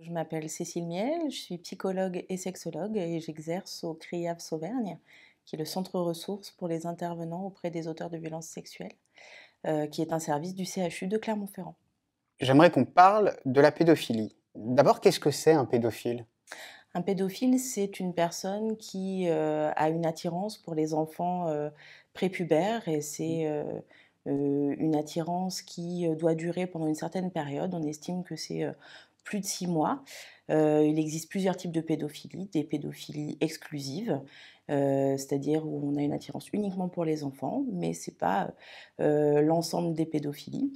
Je m'appelle Cécile Miel, je suis psychologue et sexologue et j'exerce au Criav Sauvergne, qui est le centre ressources pour les intervenants auprès des auteurs de violences sexuelles, euh, qui est un service du CHU de Clermont-Ferrand. J'aimerais qu'on parle de la pédophilie. D'abord, qu'est-ce que c'est un pédophile un pédophile, c'est une personne qui euh, a une attirance pour les enfants euh, prépubères et c'est mmh. une attirance qui doit durer pendant une certaine période. On estime que c'est plus de six mois. Euh, il existe plusieurs types de pédophilie, des pédophilies exclusives, euh, c'est-à-dire où on a une attirance uniquement pour les enfants, mais ce n'est pas euh, l'ensemble des pédophilies.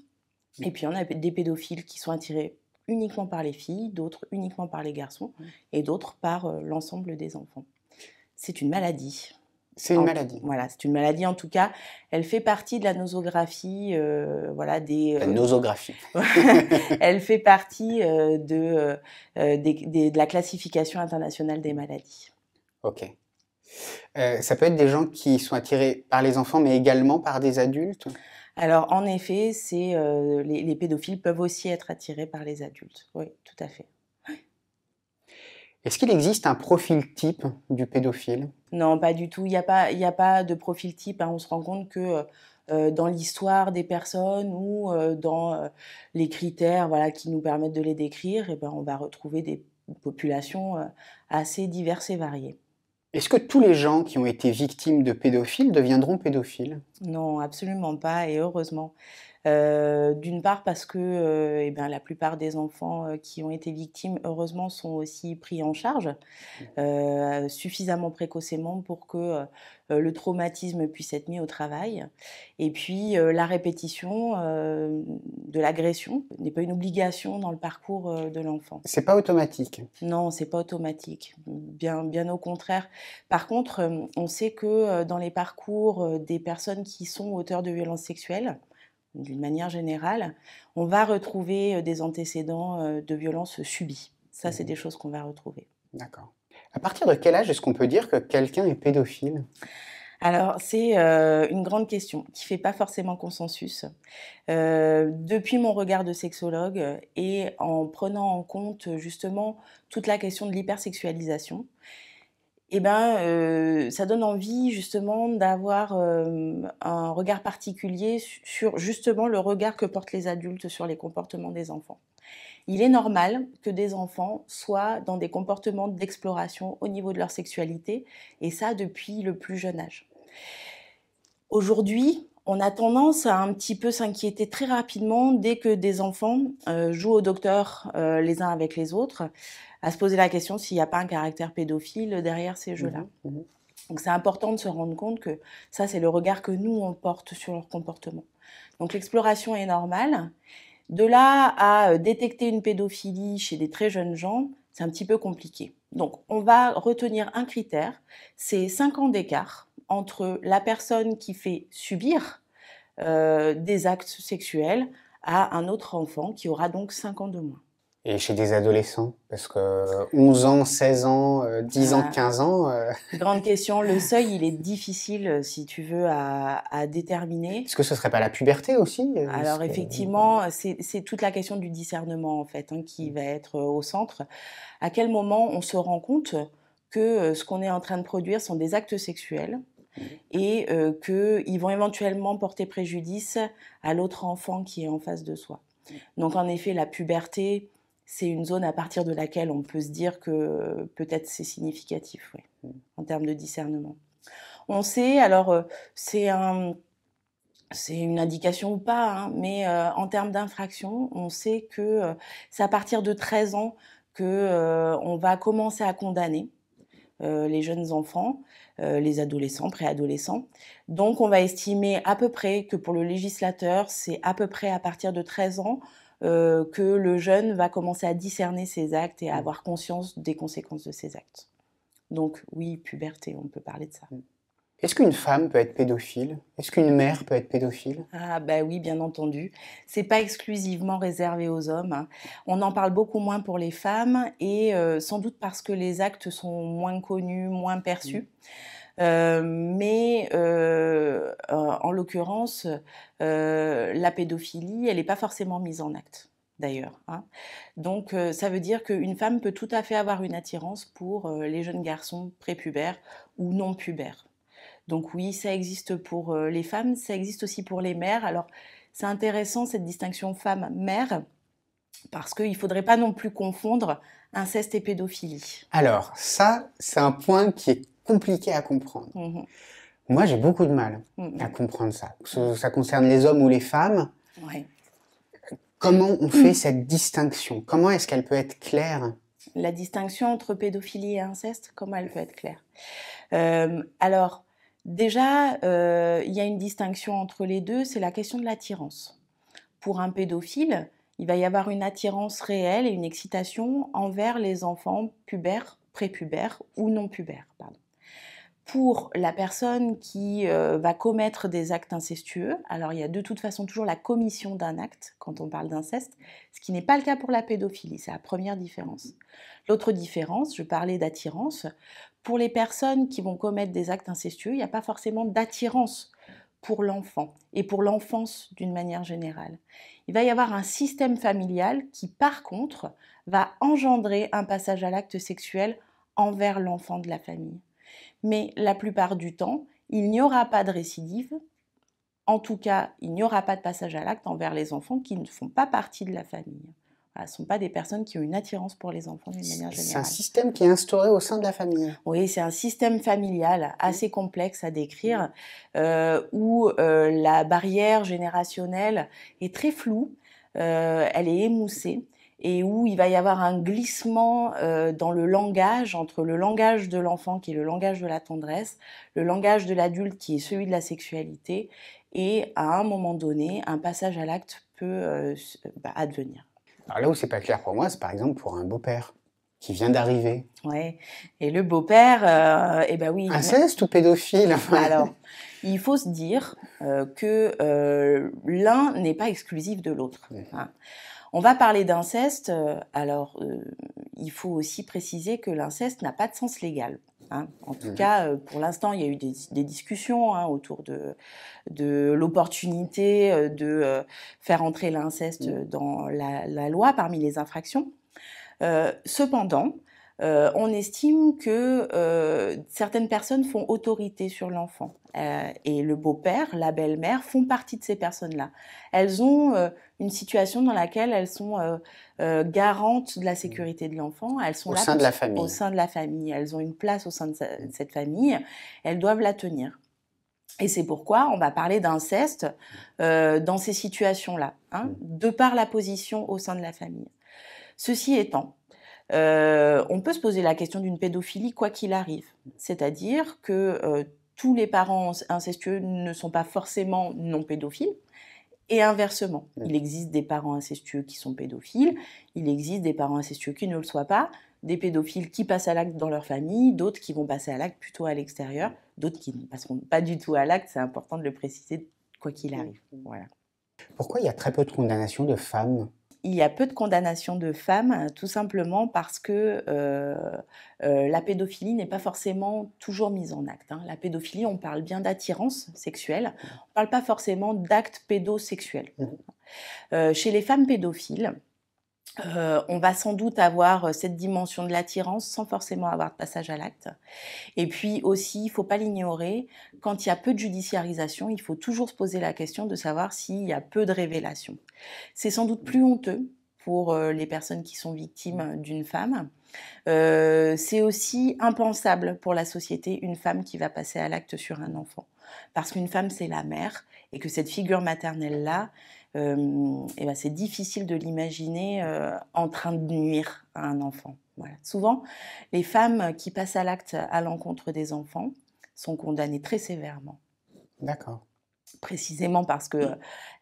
Mmh. Et puis on a des pédophiles qui sont attirés uniquement par les filles, d'autres uniquement par les garçons, mmh. et d'autres par l'ensemble des enfants. C'est une maladie. C'est une maladie. Voilà, c'est une maladie en tout cas. Elle fait partie de la nosographie, euh, voilà des. la euh, nosographie. elle fait partie euh, de, de la classification internationale des maladies. Ok. ça peut être des gens qui sont attirés par les enfants, mais également par des adultes. Alors en effet, c'est les, les pédophiles peuvent aussi être attirés par les adultes. Oui, tout à fait. Est-ce qu'il existe un profil type du pédophile Non, pas du tout. Il n'y a, pas, a pas de profil type. Hein. On se rend compte que euh, dans l'histoire des personnes ou euh, dans euh, les critères voilà, qui nous permettent de les décrire, eh ben, on va retrouver des populations assez diverses et variées. Est-ce que tous les gens qui ont été victimes de pédophiles deviendront pédophiles Non, absolument pas, et heureusement. Euh, d'une part parce que euh, eh ben, la plupart des enfants euh, qui ont été victimes, heureusement, sont aussi pris en charge mmh. suffisamment précocement pour que le traumatisme puisse être mis au travail. Et puis la répétition de l'agression n'est pas une obligation dans le parcours de l'enfant. C'est pas automatique. Non, c'est pas automatique. Bien, bien au contraire. Par contre, on sait que dans les parcours des personnes qui sont auteurs de violences sexuelles, d'une manière générale, on va retrouver euh, des antécédents euh, de violences subies. Ça, c'est mmh. des choses qu'on va retrouver. D'accord. À partir de quel âge est-ce qu'on peut dire que quelqu'un est pédophile alors, c'est euh, une grande question qui ne fait pas forcément consensus. depuis mon regard de sexologue et en prenant en compte justement toute la question de l'hypersexualisation, eh ben, euh, ça donne envie justement d'avoir euh, un regard particulier sur justement le regard que portent les adultes sur les comportements des enfants. Il est normal que des enfants soient dans des comportements d'exploration au niveau de leur sexualité, et ça depuis le plus jeune âge. Aujourd'hui, on a tendance à un petit peu s'inquiéter très rapidement dès que des enfants euh, jouent au docteur euh, les uns avec les autres, à se poser la question s'il n'y a pas un caractère pédophile derrière ces jeux-là. Mmh mmh Donc c'est important de se rendre compte que ça, c'est le regard que nous, on porte sur leur comportement. Donc l'exploration est normale. De là à euh, détecter une pédophilie chez des très jeunes gens, c'est un petit peu compliqué. Donc on va retenir un critère, c'est 5 ans d'écart entre la personne qui fait subir euh, des actes sexuels à un autre enfant qui aura donc 5 ans de moins. Et chez des adolescents Parce que 11 ans, 16 ans, 10 euh, ans, 15 ah. ans. Euh. Grande question. Le seuil, il est difficile, si tu veux, à, déterminer. Est-ce que ce ne serait pas la puberté aussi Alors, effectivement, c'est toute la question du discernement, en fait, hein, qui mm. va être au centre. À quel moment on se rend compte que ce qu'on est en train de produire sont des actes sexuels et euh, qu'ils vont éventuellement porter préjudice à l'autre enfant qui est en face de soi. Donc en effet, la puberté, c'est une zone à partir de laquelle on peut se dire que peut-être c'est significatif, oui, en termes de discernement. On sait, alors euh, c'est un, c'est une indication ou pas, hein, mais euh, en termes d'infraction, on sait que c'est à partir de 13 ans que on va commencer à condamner les jeunes enfants. Euh, les adolescents, préadolescents. Donc on va estimer à peu près que pour le législateur, c'est à peu près à partir de 13 ans euh, que le jeune va commencer à discerner ses actes et à mmh. avoir conscience des conséquences de ses actes. Donc oui, puberté, on peut parler de ça. Mmh. Est-ce qu'une femme peut être pédophile Est-ce qu'une mère peut être pédophile Ah bah oui, bien entendu. C'est pas exclusivement réservé aux hommes. Hein. On en parle beaucoup moins pour les femmes et euh, sans doute parce que les actes sont moins connus, moins perçus. Mm. Euh, mais euh, en l'occurrence, la pédophilie, elle n'est pas forcément mise en acte d'ailleurs. Hein. Donc ça veut dire qu'une femme peut tout à fait avoir une attirance pour les jeunes garçons prépubères ou non pubères. Donc oui, ça existe pour euh, les femmes, ça existe aussi pour les mères. Alors c'est intéressant cette distinction femme-mère parce qu'il ne faudrait pas non plus confondre inceste et pédophilie. Alors ça, c'est un point qui est compliqué à comprendre. Mmh Moi, j'ai beaucoup de mal mmh à comprendre ça. ça concerne les hommes ou les femmes. Comment on fait mmh. cette distinction Comment est-ce qu'elle peut être claire La distinction entre pédophilie et inceste, comment elle peut être claire euh, Alors, Déjà, euh, il y a une distinction entre les deux, c'est la question de l'attirance. Pour un pédophile, il va y avoir une attirance réelle et une excitation envers les enfants pubères, prépubères ou non pubères. Pour la personne qui euh, va commettre des actes incestueux, alors il y a de toute façon toujours la commission d'un acte quand on parle d'inceste, ce qui n'est pas le cas pour la pédophilie, c'est la première différence. L'autre différence, je parlais d'attirance, pour les personnes qui vont commettre des actes incestueux, il n'y a pas forcément d'attirance pour l'enfant et pour l'enfance d'une manière générale. Il va y avoir un système familial qui, par contre, va engendrer un passage à l'acte sexuel envers l'enfant de la famille. Mais la plupart du temps, il n'y aura pas de récidive. En tout cas, il n'y aura pas de passage à l'acte envers les enfants qui ne font pas partie de la famille. Ah, ce ne sont pas des personnes qui ont une attirance pour les enfants d'une manière générale. C'est un système qui est instauré au sein de la famille. Oui, c'est un système familial mmh. assez complexe à décrire, mmh. euh, où euh, la barrière générationnelle est très floue, euh, elle est émoussée, et où il va y avoir un glissement dans le langage, entre le langage de l'enfant qui est le langage de la tendresse, le langage de l'adulte qui est celui de la sexualité, et à un moment donné, un passage à l'acte peut bah, advenir. Alors là où c'est pas clair pour moi, c'est par exemple pour un beau-père qui vient d'arriver. Ouais. Et le beau-père, euh, eh ben oui. Inceste ou pédophile Alors, il faut se dire euh, que euh, l'un n'est pas exclusif de l'autre. Hein. On va parler d'inceste. Alors, il faut aussi préciser que l'inceste n'a pas de sens légal. Hein. En tout mmh. cas, euh, pour l'instant, il y a eu des, discussions hein, autour de, de l'opportunité euh, de euh, faire entrer l'inceste mmh. dans la, loi parmi les infractions. cependant, on estime que certaines personnes font autorité sur l'enfant. et le beau-père, la belle-mère font partie de ces personnes-là. Elles ont une situation dans laquelle elles sont euh, euh, garantes de la mmh. sécurité de l'enfant. Elles sont au là sein de la famille. Au sein de la famille. Elles ont une place au sein de, cette famille. Elles doivent la tenir. Et c'est pourquoi on va parler d'inceste mmh. euh, dans ces situations-là, hein, mmh. de par la position au sein de la famille. Ceci étant, on peut se poser la question d'une pédophilie quoi qu'il arrive. C'est-à-dire que tous les parents incestueux ne sont pas forcément non pédophiles et inversement. Il existe des parents incestueux qui sont pédophiles, il existe des parents incestueux qui ne le soient pas, des pédophiles qui passent à l'acte dans leur famille, d'autres qui vont passer à l'acte plutôt à l'extérieur, d'autres qui ne passeront pas du tout à l'acte, c'est important de le préciser quoi qu'il arrive. Voilà. Pourquoi il y a très peu de condamnations de femmes il y a peu de condamnations de femmes, euh, tout simplement parce que euh, euh, la pédophilie n'est pas forcément toujours mise en acte. Hein. La pédophilie, on parle bien d'attirance sexuelle, on ne parle pas forcément d'acte pédosexuel. Mmh. chez les femmes pédophiles, euh, on va sans doute avoir euh, cette dimension de l'attirance sans forcément avoir de passage à l'acte. Et puis aussi, il ne faut pas l'ignorer, quand il y a peu de judiciarisation, il faut toujours se poser la question de savoir s'il y a peu de révélations. C'est sans doute plus honteux pour euh, les personnes qui sont victimes d'une femme. c'est aussi impensable pour la société une femme qui va passer à l'acte sur un enfant. Parce qu'une femme, c'est la mère, et que cette figure maternelle-là, et euh, eh ben c'est difficile de l'imaginer euh, en train de nuire à un enfant. Voilà. Souvent, les femmes qui passent à l'acte à l'encontre des enfants sont condamnées très sévèrement. D'accord. Précisément parce que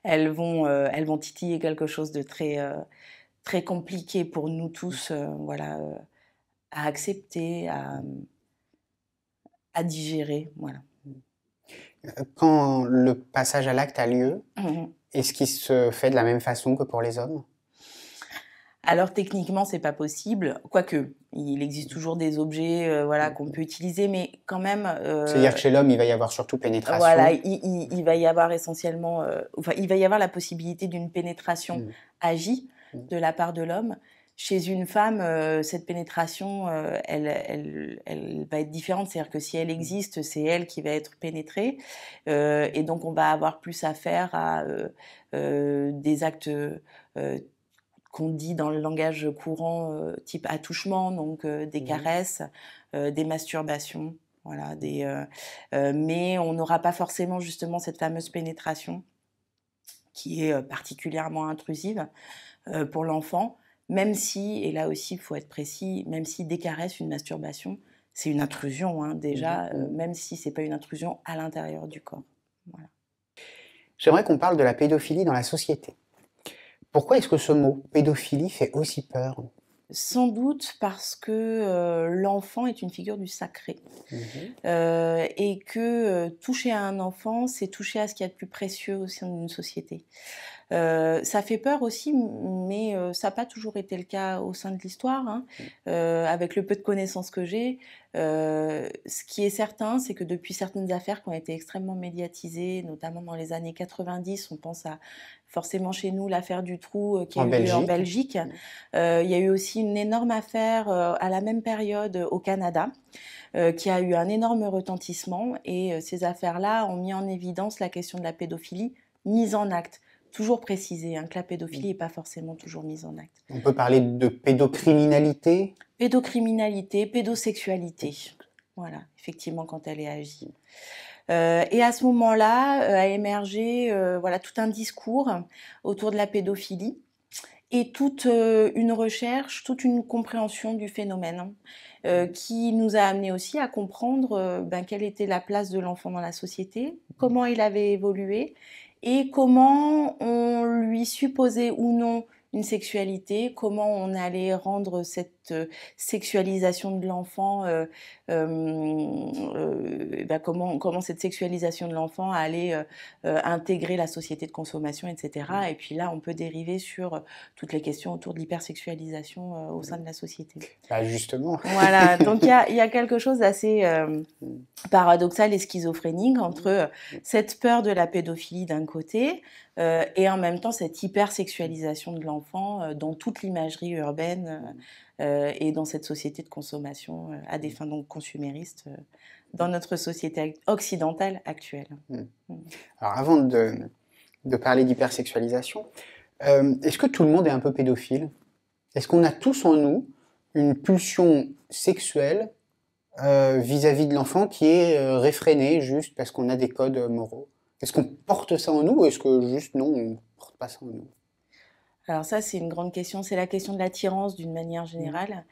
elles, vont, euh, elles vont titiller quelque chose de très, très compliqué pour nous tous voilà, à accepter, à, digérer. Voilà. Quand le passage à l'acte a lieu, mmh est-ce qu'il se fait de la même façon que pour les hommes alors techniquement, c'est pas possible, quoique il existe toujours des objets euh, voilà qu'on peut utiliser, mais quand même. Euh, C'est-à-dire que chez l'homme, il va y avoir surtout pénétration. Voilà, il, va y avoir essentiellement, euh, enfin, il va y avoir la possibilité d'une pénétration agie mmh. mmh. de la part de l'homme, chez une femme, euh, cette pénétration, euh, elle, va être différente. C'est-à-dire que si elle mmh. existe, c'est elle qui va être pénétrée. Euh, et donc, on va avoir plus à faire à des actes qu'on dit dans le langage courant, type attouchement, donc des mmh caresses, des masturbations. mais on n'aura pas forcément justement cette fameuse pénétration qui est particulièrement intrusive pour l'enfant même si, et là aussi il faut être précis, même si décaresse une masturbation, c'est une intrusion hein, déjà, euh, même si c'est pas une intrusion à l'intérieur du corps. Voilà. J'aimerais qu'on parle de la pédophilie dans la société. Pourquoi est-ce que ce mot pédophilie fait aussi peur sans doute parce que euh, l'enfant est une figure du sacré mhm. euh, et que toucher à un enfant, c'est toucher à ce qu'il y a de plus précieux au sein d'une société. Euh, ça fait peur aussi, mais euh, ça n'a pas toujours été le cas au sein de l'histoire. Hein. Mmh. Euh, avec le peu de connaissances que j'ai, ce qui est certain, c'est que depuis certaines affaires qui ont été extrêmement médiatisées, notamment dans les années 90, on pense à forcément chez nous l'affaire du trou qui a eu lieu en Belgique. Mmh. il y a eu aussi une énorme affaire à la même période au Canada. qui a eu un énorme retentissement et ces affaires-là ont mis en évidence la question de la pédophilie mise en acte toujours précisé, hein, que la pédophilie n'est pas forcément toujours mise en acte. On peut parler de pédocriminalité Pédocriminalité, pédosexualité. Voilà, effectivement, quand elle est agile. Euh, et à ce moment-là, euh, a émergé euh, voilà, tout un discours autour de la pédophilie et toute une recherche, toute une compréhension du phénomène qui nous a amené aussi à comprendre ben, quelle était la place de l'enfant dans la société, comment il avait évolué et comment on lui supposait ou non une sexualité, comment on allait rendre cette euh, sexualisation de l'enfant, euh, euh, bah, comment, cette sexualisation de l'enfant allait intégrer la société de consommation, etc. Mm. Et puis là, on peut dériver sur toutes les questions autour de l'hypersexualisation au sein de la société. Ah, justement. Voilà, donc il y, a, quelque chose d'assez mm. paradoxal et schizophrénique entre mm. cette peur de la pédophilie d'un côté, et en même temps cette hypersexualisation de l'enfant dans toute l'imagerie urbaine euh, et dans cette société de consommation euh, à des mmh. fins donc consuméristes euh, dans mmh. notre société occidentale actuelle. Mmh. Alors avant de, parler d'hypersexualisation, est-ce que tout le monde est un peu pédophile Est-ce qu'on a tous en nous une pulsion sexuelle vis-à-vis de l'enfant qui est réfrénée juste parce qu'on a des codes moraux Est-ce qu'on porte ça en nous ou est-ce que juste non, on ne porte pas ça en nous alors ça, c'est une grande question. C'est la question de l'attirance d'une manière mmh. générale.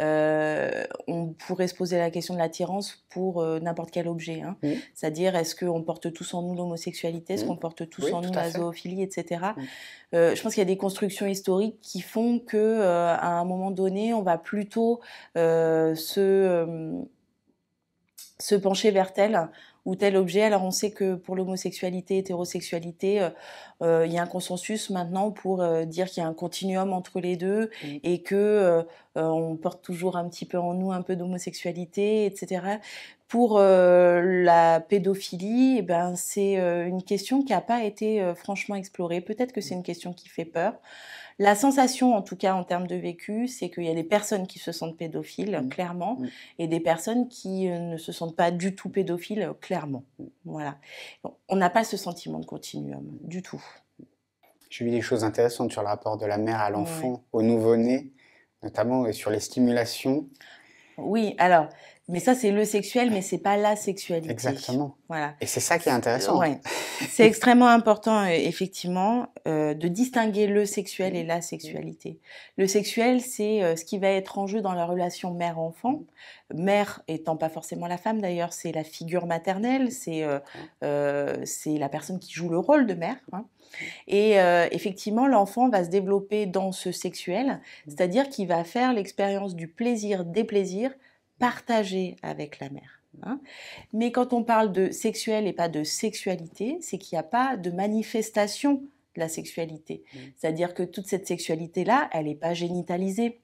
Euh, on pourrait se poser la question de l'attirance pour euh, n'importe quel objet. Hein. Mmh. C'est-à-dire, est-ce qu'on porte tous en nous l'homosexualité Est-ce mmh. qu'on porte tous en nous la zoophilie, etc. Euh, je pense qu'il y a des constructions historiques qui font que, à un moment donné, on va plutôt se se pencher vers tel ou tel objet. Alors on sait que pour l'homosexualité, hétérosexualité, euh, euh, il y a un consensus maintenant pour euh, dire qu'il y a un continuum entre les deux et que on porte toujours un petit peu en nous un peu d'homosexualité, etc. Pour la pédophilie, eh ben, c'est une question qui n'a pas été franchement explorée. Peut-être que c'est une question qui fait peur. La sensation, en tout cas en termes de vécu, c'est qu'il y a des personnes qui se sentent pédophiles, mm. clairement, mm. et des personnes qui euh, ne se sentent pas du tout pédophiles, euh, clairement. Voilà. On n'a pas ce sentiment de continuum, du tout. J'ai vu des choses intéressantes sur le rapport de la mère à l'enfant, au nouveau-né, notamment sur les stimulations. Oui, alors mais ça, c'est le sexuel, mais c'est pas la sexualité. Exactement. Voilà. Et c'est ça qui est intéressant. c'est extrêmement important, euh, effectivement, euh, de distinguer le sexuel et la sexualité. Le sexuel, c'est euh, ce qui va être en jeu dans la relation mère-enfant. Mère étant pas forcément la femme, d'ailleurs, c'est la figure maternelle, c'est c'est la personne qui joue le rôle de mère. Hein. Et effectivement, l'enfant va se développer dans ce sexuel, c'est-à-dire qu'il va faire l'expérience du plaisir, des plaisirs, partagée avec la mère. Hein. Mais quand on parle de sexuel et pas de sexualité, c'est qu'il n'y a pas de manifestation de la sexualité. Mmh. C'est-à-dire que toute cette sexualité-là, elle n'est pas génitalisée.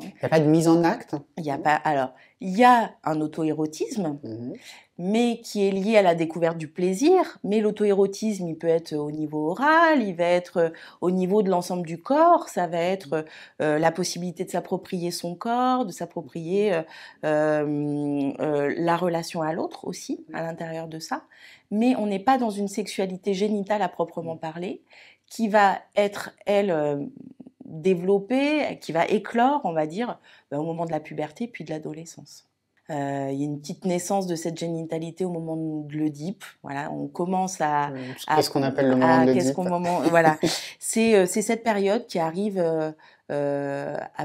Il n'y a pas de mise en acte Il y a pas. Alors, il y a un auto-érotisme, mmh. mais qui est lié à la découverte du plaisir. Mais l'auto-érotisme, il peut être au niveau oral, il va être euh, au niveau de l'ensemble du corps. Ça va être mmh. euh, la possibilité de s'approprier son corps, de s'approprier mmh. euh, la relation à l'autre aussi, à l'intérieur de ça. Mais on n'est pas dans une sexualité génitale à proprement parler qui va être, elle, développer, qui va éclore, on va dire, ben, au moment de la puberté puis de l'adolescence. Euh, il y a une petite naissance de cette génitalité au moment de l'Oedipe. Voilà, on commence euh, à. Qu'est-ce qu'on appelle le moment de l'Oedipe Voilà, euh, c'est cette période qui arrive à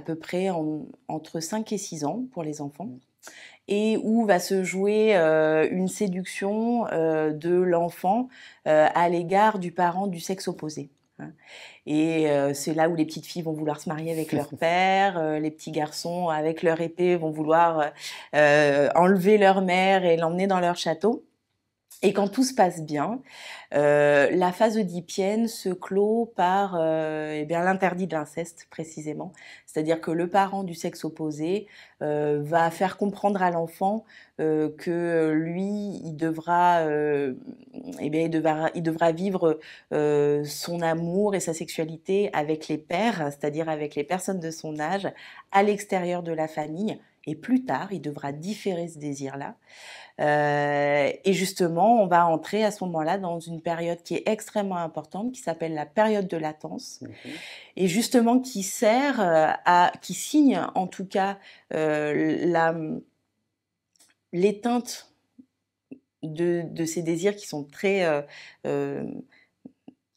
peu près entre 5 et 6 ans pour les enfants mm. et où va se jouer une séduction de l'enfant à l'égard du parent du sexe opposé. Hein. Et euh, c'est là où les petites filles vont vouloir se marier avec leur père, euh, les petits garçons avec leur épée vont vouloir euh, enlever leur mère et l'emmener dans leur château. Et quand tout se passe bien, euh, la phase oedipienne se clôt par euh, eh bien l'interdit de l'inceste précisément, c'est-à-dire que le parent du sexe opposé euh, va faire comprendre à l'enfant euh, que lui il devra euh, eh bien, il devra il devra vivre euh, son amour et sa sexualité avec les pères, c'est-à-dire avec les personnes de son âge à l'extérieur de la famille et plus tard il devra différer ce désir là. Euh, et justement, on va entrer à ce moment-là dans une période qui est extrêmement importante, qui s'appelle la période de latence, mhm. et justement qui sert euh, à, qui signe en tout cas euh, l'éteinte de, ces désirs qui sont très,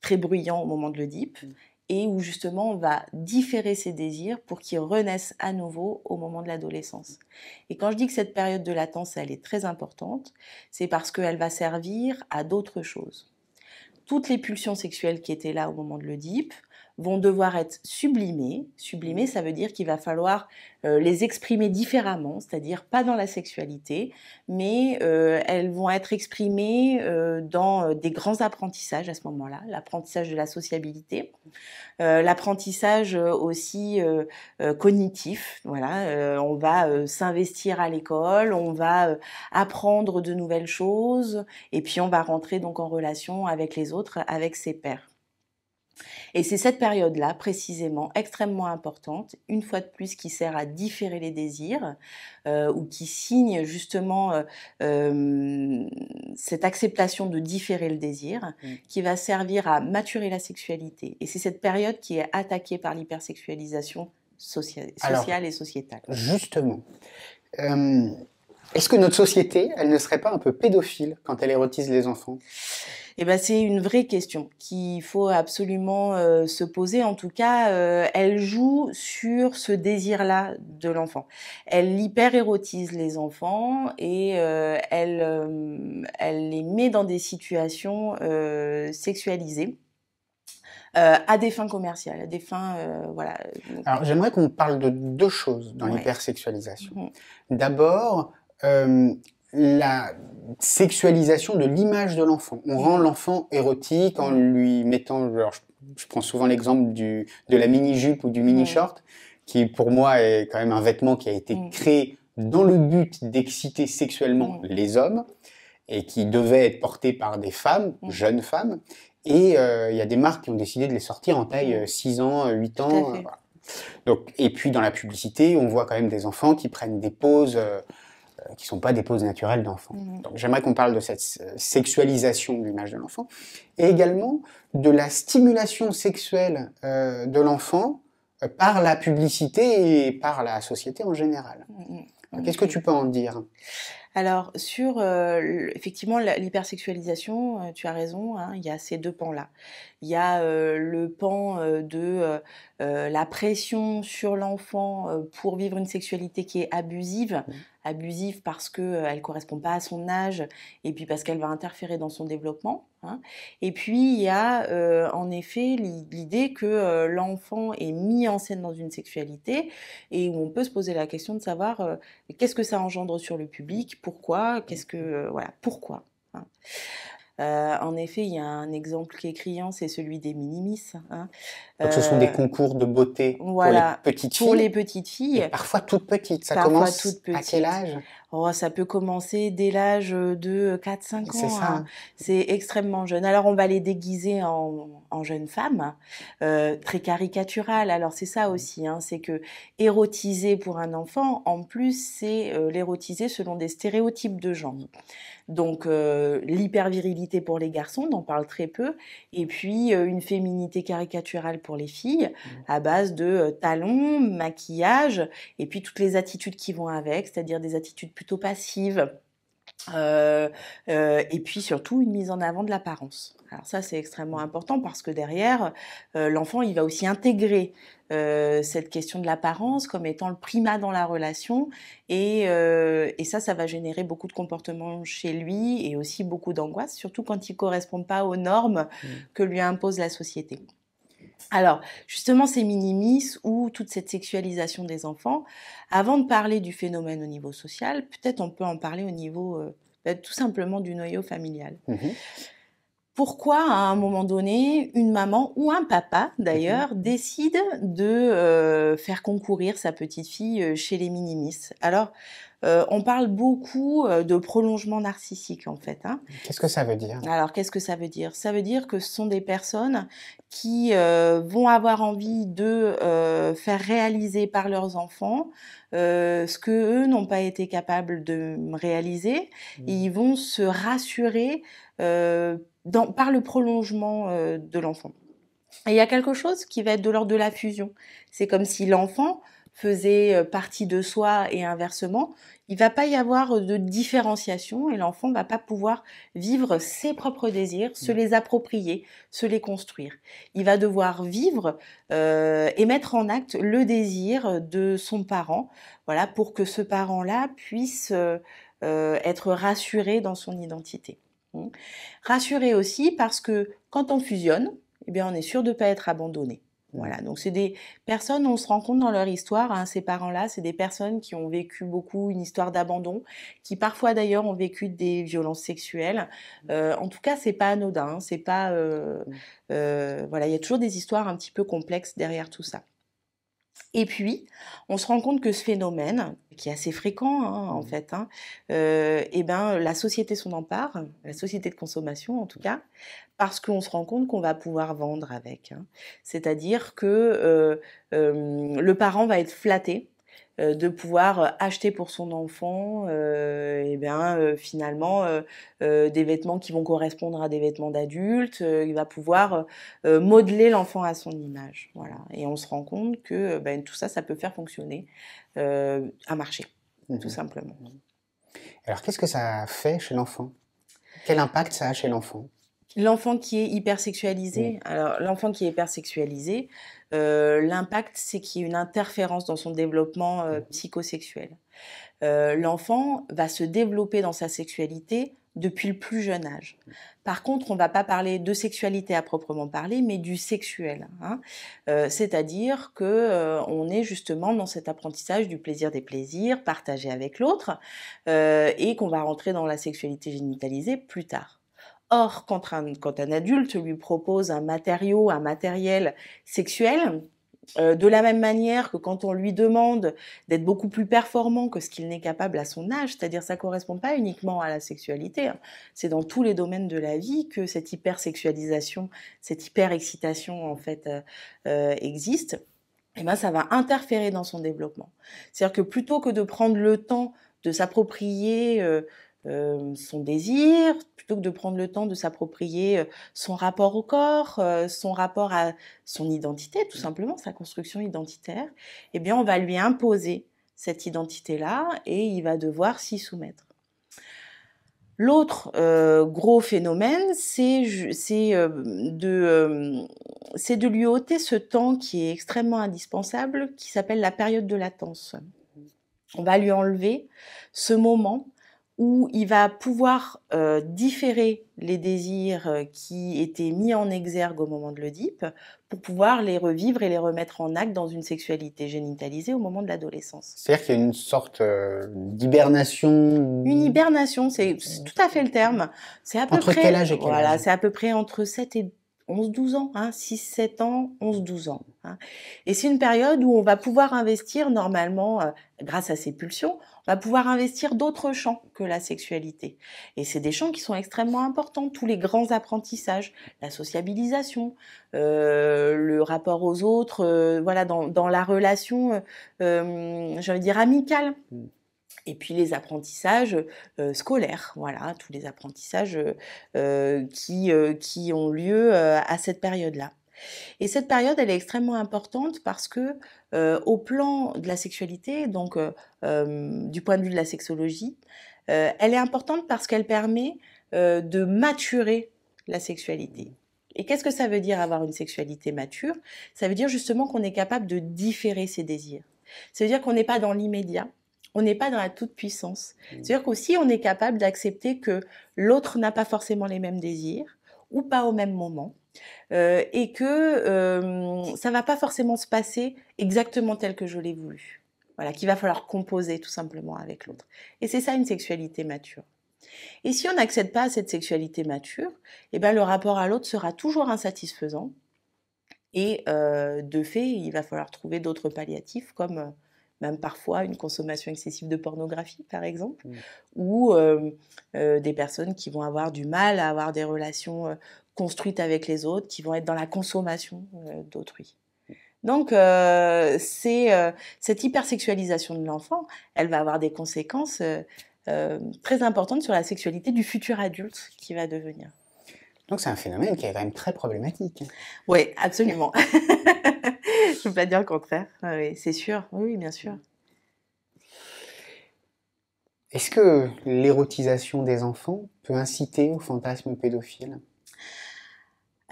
très bruyants au moment de l'Oedipe. Mhm et où justement on va différer ses désirs pour qu'ils renaissent à nouveau au moment de l'adolescence. Et quand je dis que cette période de latence, elle est très importante, c'est parce qu'elle va servir à d'autres choses. Toutes les pulsions sexuelles qui étaient là au moment de l'Oedipe vont devoir être sublimés. Sublimés, ça veut dire qu'il va falloir euh, les exprimer différemment, c'est-à-dire pas dans la sexualité, mais euh, elles vont être exprimées euh, dans euh, des grands apprentissages à ce moment-là, l'apprentissage de la sociabilité, euh, l'apprentissage aussi cognitif. Voilà, on va s'investir à l'école, on va apprendre de nouvelles choses, et puis on va rentrer donc en relation avec les autres, avec ses pairs. Et c'est cette période-là, précisément, extrêmement importante, une fois de plus, qui sert à différer les désirs euh, ou qui signe justement euh, euh, cette acceptation de différer le désir, qui va servir à maturer la sexualité. Et c'est cette période qui est attaquée par l'hypersexualisation sociale, et sociétale. Justement, est-ce que notre société, elle ne serait pas un peu pédophile quand elle érotise les enfants eh ben, c'est une vraie question qu'il faut absolument euh, se poser. En tout cas, euh, elle joue sur ce désir-là de l'enfant. Elle hyper-érotise les enfants et euh, elle, elle les met dans des situations sexualisées. à des fins commerciales, à des fins, voilà. Alors j'aimerais qu'on parle de deux choses dans l'hypersexualisation. Mmh. D'abord, euh, la sexualisation de l'image de l'enfant. On rend l'enfant érotique en lui mettant, je, prends souvent l'exemple de la mini-jupe ou du mini-short, qui pour moi est quand même un vêtement qui a été créé dans le but d'exciter sexuellement les hommes et qui devait être porté par des femmes, jeunes femmes. Et euh, il y a des marques qui ont décidé de les sortir en taille 6 ans, 8 euh, ans. Donc, et puis dans la publicité, on voit quand même des enfants qui prennent des poses. Euh, qui ne sont pas des poses naturelles d'enfants. Mmh. Donc j'aimerais qu'on parle de cette euh, sexualisation de l'image de l'enfant et également de la stimulation sexuelle euh, de l'enfant par la publicité et par la société en général. Mmh, mmh. Qu'est-ce que tu peux en dire alors, sur effectivement l'hypersexualisation, tu as raison, hein, il y a ces deux pans-là. Il y a le pan de euh, la pression sur l'enfant euh, pour vivre une sexualité qui est abusive, mmh. abusive parce qu'elle euh, ne correspond pas à son âge et puis parce qu'elle va interférer dans son développement. Hein. Et puis il y a en effet l'idée que l'enfant est mis en scène dans une sexualité et où on peut se poser la question de savoir qu'est-ce que ça engendre sur le public, pourquoi, qu'est-ce que mmh. voilà, pourquoi. Hein. Euh, en effet, il y a un exemple qui est criant, c'est celui des minimis. Hein. ce sont des euh, concours de beauté pour les petites filles. parfois toutes petites. Ça commence à quel âge Oh, ça peut commencer dès l'âge euh, de 4-5 ans. Hein. C'est extrêmement jeune. Alors, on va les déguiser en, en jeunes femmes, euh, très caricaturales. Alors, c'est ça aussi, hein. c'est que érotiser pour un enfant, en plus, c'est euh, l'érotiser selon des stéréotypes de genre. Donc, l'hypervirilité pour les garçons, on en parle très peu. Et puis, une féminité caricaturale pour les filles, mmh. à base de talons, maquillage, et puis toutes les attitudes qui vont avec, c'est-à-dire des attitudes plutôt passive. Euh, euh, et puis surtout une mise en avant de l'apparence. Alors ça c'est extrêmement mmh. important parce que derrière euh, l'enfant il va aussi intégrer cette question de l'apparence comme étant le primat dans la relation et, ça ça va générer beaucoup de comportements chez lui et aussi beaucoup d'angoisse surtout quand il ne correspond pas aux normes mmh. que lui impose la société. Alors, justement, ces minimis ou toute cette sexualisation des enfants, avant de parler du phénomène au niveau social, peut-être on peut en parler au niveau euh, tout simplement du noyau familial. Mmh Pourquoi, à un moment donné, une maman ou un papa, d'ailleurs, mmh décide de euh, faire concourir sa petite fille euh, chez les minimis Alors, euh, on parle beaucoup euh, de prolongement narcissique en fait. Hein. Qu'est-ce que ça veut dire Alors qu'est-ce que ça veut dire Ça veut dire que ce sont des personnes qui euh, vont avoir envie de faire réaliser par leurs enfants ce que eux n'ont pas été capables de réaliser. Mmh. ils vont se rassurer par le prolongement de l'enfant. Et il y a quelque chose qui va être de l'ordre de la fusion. C'est comme si l'enfant faisait euh, partie de soi et inversement, il va pas y avoir euh, de différenciation et l'enfant va pas pouvoir vivre ses propres désirs, se mmh. les approprier, se les construire. Il va devoir vivre euh, et mettre en acte le désir de son parent, voilà, pour que ce parent-là puisse être rassuré dans son identité. Mmh. Rassuré aussi parce que quand on fusionne, eh bien, on est sûr de ne pas être abandonné. Voilà, donc c'est des personnes, on se rend compte dans leur histoire, hein, ces parents-là, c'est des personnes qui ont vécu beaucoup une histoire d'abandon, qui parfois d'ailleurs ont vécu des violences sexuelles. Mmh. Euh, en tout cas, c'est pas anodin, hein, c'est pas, euh, mmh. euh, voilà, il y a toujours des histoires un petit peu complexes derrière tout ça. Et puis, on se rend compte que ce phénomène, qui est assez fréquent hein, en mmh. fait, et hein, euh, eh ben, la société s'en empare, la société de consommation en tout mmh. cas, parce qu'on se rend compte qu'on va pouvoir vendre avec. Hein. C'est-à-dire que euh, euh, le parent va être flatté euh, de pouvoir euh, acheter pour son enfant euh, et eh bien euh, finalement des vêtements qui vont correspondre à des vêtements d'adultes il va pouvoir modeler l'enfant à son image voilà et on se rend compte que ben, tout ça ça peut faire fonctionner un marché mmh tout simplement alors qu'est-ce que ça fait chez l'enfant quel impact ça a chez l'enfant L'enfant qui est hypersexualisé, mm. alors l'enfant qui est hypersexualisé, euh, l'impact c'est qu'il y a une interférence dans son développement euh, mm-hmm. psychosexuel. Euh, l'enfant va se développer dans sa sexualité depuis le plus jeune âge. Mm. Par contre, on ne va pas parler de sexualité à proprement parler, mais du sexuel. Hein. C'est-à-dire que on est justement dans cet apprentissage du plaisir des plaisirs partagé avec l'autre, et qu'on va rentrer dans la sexualité génitalisée plus tard. Or, quand un, adulte lui propose un matériau, un matériel sexuel, euh, de la même manière que quand on lui demande d'être beaucoup plus performant que ce qu'il n'est capable à son âge, c'est-à-dire ça correspond pas uniquement à la sexualité, hein. c'est dans tous les domaines de la vie que cette hypersexualisation, cette hyperexcitation en fait euh, euh, existe, et eh ben ça va interférer dans son développement. C'est-à-dire que plutôt que de prendre le temps de s'approprier euh, son désir, plutôt que de prendre le temps de s'approprier euh, son rapport au corps, euh, son rapport à son identité, tout mmh. simplement, sa construction identitaire, eh bien, on va lui imposer cette identité-là et il va devoir s'y soumettre. L'autre gros phénomène, c'est de, de, lui ôter ce temps qui est extrêmement indispensable, qui s'appelle la période de latence. Mmh. On va lui enlever ce moment où il va pouvoir euh, différer les désirs euh, qui étaient mis en exergue au moment de l'Oedipe pour pouvoir les revivre et les remettre en acte dans une sexualité génitalisée au moment de l'adolescence. C'est-à-dire qu'il y a une sorte euh, d'hibernation Une hibernation, c'est tout à fait le terme. C'est à peu entre quel âge et quel Voilà, c'est à peu près entre 7 et 11-12 ans, 6-7 hein, ans, 11-12 ans. Hein. Et c'est une période où on va pouvoir investir normalement, grâce à ses pulsions, va pouvoir investir d'autres champs que la sexualité. Et c'est des champs qui sont extrêmement importants, tous les grands apprentissages, la sociabilisation, euh, le rapport aux autres, euh, voilà, dans, la relation, euh, euh dire, amicale. Mm. Et puis les apprentissages scolaires, voilà, tous les apprentissages qui, qui ont lieu à cette période-là. Et cette période, elle est extrêmement importante parce que euh, au plan de la sexualité, donc euh, euh, du point de vue de la sexologie, elle est importante parce qu'elle permet de maturer la sexualité. Et qu'est-ce que ça veut dire avoir une sexualité mature Ça veut dire justement qu'on est capable de différer ses désirs. Ça veut dire qu'on n'est pas dans l'immédiat, on n'est pas dans la toute-puissance. C'est-à-dire qu'aussi, on est capable d'accepter que l'autre n'a pas forcément les mêmes désirs ou pas au même moment. Euh, et que ça va pas forcément se passer exactement tel que je l'ai voulu. Voilà, qu'il va falloir composer tout simplement avec l'autre. Et c'est ça une sexualité mature. Et si on n'accède pas à cette sexualité mature, eh ben, le rapport à l'autre sera toujours insatisfaisant. Et de fait, il va falloir trouver d'autres palliatifs comme euh, même parfois une consommation excessive de pornographie, par exemple, mmh. ou euh, des personnes qui vont avoir du mal à avoir des relations construites avec les autres, qui vont être dans la consommation euh, d'autrui. Donc, euh, c'est euh, cette hypersexualisation de l'enfant, elle va avoir des conséquences euh, très importantes sur la sexualité du futur adulte qui va devenir. Donc, c'est un phénomène qui est quand même très problématique. Hein. Oui, absolument. Je ne peux pas dire le contraire. Ah c'est sûr. Oui, bien sûr. Est-ce que l'érotisation des enfants peut inciter au fantasme pédophile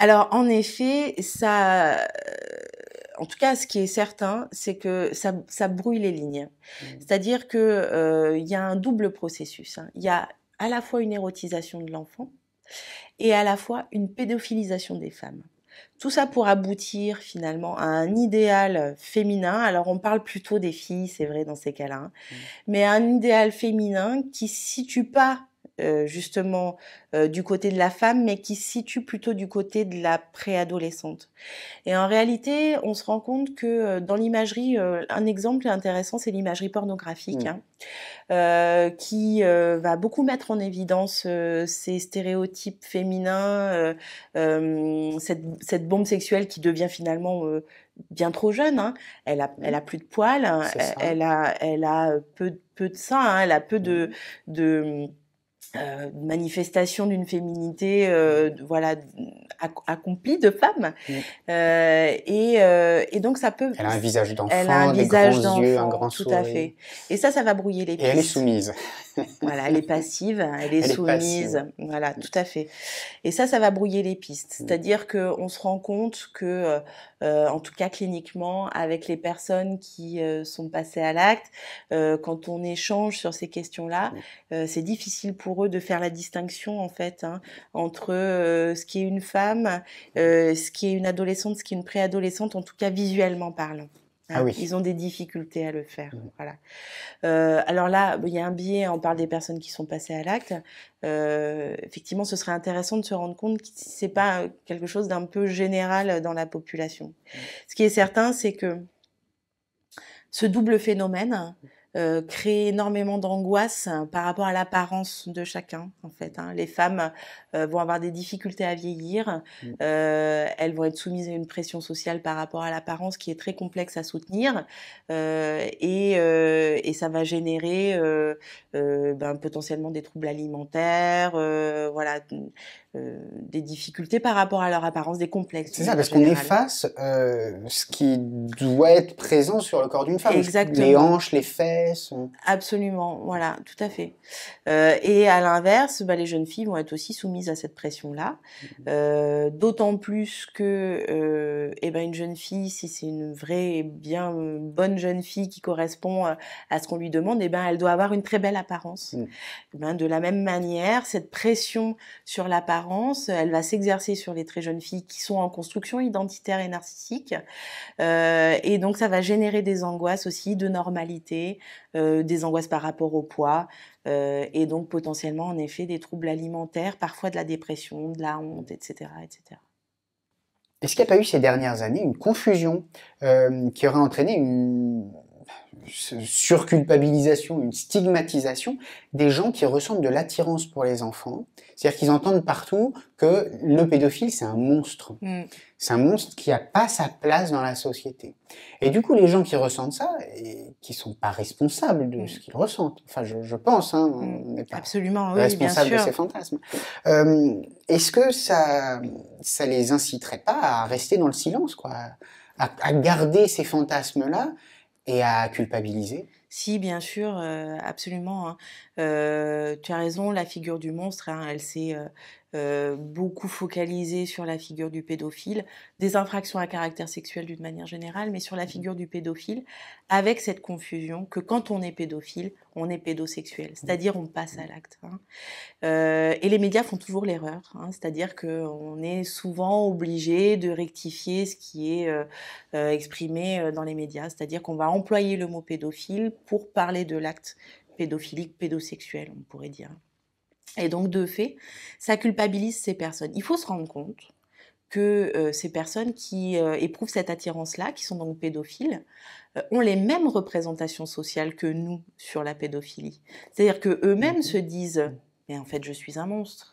alors, en effet, ça, euh, en tout cas, ce qui est certain, c'est que ça, ça, brouille les lignes. Mmh. C'est-à-dire que euh, il y a un double processus. Hein. Il y a à la fois une érotisation de l'enfant et à la fois une pédophilisation des femmes. Tout ça pour aboutir finalement à un idéal féminin. Alors on parle plutôt des filles, c'est vrai dans ces cas-là, hein. mmh. mais un idéal féminin qui ne situe pas euh, justement euh, du côté de la femme, mais qui se situe plutôt du côté de la préadolescente. Et en réalité, on se rend compte que euh, dans l'imagerie, un exemple intéressant, c'est l'imagerie pornographique, mmh. hein, qui va beaucoup mettre en évidence ces stéréotypes féminins, cette, bombe sexuelle qui devient finalement bien trop jeune. Hein. Mmh. Elle, a, plus de poils, elle, a, peu, de seins, elle a peu de, euh, manifestation d'une féminité euh, voilà accomplie de femme euh, et, et, donc ça peut elle a un visage d'enfant elle a un visage d'enfant tout à fait et ça ça va brouiller les pistes et elle est soumise voilà, elle est passive, hein, elle est soumise. voilà, tout à fait. Et ça, ça va brouiller les pistes. Mm. C'est-à-dire qu'on se rend compte que, euh, euh, en tout cas cliniquement, avec les personnes qui euh, sont passées à l'acte, quand on échange sur ces questions-là, mm. c'est difficile pour eux de faire la distinction en fait hein, entre ce qui est une femme, ce qui est une adolescente, ce qui est une préadolescente, en tout cas visuellement parlant. Ah ah, ils ont des difficultés à le faire. Mmh. Voilà. Euh, alors là, il y a un biais, on parle des personnes qui sont passées à l'acte. Euh, effectivement, ce serait intéressant de se rendre compte que ce n'est pas euh, quelque chose d'un peu général dans la population. Mmh. Ce qui est certain, c'est que ce double phénomène, mmh euh, crée énormément d'angoisse hein, par rapport à l'apparence de chacun en fait. Hein. Les femmes euh, vont avoir des difficultés à vieillir, mmh. euh, elles vont être soumises à une pression sociale par rapport à l'apparence qui est très complexe à soutenir euh, et, euh, et, ça va générer ben, potentiellement des troubles alimentaires, voilà euh, des difficultés par rapport à leur apparence, des complexes. C'est ça, parce qu'on efface euh, ce qui doit être présent sur le corps d'une femme. Exactement. Les hanches, les fesses. Euh. Absolument, voilà, tout à fait. et à l'inverse, bah, les jeunes filles vont être aussi soumises à cette pression-là. Mm-hmm. D'autant plus que eh ben, une jeune fille, si c'est une vraie et bien bonne jeune fille qui correspond à ce qu'on lui demande, eh ben, elle doit avoir une très belle apparence. Mm. Eh ben, de la même manière, cette pression sur l'apparence elle va s'exercer sur les très jeunes filles qui sont en construction identitaire et narcissique. Euh, et donc ça va générer des angoisses aussi de normalité, euh, des angoisses par rapport au poids, euh, et donc potentiellement en effet des troubles alimentaires, parfois de la dépression, de la honte, etc. etc. Est-ce qu'il n'y a pas eu ces dernières années une confusion qui aurait entraîné une surculpabilisation, une stigmatisation des gens qui ressentent de l'attirance pour les enfants. C'est-à-dire qu'ils entendent partout que le pédophile, c'est un monstre. Mm. C'est un monstre qui n'a pas sa place dans la société. Et du coup, les gens qui ressentent ça, et qui sont pas responsables de mm. ce qu'ils ressentent, enfin, je, pense, hein, on mm. n'est pas Absolument, oui, de ces fantasmes, euh, est-ce que ça, ça les inciterait pas à rester dans le silence, quoi à garder ces fantasmes-là et à culpabiliser Si, bien sûr, euh, absolument. Hein. Euh, tu as raison, la figure du monstre, hein, elle s'est euh, euh, beaucoup focalisé sur la figure du pédophile, des infractions à caractère sexuel d'une manière générale, mais sur la mmh. figure du pédophile, avec cette confusion que quand on est pédophile, on est pédosexuel, mmh. c'est-à-dire on passe à mmh. l'acte. Hein. Euh, et les médias font toujours l'erreur, hein. c'est-à-dire qu'on est souvent obligé de rectifier ce qui est euh, exprimé dans les médias, c'est-à-dire qu'on va employer le mot pédophile pour parler de l'acte pédophilique, pédosexuel, on pourrait dire. Et donc, de fait, ça culpabilise ces personnes. Il faut se rendre compte que euh, ces personnes qui euh, éprouvent cette attirance-là, qui sont donc pédophiles, euh, ont les mêmes représentations sociales que nous sur la pédophilie. C'est-à-dire que eux-mêmes mmh se disent "Mais en fait, je suis un monstre.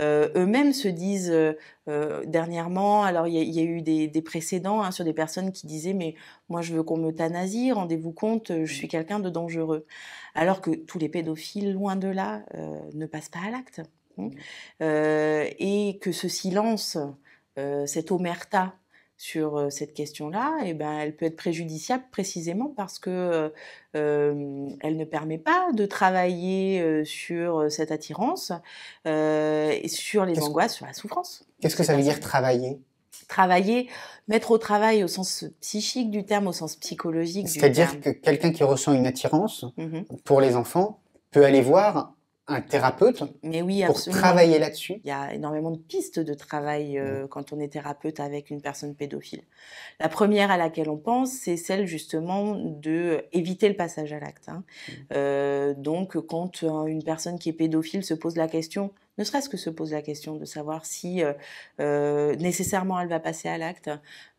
Euh, eux-mêmes se disent euh, euh, dernièrement, alors il y, a eu des, précédents hein, sur des personnes qui disaient mais moi je veux qu'on me rendez-vous compte, je mmh. suis quelqu'un de dangereux. Alors que tous les pédophiles, loin de là, ne passent pas à l'acte. Hein. Mmh. et que ce silence, cette omerta, sur cette question-là, eh ben, elle peut être préjudiciable précisément parce que elle ne permet pas de travailler sur cette attirance, et sur les angoisses, sur la souffrance. Qu'est-ce que ça veut dire travailler Travailler, mettre au travail au sens psychique du terme, au sens psychologique. C'est-à-dire que quelqu'un qui ressent une attirance mmh pour les enfants peut aller voir un euh, thérapeute Mais oui, pour travailler là-dessus Il y a énormément de pistes de travail euh, mm. quand on est thérapeute avec une personne pédophile. La première à laquelle on pense, c'est celle justement de euh, éviter le passage à l'acte. Hein. Mm. donc, quand une personne qui est pédophile se pose la question ne serait-ce que se pose la question de savoir si euh, euh, nécessairement elle va passer à l'acte,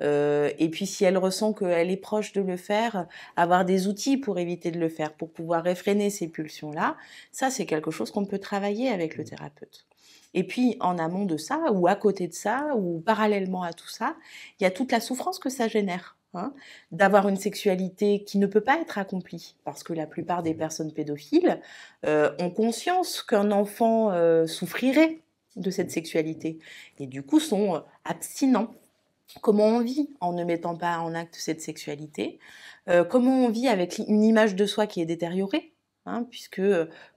euh, et puis si elle ressent qu'elle est proche de le faire, avoir des outils pour éviter de le faire, pour pouvoir réfréner ces pulsions-là, ça c'est quelque chose qu'on peut travailler avec le mmh. thérapeute. Et puis en amont de ça, ou à côté de ça, ou parallèlement à tout ça, il y a toute la souffrance que ça génère. Hein, d'avoir une sexualité qui ne peut pas être accomplie, parce que la plupart des personnes pédophiles euh, ont conscience qu'un enfant euh, souffrirait de cette sexualité, et du coup sont euh, abstinents. Comment on vit en ne mettant pas en acte cette sexualité Comment on vit avec une image de soi qui est détériorée hein, puisque,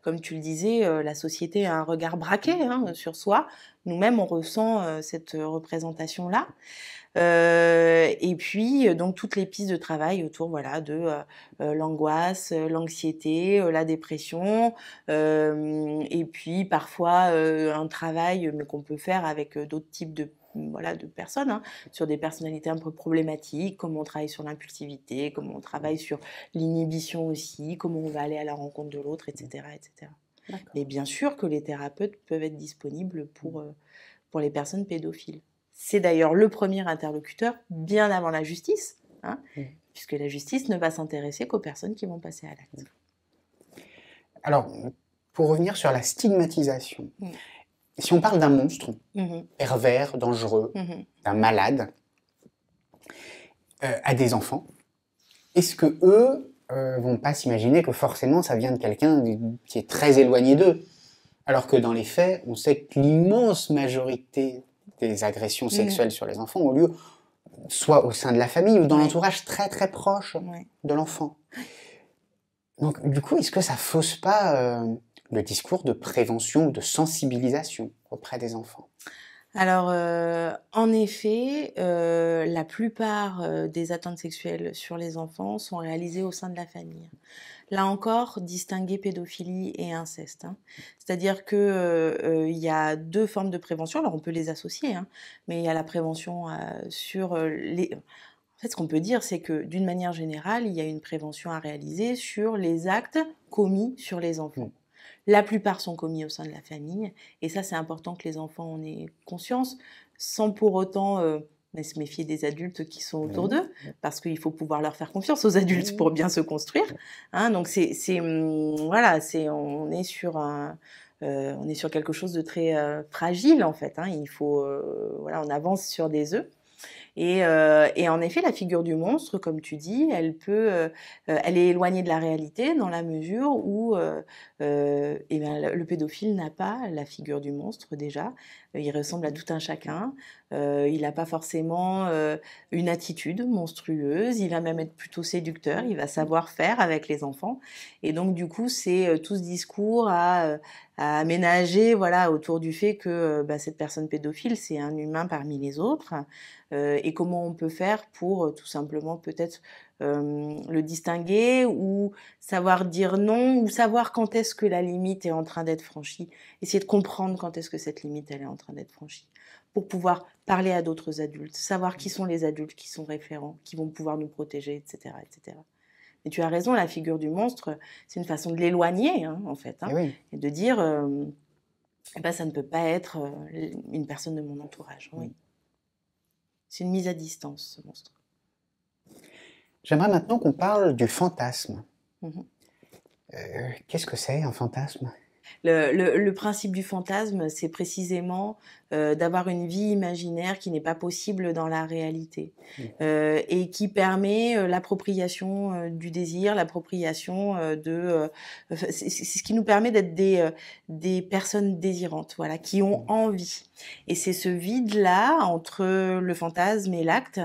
comme tu le disais, la société a un regard braqué hein, sur soi. Nous-mêmes, on ressent cette représentation-là. Euh, et puis, euh, donc, toutes les pistes de travail autour voilà, de euh, l'angoisse, l'anxiété, la dépression, et puis parfois un travail mais qu'on peut faire avec d'autres types de voilà, de personnes, hein, sur des personnalités un peu problématiques, comment on travaille sur l'impulsivité, comment on travaille mmh. sur l'inhibition aussi, comment on va aller à la rencontre de l'autre, etc. etc. Mais bien sûr que les thérapeutes peuvent être disponibles pour, mmh. pour les personnes pédophiles. C'est d'ailleurs le premier interlocuteur bien avant la justice, hein, puisque la justice ne va s'intéresser qu'aux personnes qui vont passer à l'acte. Alors, pour revenir sur la stigmatisation, mm. si on parle d'un monstre, mm-hmm. pervers, dangereux, mm-hmm. d'un malade, euh, à des enfants, est-ce que eux euh, vont pas s'imaginer que forcément ça vient de quelqu'un qui est très éloigné d'eux Alors que dans les faits, on sait que l'immense majorité des agressions mm. sexuelles sur les enfants ont lieu soit au sein de la famille ou dans l'entourage très très proche de l'enfant. Donc du coup, est-ce que ça fausse pas euh, le discours de prévention, ou de sensibilisation auprès des enfants alors, euh, en effet, euh, la plupart euh, des attentes sexuelles sur les enfants sont réalisées au sein de la famille. Là encore, distinguer pédophilie et inceste. Hein. C'est-à-dire que il y a deux formes de prévention. Alors, on peut les associer, hein, mais il y a la prévention sur les. En fait, ce qu'on peut dire, c'est que d'une manière générale, il y a une prévention à réaliser sur les actes commis sur les enfants. Mmh. La plupart sont commis au sein de la famille, et ça c'est important que les enfants en aient conscience, sans pour autant euh, se méfier des adultes qui sont autour d'eux, parce qu'il faut pouvoir leur faire confiance aux adultes pour bien se construire. Hein. donc c'est, mmh, voilà, c'est, on est sur euh, on est sur quelque chose de très euh, fragile en fait. Hein. il faut, voilà, on avance sur des œufs. Euh, et, en effet, la figure du monstre, comme tu dis, elle peut, euh, euh, elle est éloignée de la réalité dans la mesure où eh ben, le pédophile n'a pas la figure du monstre déjà, il ressemble à mmh. tout un chacun, euh, il n'a pas forcément euh, une attitude monstrueuse, il va même être plutôt séducteur, il va mmh. savoir faire avec les enfants. Et donc du coup, c'est euh, tout ce discours à, aménager voilà, autour du fait que bah, cette personne pédophile, c'est un humain parmi les autres, et comment on peut faire pour tout simplement peut-être euh, le distinguer ou savoir dire non ou savoir quand est-ce que la limite est en train d'être franchie. Essayer de comprendre quand est-ce que cette limite elle est en train d'être franchie pour pouvoir parler à d'autres adultes, savoir qui sont les adultes qui sont référents, qui vont pouvoir nous protéger, etc., etc. Mais tu as raison, la figure du monstre, c'est une façon de l'éloigner hein, en fait, hein, eh et, de dire, euh, eh ben, ça ne peut pas être euh, une personne de mon entourage. Oui. Mm. C'est une mise à distance, ce monstre. J'aimerais maintenant qu'on parle du fantasme. Mm-hmm. Euh, qu'est-ce que c'est un fantasme le, principe du fantasme, c'est précisément euh, d'avoir une vie imaginaire qui n'est pas possible dans la réalité mmh. euh, et qui permet euh, l'appropriation du désir, l'appropriation de... c'est ce qui nous permet d'être des, des personnes désirantes, voilà, qui ont mmh. envie. Et c'est ce vide-là entre le fantasme et l'acte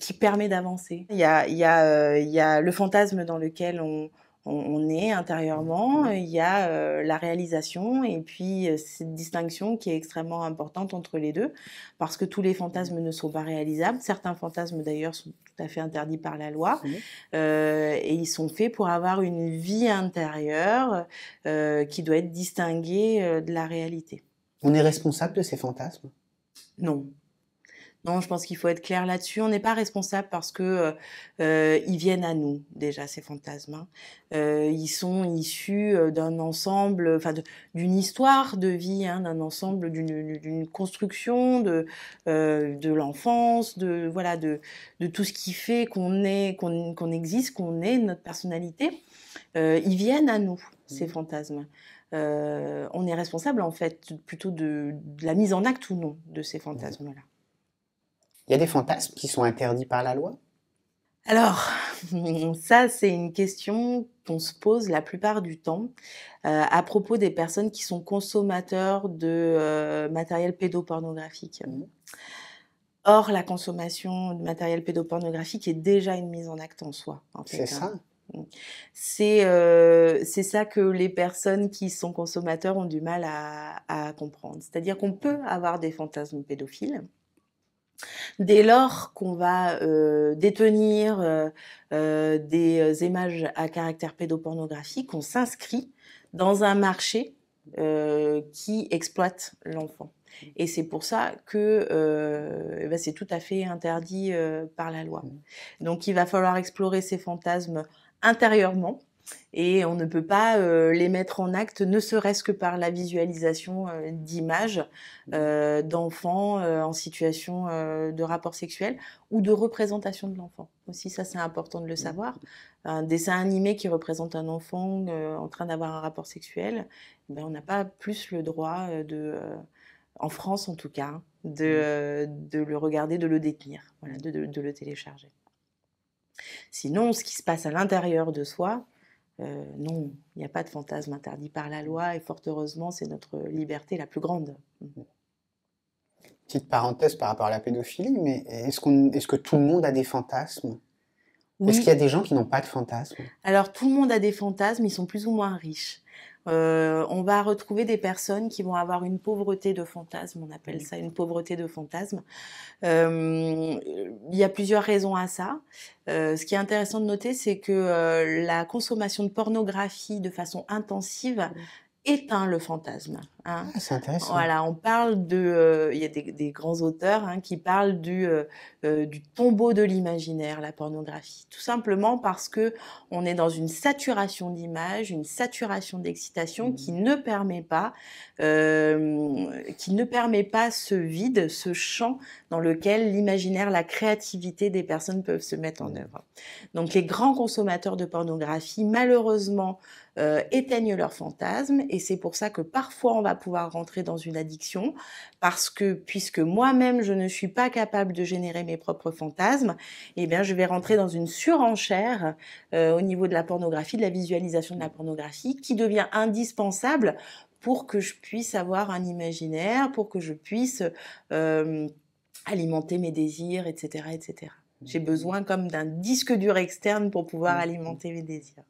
qui permet d'avancer. Il y a, il y, a, il y a le fantasme dans lequel on on, est intérieurement, mmh. il y a euh, la réalisation et puis euh, cette distinction qui est extrêmement importante entre les deux, parce que tous les fantasmes ne sont pas réalisables. Certains fantasmes d'ailleurs sont tout à fait interdits par la loi, mmh. euh, et ils sont faits pour avoir une vie intérieure qui doit être distinguée de la réalité. On est responsable de ces fantasmes Non. Non, je pense qu'il faut être clair là-dessus. On n'est pas responsable parce que euh, ils viennent à nous déjà ces fantasmes. Hein. Euh, ils sont issus euh, d'un ensemble, enfin d'une histoire de vie, hein, d'un ensemble, d'une construction de euh, de l'enfance, de voilà, de de tout ce qui fait qu'on est, qu'on existe, qu'on est, notre personnalité. ils viennent à nous mmh. ces fantasmes. on est responsable en fait plutôt de la mise en acte ou non de ces mmh. fantasmes-là. Il y a des fantasmes qui sont interdits par la loi alors, ça, c'est une question qu'on se pose la plupart du temps euh, à propos des personnes qui sont consommateurs de euh, matériel pédopornographique. Or, la consommation de matériel pédopornographique est déjà une mise en acte en soi. c'est ça. Hein. Mm. C'est, euh, c'est ça que les personnes qui sont consommateurs ont du mal à comprendre. C'est-à-dire qu'on peut avoir des fantasmes pédophiles Dès lors qu'on va euh, détenir euh, euh, des images à caractère pédopornographique, on s'inscrit dans un marché qui exploite l'enfant. Et c'est pour ça que eh ben, c'est tout à fait interdit par la loi. Mmh. Donc il va falloir explorer ces fantasmes intérieurement et on ne peut pas euh, les mettre en acte, ne serait-ce que par la visualisation euh, d'images euh, d'enfants en situation de rapport sexuel ou de représentation de l'enfant. Aussi, ça c'est important de le mmh. savoir. Un dessin animé qui représente un enfant en train d'avoir un rapport sexuel, ben, on n'a pas plus le droit de, en France en tout cas, hein, mmh. de, le regarder, de le détenir, voilà, de le télécharger. Sinon, ce qui se passe à l'intérieur de soi, euh, non, il n'y a pas de fantasme interdit par la loi et fort heureusement, c'est notre liberté la plus grande. Petite parenthèse par rapport à la pédophilie, mais est-ce, que tout le monde a des fantasmes Est-ce qu'il y a des gens qui n'ont pas de fantasmes Alors tout le monde a des fantasmes, ils sont plus ou moins riches. Euh, on va retrouver des personnes qui vont avoir une pauvreté de fantasme on appelle ça une pauvreté de fantasme euh, il y a plusieurs raisons à ça. Euh, ce qui est intéressant de noter, c'est que la consommation de pornographie de façon intensive éteint le fantasme. Hein? Ah, c'est intéressant. Voilà, on parle de, euh, il y a des, grands auteurs hein, qui parlent euh, euh, du, tombeau de l'imaginaire, la pornographie, tout simplement parce que on est dans une saturation d'images, une saturation d'excitation qui mmh. ne permet pas, qui ne permet pas ce vide, ce champ dans lequel l'imaginaire, la créativité des personnes peuvent se mettre en mmh. œuvre. Donc les grands consommateurs de pornographie, malheureusement, éteignent leurs fantasmes et c'est pour ça que parfois on va pouvoir rentrer dans une addiction parce que puisque moi-même je ne suis pas capable de générer mes propres fantasmes, eh bien je vais rentrer dans une surenchère euh, au niveau de la pornographie, de la visualisation de la pornographie qui devient indispensable pour que je puisse avoir un imaginaire, pour que je puisse euh, alimenter mes désirs, etc., etc. J'ai mmh. besoin comme d'un disque dur externe pour pouvoir mmh. alimenter mes désirs.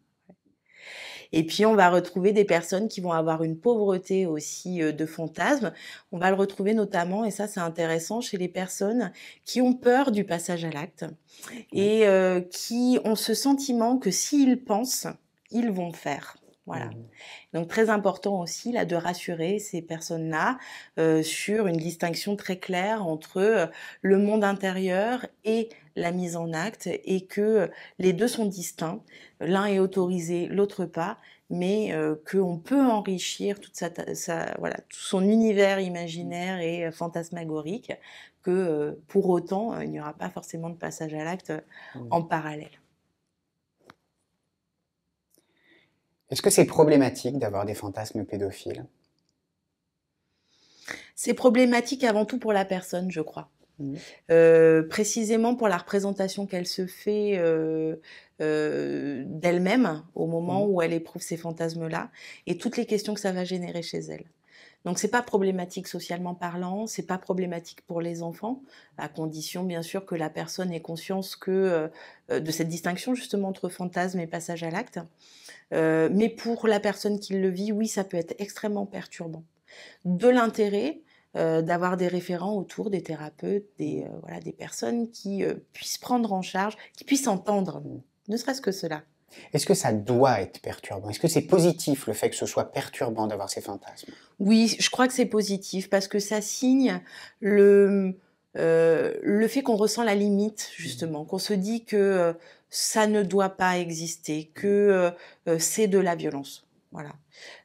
Et puis on va retrouver des personnes qui vont avoir une pauvreté aussi euh, de fantasme, On va le retrouver notamment, et ça c'est intéressant, chez les personnes qui ont peur du passage à l'acte et euh, qui ont ce sentiment que s'ils pensent, ils vont faire. Voilà. Mmh. Donc très important aussi là de rassurer ces personnes-là euh, sur une distinction très claire entre le monde intérieur et la mise en acte et que euh, les deux sont distincts. L'un est autorisé, l'autre pas, mais euh, qu'on peut enrichir toute voilà, tout son univers imaginaire et euh, fantasmagorique, que pour autant, il n'y aura pas forcément de passage à l'acte mmh. en parallèle. Est-ce que c'est problématique d'avoir des fantasmes pédophiles C'est problématique avant tout pour la personne, je crois. Mmh. Euh, précisément pour la représentation qu'elle se fait euh, euh, d'elle-même au moment mmh. où elle éprouve ces fantasmes-là et toutes les questions que ça va générer chez elle. Donc c'est pas problématique socialement parlant, c'est pas problématique pour les enfants, à condition bien sûr que la personne ait conscience que de cette distinction justement entre fantasme et passage à l'acte. mais pour la personne qui le vit, oui, ça peut être extrêmement perturbant. De l'intérêt, euh, d'avoir des référents autour, des thérapeutes, des, euh, voilà, des personnes qui euh, puissent prendre en charge, qui puissent entendre, ne serait-ce que cela. Est-ce que ça doit être perturbant Est-ce que c'est positif le fait que ce soit perturbant d'avoir ces fantasmes Oui, je crois que c'est positif parce que ça signe le, le fait qu'on ressent la limite, mmh. justement, qu'on se dit que ça ne doit pas exister, que c'est de la violence. Voilà.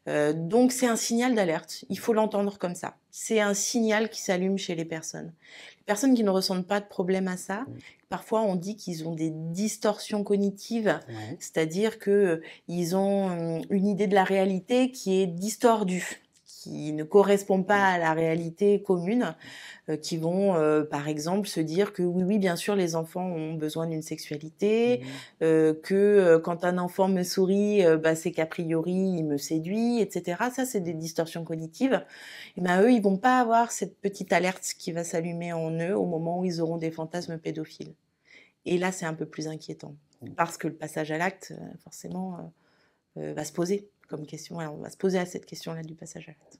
Euh, donc c'est un signal d'alerte. Il faut l'entendre comme ça. C'est un signal qui s'allume chez les personnes. Les personnes qui ne ressentent pas de problème à ça, parfois on dit qu'ils ont des distorsions cognitives, c'est-à-dire que euh, ils ont euh, une idée de la réalité qui est distordue qui ne correspond pas mmh. à la réalité commune, euh, qui vont euh, par exemple se dire que oui, oui, bien sûr, les enfants ont besoin d'une sexualité, mmh. euh, que quand un enfant me sourit, bah, c'est qu'a priori il me séduit, etc. Ça, c'est des distorsions cognitives. Et eh ben eux, ils vont pas avoir cette petite alerte qui va s'allumer en eux au moment où ils auront des fantasmes pédophiles. Et là, c'est un peu plus inquiétant mmh. parce que le passage à l'acte, forcément, va se poser comme question. on va se poser à cette question-là du passage à l'acte.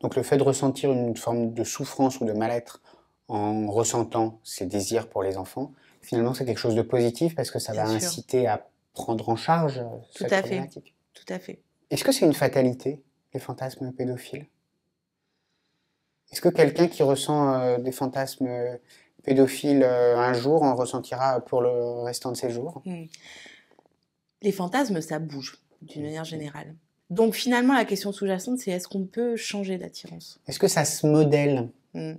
Donc le fait de ressentir une forme de souffrance ou de mal-être en ressentant ces désirs pour les enfants, finalement c'est quelque chose de positif parce que ça va inciter à prendre en charge euh, Tout cette à problématique. Fait. Tout à fait. Est-ce que c'est une fatalité, les fantasmes pédophiles Est-ce que quelqu'un qui ressent euh, des fantasmes euh, pédophiles un jour en ressentira pour le restant de ses jours hmm. Les fantasmes, ça bouge d'une manière générale. Donc finalement, la question sous-jacente, c'est est-ce qu'on peut changer d'attirance Est-ce que ça se modèle hmm.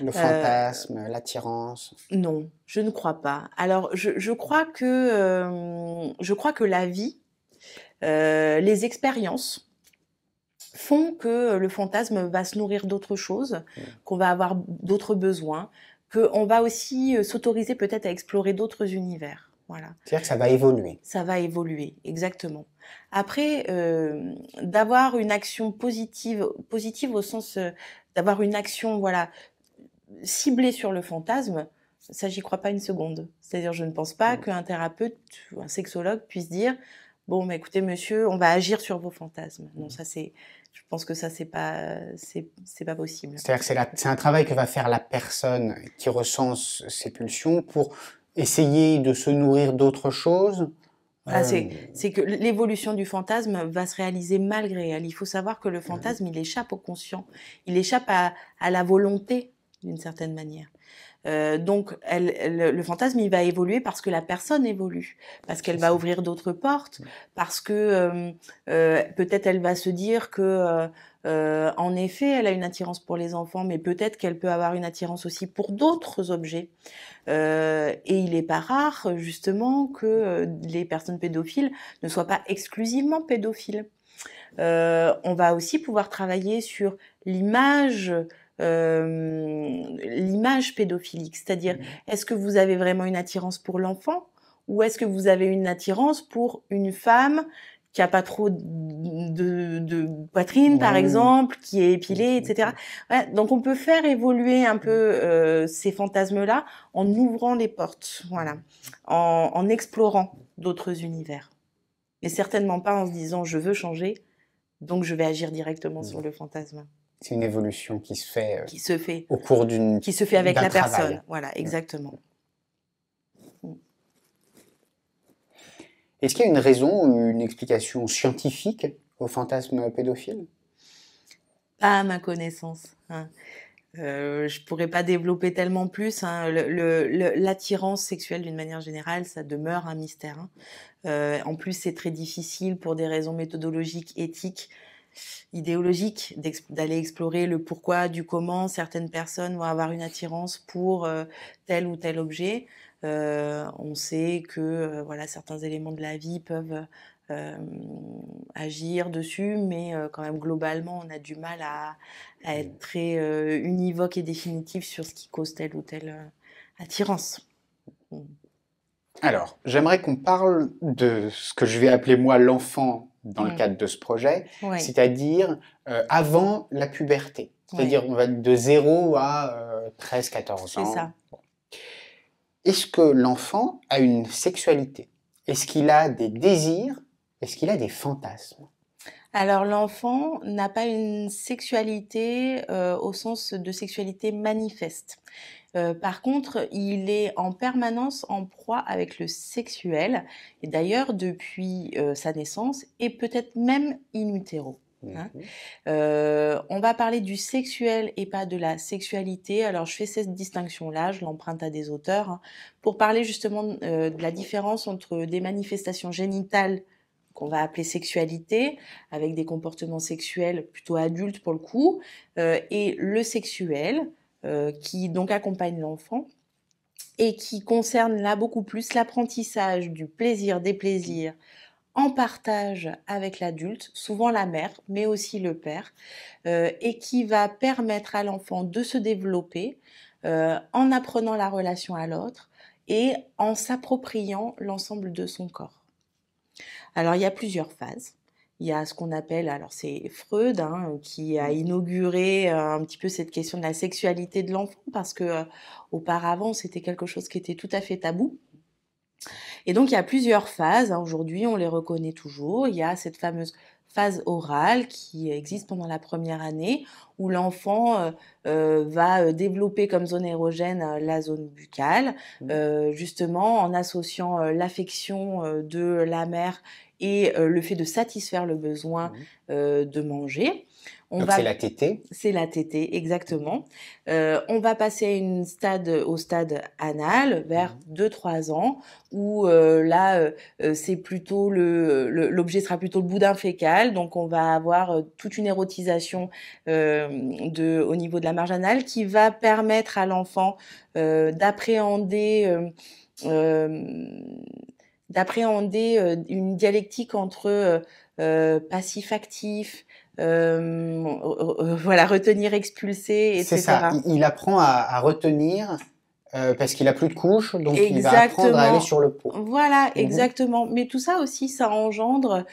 Le euh, fantasme, l'attirance Non, je ne crois pas. Alors, je, crois, que, euh, je crois que la vie, euh, les expériences font que le fantasme va se nourrir d'autres choses, hmm. qu'on va avoir d'autres besoins, qu'on va aussi s'autoriser peut-être à explorer d'autres univers. C'est-à-dire que ça va évoluer. Ça va évoluer, exactement. Après, euh, d'avoir une action positive, positive au sens euh, d'avoir une action, voilà, ciblée sur le fantasme, ça, j'y crois pas une seconde. C'est-à-dire, je ne pense pas mm. qu'un thérapeute ou un sexologue puisse dire, bon, mais bah, écoutez, monsieur, on va agir sur vos fantasmes. Non, mm. ça, c'est, je pense que ça, c'est pas, c'est, pas possible. C'est-à-dire que c'est, un travail que va faire la personne qui recense ses pulsions pour essayer de se nourrir d'autres choses. Ah, euh, c'est que l'évolution du fantasme va se réaliser malgré elle. Il faut savoir que le fantasme, il échappe au conscient, il échappe à la volonté d'une certaine manière. Euh, donc, elle, le fantasme, il va évoluer parce que la personne évolue, parce qu'elle va ouvrir d'autres portes, parce que euh, euh, peut-être elle va se dire que, en effet, elle a une attirance pour les enfants, mais peut-être qu'elle peut avoir une attirance aussi pour d'autres objets. et il n'est pas rare, justement, que les personnes pédophiles ne soient pas exclusivement pédophiles. on va aussi pouvoir travailler sur l'image euh, l'image pédophilique, c'est-à-dire mm. est-ce que vous avez vraiment une attirance pour l'enfant ou est-ce que vous avez une attirance pour une femme qui a pas trop de, poitrine, par exemple, qui est épilée, mm, etc. Mm, donc on peut faire évoluer un peu euh, ces fantasmes-là en ouvrant les portes, voilà, en, explorant d'autres univers. Mais certainement pas en se disant je veux changer, donc je vais agir directement sur le fantasme c'est une évolution qui se fait, euh, qui se fait au cours d'une qui se fait avec la personne. Voilà, mm. exactement. Est-ce qu'il y a une raison ou une explication scientifique au fantasme pédophile Pas à ma connaissance. Hein. Euh, je pourrais pas développer tellement plus. Hein. L'attirance sexuelle, d'une manière générale, ça demeure un mystère. Hein. Euh, en plus, c'est très difficile pour des raisons méthodologiques, éthiques, idéologique d'aller explorer le pourquoi, du comment certaines personnes vont avoir une attirance pour euh, tel ou tel objet. Euh, on sait que euh, voilà certains éléments de la vie peuvent agir dessus, mais quand même globalement on a du mal à mmh. être très univoque et définitif sur ce qui cause telle ou telle attirance. Mmh. Alors, j'aimerais qu'on parle de ce que je vais appeler moi l'enfant dans le cadre de ce projet, c'est-à-dire euh, avant la puberté. C'est-à-dire on va de 0 à 13-14 euh, ans. C'est ça. Est-ce que l'enfant a une sexualité Est-ce qu'il a des désirs Est-ce qu'il a des fantasmes alors l'enfant n'a pas une sexualité euh, au sens de sexualité manifeste. Euh, par contre, il est en permanence en proie avec le sexuel, et d'ailleurs depuis euh, sa naissance, et peut-être même in utero. Hein. Mhm. Euh, on va parler du sexuel et pas de la sexualité. Alors je fais cette distinction-là, je l'emprunte à des auteurs, hein, pour parler justement de la différence entre des manifestations génitales qu'on va appeler sexualité, avec des comportements sexuels plutôt adultes pour le coup, et le sexuel, euh, qui donc accompagne l'enfant et qui concerne là beaucoup plus l'apprentissage du plaisir des plaisirs en partage avec l'adulte, souvent la mère, mais aussi le père, euh, et qui va permettre à l'enfant de se développer euh, en apprenant la relation à l'autre et en s'appropriant l'ensemble de son corps. Alors il y a plusieurs phases il y a ce qu'on appelle, alors c'est Freud hein, qui a mmh. inauguré euh, un petit peu cette question de la sexualité de l'enfant parce que euh, auparavant c'était quelque chose qui était tout à fait tabou. Et donc il y a plusieurs phases. Hein. Aujourd'hui on les reconnaît toujours. Il y a cette fameuse phase orale qui existe pendant la première année où l'enfant euh, va développer comme zone érogène la zone buccale, mmh. justement en associant l'affection de la mère et euh, le fait de satisfaire le besoin mmh. euh, de manger. Donc c'est la tétée C'est la tétée, exactement. Euh, on va passer une stade, au stade anal vers 2-3 mmh. ans, où là, c'est plutôt le, l'objet sera plutôt le boudin fécal. Donc on va avoir toute une érotisation au niveau de la marge anale qui va permettre à l'enfant d'appréhender d'appréhender euh, une dialectique entre euh, euh, passif-actif, voilà, retenir, expulser, etc. C'est ça. Il, apprend à, retenir parce qu'il a plus de couches, donc il va apprendre à aller sur le pot. Voilà, mhm. exactement. Mais tout ça aussi, ça engendre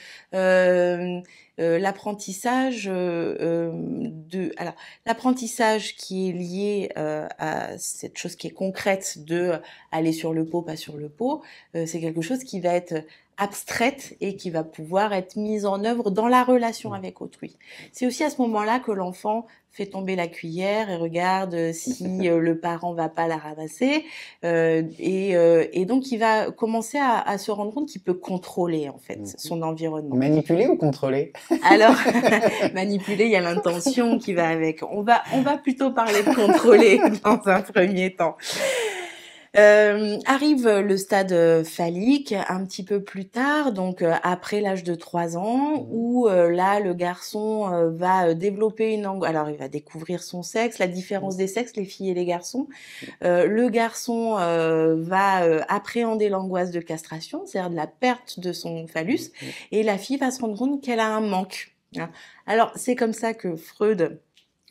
euh, l'apprentissage euh, euh, de alors l'apprentissage qui est lié à cette chose qui est concrète de aller sur le pot pas sur le pot c'est quelque chose qui va être abstraite et qui va pouvoir être mise en œuvre dans la relation mm. avec autrui. C'est aussi à ce moment-là que l'enfant fait tomber la cuillère et regarde euh, si euh, le parent va pas la ramasser euh, et, euh, et, donc il va commencer à, à se rendre compte qu'il peut contrôler en fait mm-hmm. son environnement. Manipuler ou contrôler Alors manipuler, il y a l'intention qui va avec. On va on va plutôt parler de contrôler dans un premier temps. Euh, arrive euh, le stade euh, phallique un petit peu plus tard, donc euh, après l'âge de 3 ans, mmh où là le garçon va développer une angoisse. Alors il va découvrir son sexe, la différence mmh. des sexes, les filles et les garçons. le garçon va appréhender l'angoisse de castration, c'est-à-dire de la perte de son phallus, mmh, et la fille va se rendre compte qu'elle a un manque. Hein. Alors c'est comme ça que Freud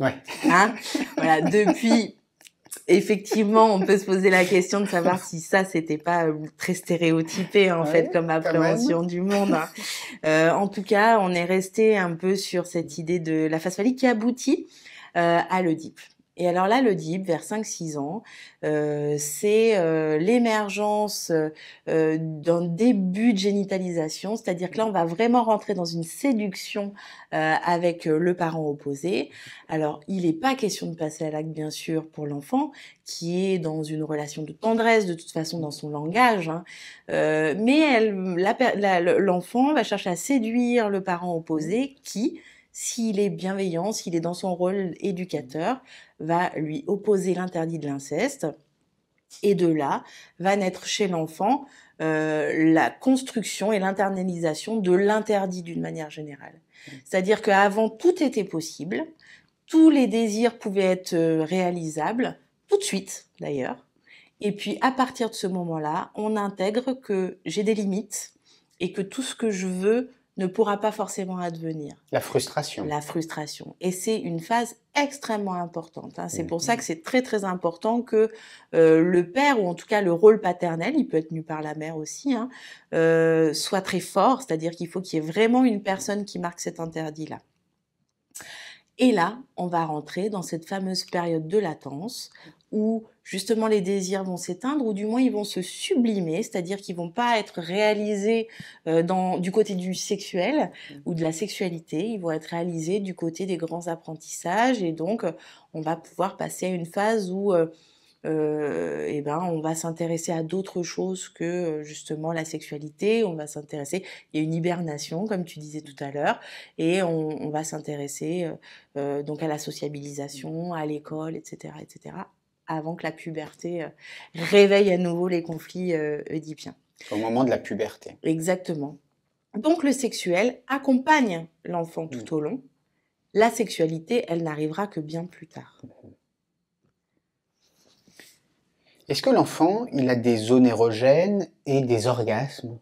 hein, voilà, depuis effectivement, on peut se poser la question de savoir si ça, c'était pas euh, très stéréotypé en fait comme appréhension du monde. Hein. Euh, en tout cas, on est resté un peu sur cette idée de la face qui aboutit euh, à l'Oedipe. Et alors là, le dip vers 5-6 ans, euh, c'est euh, l'émergence euh, d'un début de génitalisation, c'est-à-dire que là, on va vraiment rentrer dans une séduction avec le parent opposé. Alors, il n'est pas question de passer à l'acte, bien sûr, pour l'enfant, qui est dans une relation de tendresse, de toute façon, dans son langage, hein, mais l'enfant va chercher à séduire le parent opposé qui, s'il est bienveillant, s'il est dans son rôle éducateur, va lui opposer l'interdit de l'inceste. Et de là va naître chez l'enfant euh, la construction et l'internalisation de l'interdit d'une manière générale. Mmh. C'est-à-dire qu'avant, tout était possible, tous les désirs pouvaient être euh, réalisables, tout de suite d'ailleurs. Et puis à partir de ce moment-là, on intègre que j'ai des limites et que tout ce que je veux ne pourra pas forcément advenir. La frustration. La frustration. Et c'est une phase extrêmement importante. Hein. C'est pour ça mhm. que c'est très très important que euh, le père, ou en tout cas le rôle paternel, il peut être tenu par la mère aussi, hein, euh, soit très fort, c'est-à-dire qu'il faut qu'il y ait vraiment une personne qui marque cet interdit-là. Et là, on va rentrer dans cette fameuse période de latence où justement les désirs vont s'éteindre ou du moins ils vont se sublimer, c'est-à-dire qu'ils vont pas être réalisés euh, dans, du côté du sexuel mmh. ou de la sexualité, ils vont être réalisés du côté des grands apprentissages et donc on va pouvoir passer à une phase où euh, euh, eh ben, on va s'intéresser à d'autres choses que justement la sexualité, on va s'intéresser, il y a une hibernation comme tu disais tout à l'heure, et on, va s'intéresser euh, donc à la sociabilisation, à l'école, etc., etc., avant que la puberté euh, réveille à nouveau les conflits oedipiens. Euh, au moment de la puberté. Exactement. Donc le sexuel accompagne l'enfant tout mm. au long. La sexualité, elle n'arrivera que bien plus tard. Mm-hmm. Est-ce que l'enfant, il a des zones érogènes et des orgasmes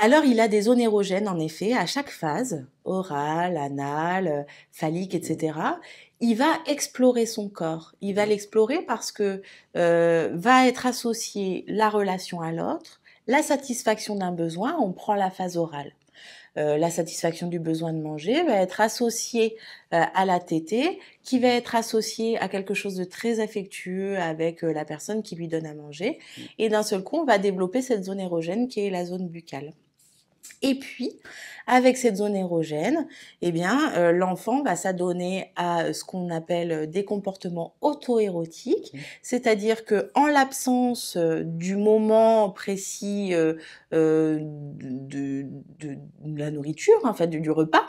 alors il a des zones érogènes en effet à chaque phase, orale, anale, phallique, etc. Il va explorer son corps. Il va mmh. l'explorer parce que euh, va être associée la relation à l'autre, la satisfaction d'un besoin, on prend la phase orale. Euh, la satisfaction du besoin de manger va être associée euh, à la tétée, qui va être associée à quelque chose de très affectueux avec la personne qui lui donne à manger. Mmh. Et d'un seul coup, on va développer cette zone érogène qui est la zone buccale. Et puis, avec cette zone érogène, eh bien, euh, l'enfant va s'adonner à euh, ce qu'on appelle euh, des comportements auto-érotiques, mmh. c'est-à-dire que en l'absence du moment précis de, la nourriture, en fait, du, repas,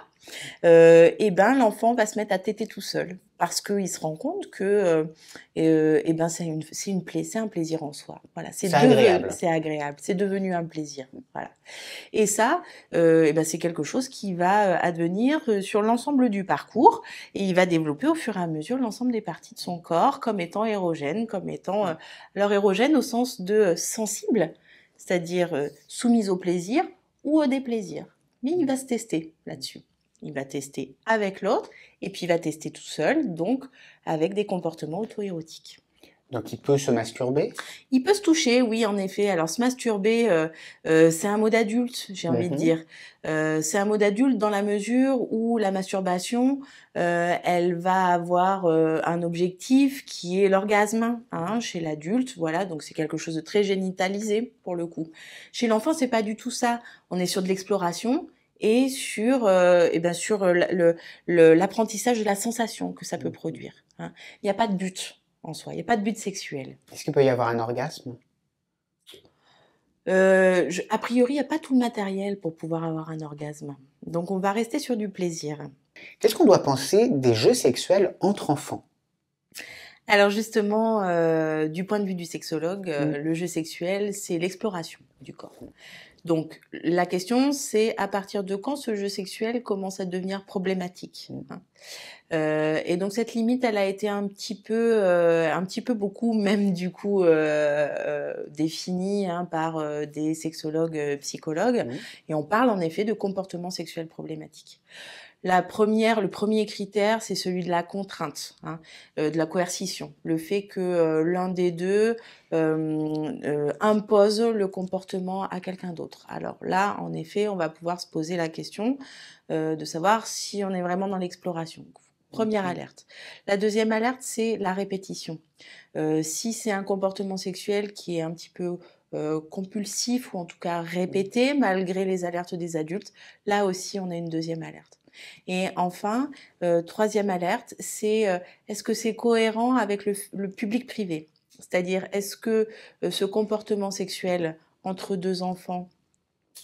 eh ben, l'enfant va se mettre à téter tout seul parce qu'il se rend compte que euh, euh, eh ben c'est une, une plaie, c'est un plaisir en soi. Voilà, c'est agréable. C'est agréable, c'est devenu un plaisir. Voilà. Et ça, euh, et eh ben c'est quelque chose qui va euh, advenir sur l'ensemble du parcours et il va développer au fur et à mesure l'ensemble des parties de son corps comme étant érogène, comme étant leur érogène au sens de sensible, c'est-à-dire soumise au plaisir ou au déplaisir. Mais il va se tester là-dessus. Il va tester avec l'autre et puis il va tester tout seul, donc avec des comportements autoérotiques. Donc il peut se masturber Il peut se toucher, oui, en effet. Alors se masturber, euh, euh, c'est un mot d'adulte, j'ai envie de mhm. dire. Euh, c'est un mot d'adulte dans la mesure où la masturbation, elle va avoir un objectif qui est l'orgasme hein, chez l'adulte. Voilà, donc c'est quelque chose de très génitalisé pour le coup. Chez l'enfant, c'est pas du tout ça. On est sur de l'exploration et sur, et euh, eh ben sur euh, l'apprentissage le, l'apprentissage de la sensation que ça peut produire. Hein. Il n'y a pas de but en soi, il n'y a pas de but sexuel. Est-ce qu'il peut y avoir un orgasme euh, a priori, il n'y a pas tout le matériel pour pouvoir avoir un orgasme. Donc on va rester sur du plaisir. Qu'est-ce qu'on doit penser des jeux sexuels entre enfants alors justement, du point de vue du sexologue, mmh. le jeu sexuel, c'est l'exploration du corps. Donc la question, c'est à partir de quand ce jeu sexuel commence à devenir problématique. Hein. Euh, et donc cette limite, elle a été un petit peu, euh, un petit peu beaucoup, même du coup euh, définie hein, par des sexologues, psychologues, et on parle en effet de comportement sexuel problématique. La première, le premier critère, c'est celui de la contrainte, hein, euh, de la coercition, le fait que euh, l'un des deux euh, impose le comportement à quelqu'un d'autre. Alors là, en effet, on va pouvoir se poser la question de savoir si on est vraiment dans l'exploration. Première alerte. La deuxième alerte, c'est la répétition. si c'est un comportement sexuel qui est un petit peu compulsif ou en tout cas répété malgré les alertes des adultes, là aussi on a une deuxième alerte. Et enfin, euh, troisième alerte, c'est euh, est-ce que c'est cohérent avec le, public privé C'est-à-dire, est-ce que euh, ce comportement sexuel entre deux enfants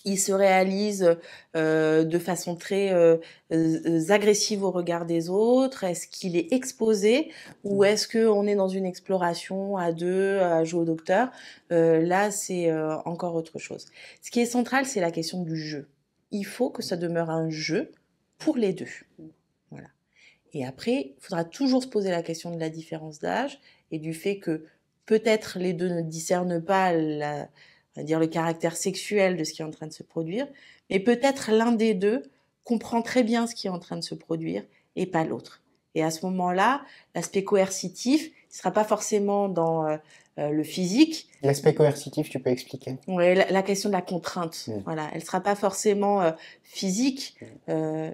il se réalise de façon très agressive au regard des autres Est-ce qu'il est exposé ou mmh. est-ce qu'on est dans une exploration à deux, à jouer au docteur Là, c'est encore autre chose. Ce qui est central, c'est la question du jeu. Il faut que ça demeure un jeu pour les deux. Voilà. Et après, il faudra toujours se poser la question de la différence d'âge et du fait que peut-être les deux ne discernent pas dire, le caractère sexuel de ce qui est en train de se produire, mais peut-être l'un des deux comprend très bien ce qui est en train de se produire et pas l'autre. Et à ce moment-là, l'aspect coercitif, ne sera pas forcément dans euh, euh, le physique. L'aspect coercitif, tu peux expliquer. Oui, la, question de la contrainte. Mm. Voilà, elle sera pas forcément euh, physique, mm.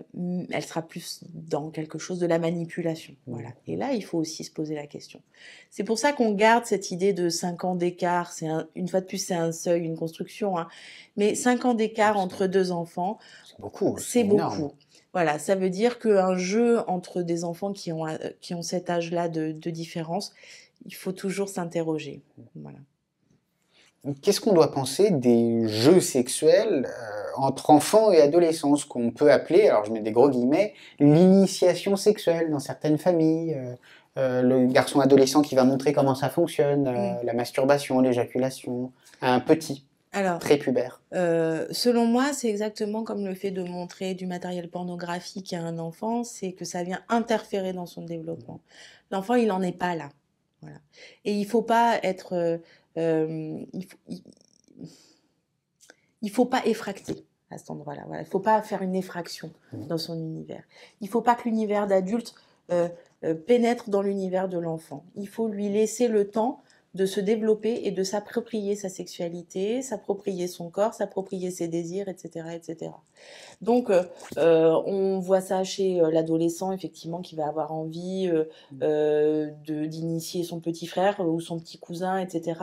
elle sera plus dans quelque chose de la manipulation. Mm. Voilà. Et là, il faut aussi se poser la question. C'est pour ça qu'on garde cette idée de 5 ans d'écart. C'est une fois de plus, c'est un seuil, une construction. Hein. Mais 5 ans d'écart entre deux enfants, c'est beaucoup. C'est beaucoup. Voilà, ça veut dire qu'un jeu entre des enfants qui ont, euh, qui ont cet âge-là de, différence, il faut toujours s'interroger. Qu'est-ce qu'on doit penser des jeux sexuels euh, entre enfants et adolescents, qu'on peut appeler, alors je mets des gros guillemets, l'initiation sexuelle dans certaines familles euh, le garçon adolescent qui va montrer comment ça fonctionne, mm. la masturbation, l'éjaculation, à un petit. Alors, très euh, selon moi, c'est exactement comme le fait de montrer du matériel pornographique à un enfant, c'est que ça vient interférer dans son développement. L'enfant, il n'en est pas là. Voilà. Et il ne faut pas être... Euh, euh, il, ne faut pas effracter à cet endroit-là. Il ne faut pas faire une effraction mmh. dans son univers. Il ne faut pas que l'univers d'adulte pénètre dans l'univers de l'enfant. Il faut lui laisser le temps de se développer et de s'approprier sa sexualité, s'approprier son corps, s'approprier ses désirs, etc. etc. Donc, euh, euh, on voit ça chez euh, l'adolescent, effectivement, qui va avoir envie mmh. d'initier son petit frère ou son petit cousin, etc.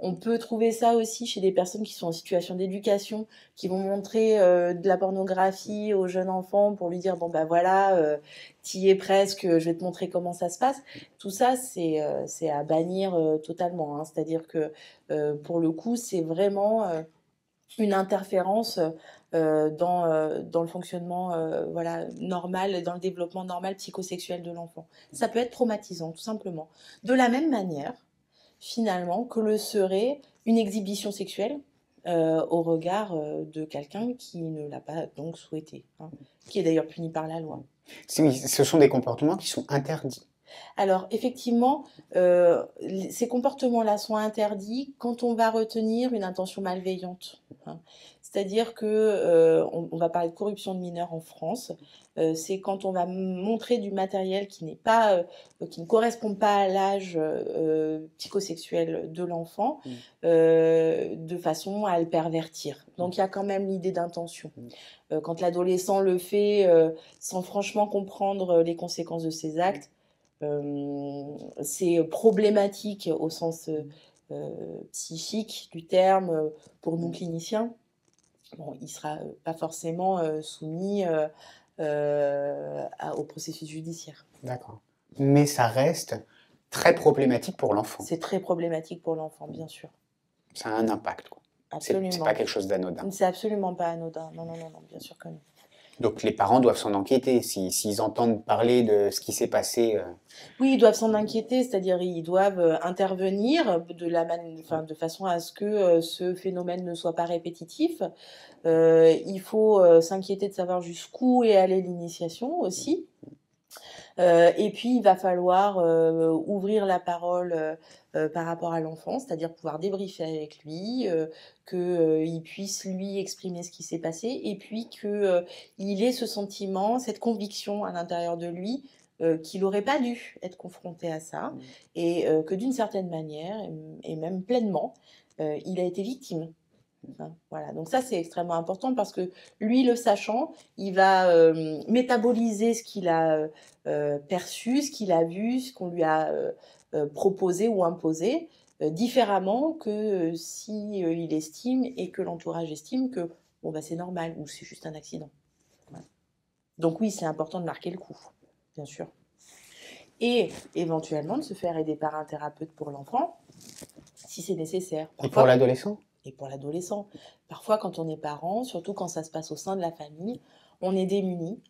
On peut trouver ça aussi chez des personnes qui sont en situation d'éducation, qui vont montrer de la pornographie aux jeunes enfants pour lui dire, bon, ben bah, voilà, t'y es presque, je vais te montrer comment ça se passe. Tout ça, c'est euh, à bannir euh, totalement. Hein. C'est-à-dire que euh, pour le coup, c'est vraiment une interférence dans, le fonctionnement voilà, normal, dans le développement normal psychosexuel de l'enfant. Ça peut être traumatisant, tout simplement. De la même manière, finalement, que le serait une exhibition sexuelle au regard de quelqu'un qui ne l'a pas donc souhaité, hein. qui est d'ailleurs puni par la loi. Ce sont des comportements qui sont interdits. Alors effectivement, euh, ces comportements-là sont interdits quand on va retenir une intention malveillante. Hein. C'est-à-dire que euh, on, va parler de corruption de mineurs en France. Euh, c'est quand on va montrer du matériel qui n'est pas, euh, qui ne correspond pas à l'âge psychosexuel de l'enfant, mmh. de façon à le pervertir. Donc mmh. il y a quand même l'idée d'intention. Mmh. quand l'adolescent le fait sans franchement comprendre les conséquences de ses actes, c'est problématique au sens psychique du terme pour nous cliniciens bon, il ne sera euh, pas forcément euh, soumis euh, au processus judiciaire. D'accord. Mais ça reste très problématique pour l'enfant. C'est très problématique pour l'enfant, bien sûr. Ça a un impact. Quoi. Absolument. C'est pas quelque chose d'anodin. C'est absolument pas anodin. Non, non, non, non bien sûr que non. Donc les parents doivent s'en inquiéter s'ils entendent parler de ce qui s'est passé. Euh, oui, ils doivent s'en inquiéter, c'est-à-dire ils doivent euh, intervenir de, la enfin, de façon à ce que euh, ce phénomène ne soit pas répétitif. il faut s'inquiéter de savoir jusqu'où est allée l'initiation aussi. Euh, et puis, il va falloir euh, ouvrir la parole euh, par rapport à l'enfant, c'est-à-dire pouvoir débriefer avec lui, qu'il puisse lui exprimer ce qui s'est passé, et puis qu'il ait ce sentiment, cette conviction à l'intérieur de lui qu'il n'aurait pas dû être confronté à ça mmh. et que d'une certaine manière, et même pleinement, il a été victime voilà, donc ça c'est extrêmement important parce que lui, le sachant, il va euh, métaboliser ce qu'il a euh, euh, perçu, ce qu'il a vu, ce qu'on lui a proposé ou imposé différemment que si il estime et que l'entourage estime que bon bah c'est normal ou c'est juste un accident. Donc oui, c'est important de marquer le coup, bien sûr. Et éventuellement de se faire aider par un thérapeute pour l'enfant si c'est nécessaire. et pour l'adolescent et pour l'adolescent. Parfois, quand on est parent, surtout quand ça se passe au sein de la famille, on est démuni.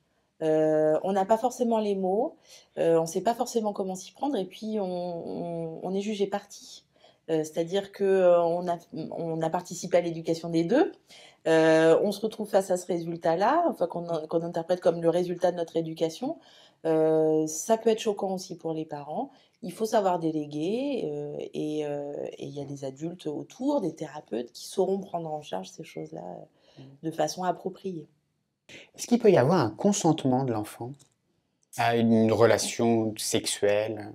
Euh, on n'a pas forcément les mots, euh, on ne sait pas forcément comment s'y prendre, et puis on, est jugé parti. Euh, c'est-à-dire qu'on a, on a participé à l'éducation des deux, on se retrouve face à ce résultat-là, enfin, qu'on interprète comme le résultat de notre éducation. ça peut être choquant aussi pour les parents, il faut savoir déléguer euh, euh, et il y a des adultes autour, des thérapeutes qui sauront prendre en charge ces choses-là euh, mmh. de façon appropriée. Est-ce qu'il peut y avoir un consentement de l'enfant à une relation sexuelle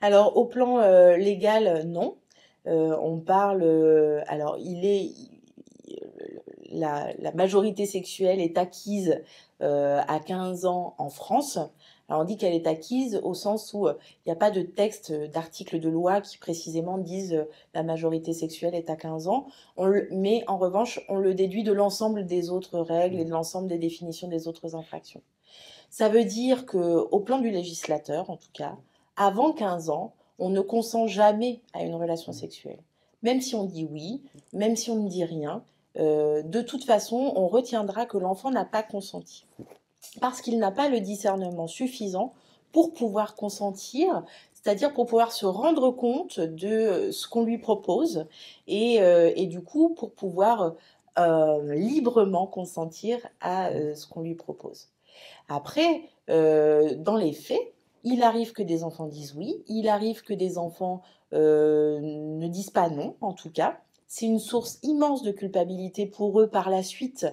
Alors au plan légal, non. on parle. alors il est. La, la majorité sexuelle est acquise à 15 ans en France on dit qu'elle est acquise au sens où euh, il n'y a pas de texte, euh, d'article de loi qui précisément disent euh, la majorité sexuelle est à 15 ans, mais en revanche on le déduit de l'ensemble des autres règles et de l'ensemble des définitions des autres infractions. Ça veut dire que, au plan du législateur en tout cas, avant 15 ans, on ne consent jamais à une relation sexuelle. Même si on dit oui, même si on ne dit rien, de toute façon, on retiendra que l'enfant n'a pas consenti parce qu'il n'a pas le discernement suffisant pour pouvoir consentir, c'est-à-dire pour pouvoir se rendre compte de euh, ce qu'on lui propose et, euh, du coup pour pouvoir euh, librement consentir à ce qu'on lui propose. Après, dans les faits, il arrive que des enfants disent oui, il arrive que des enfants ne disent pas non, en tout cas. C'est une source immense de culpabilité pour eux par la suite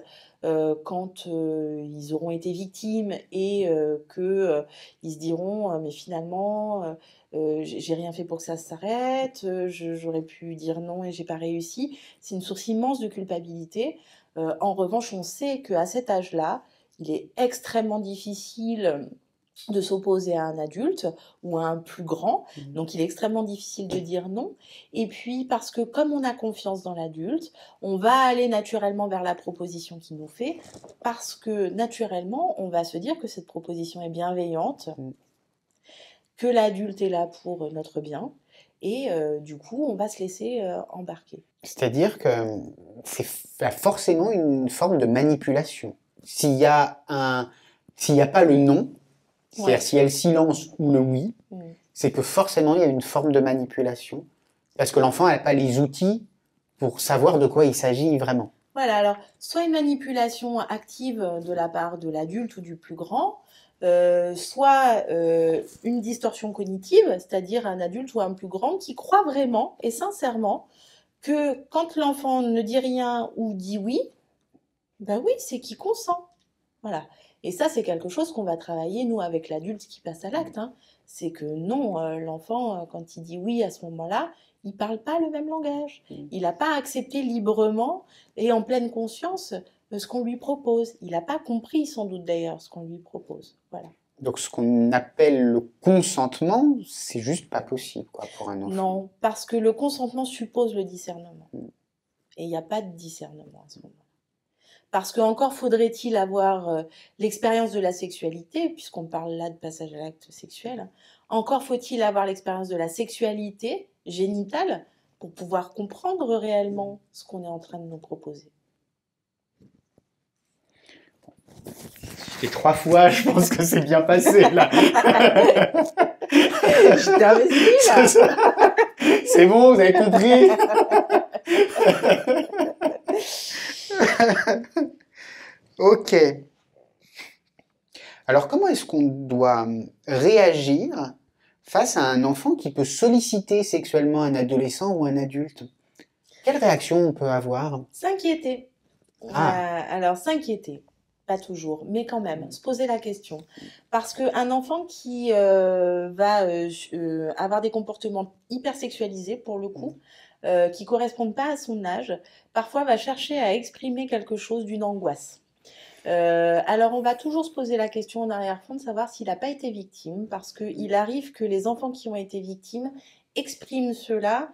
euh, quand euh, ils auront été victimes et euh, que qu'ils se diront mais finalement j'ai rien fait pour que ça s'arrête, j'aurais pu dire non et j'ai pas réussi. C'est une source immense de culpabilité. en revanche, on sait qu'à cet âge-là, il est extrêmement difficile de s'opposer à un adulte ou à un plus grand. Mmh. Donc il est extrêmement difficile de dire non. Et puis parce que comme on a confiance dans l'adulte, on va aller naturellement vers la proposition qu'il nous fait, parce que naturellement, on va se dire que cette proposition est bienveillante, mmh. que l'adulte est là pour euh, notre bien, et euh, du coup, on va se laisser euh, embarquer. C'est-à-dire que mmh, c'est forcément une forme de manipulation. S'il y a un... S'il n'y a pas le non, c'est-à-dire, si elle silence ou le oui, mm. c'est que forcément, il y a une forme de manipulation. Parce que l'enfant n'a pas les outils pour savoir de quoi il s'agit vraiment. Voilà, alors, soit une manipulation active de la part de l'adulte ou du plus grand, euh, soit euh, une distorsion cognitive, c'est-à-dire un adulte ou un plus grand qui croit vraiment et sincèrement que quand l'enfant ne dit rien ou dit oui, ben oui, c'est qu'il consent. Voilà. Et ça, c'est quelque chose qu'on va travailler, nous, avec l'adulte qui passe à mmh. l'acte. Hein. C'est que non, euh, l'enfant, euh, quand il dit oui à ce moment-là, il ne parle pas le même langage. Mmh. Il n'a pas accepté librement et en pleine conscience euh, ce qu'on lui propose. Il n'a pas compris, sans doute d'ailleurs, ce qu'on lui propose. Voilà. Donc ce qu'on appelle le consentement, c'est juste pas possible pour un enfant. Non, parce que le consentement suppose le discernement. Mmh. Et il n'y a pas de discernement à ce moment parce que encore faudrait-il avoir euh, l'expérience de la sexualité, puisqu'on parle là de passage à l'acte sexuel, hein. encore faut-il avoir l'expérience de la sexualité génitale pour pouvoir comprendre réellement ce qu'on est en train de nous proposer. Et trois fois, je pense que c'est bien passé là. J'étais là. C'est bon, vous avez compris. ok. Alors comment est-ce qu'on doit hum, réagir face à un enfant qui peut solliciter sexuellement un adolescent ou un adulte Quelle réaction on peut avoir S'inquiéter. Ah. Euh, alors s'inquiéter pas toujours, mais quand même, mm. se poser la question. Parce qu'un enfant qui euh, va euh, euh, avoir des comportements hypersexualisés, pour le coup, mm. qui correspondent pas à son âge, parfois va chercher à exprimer quelque chose d'une angoisse. alors on va toujours se poser la question en arrière-fond de savoir s'il n'a pas été victime, parce qu'il arrive que les enfants qui ont été victimes expriment cela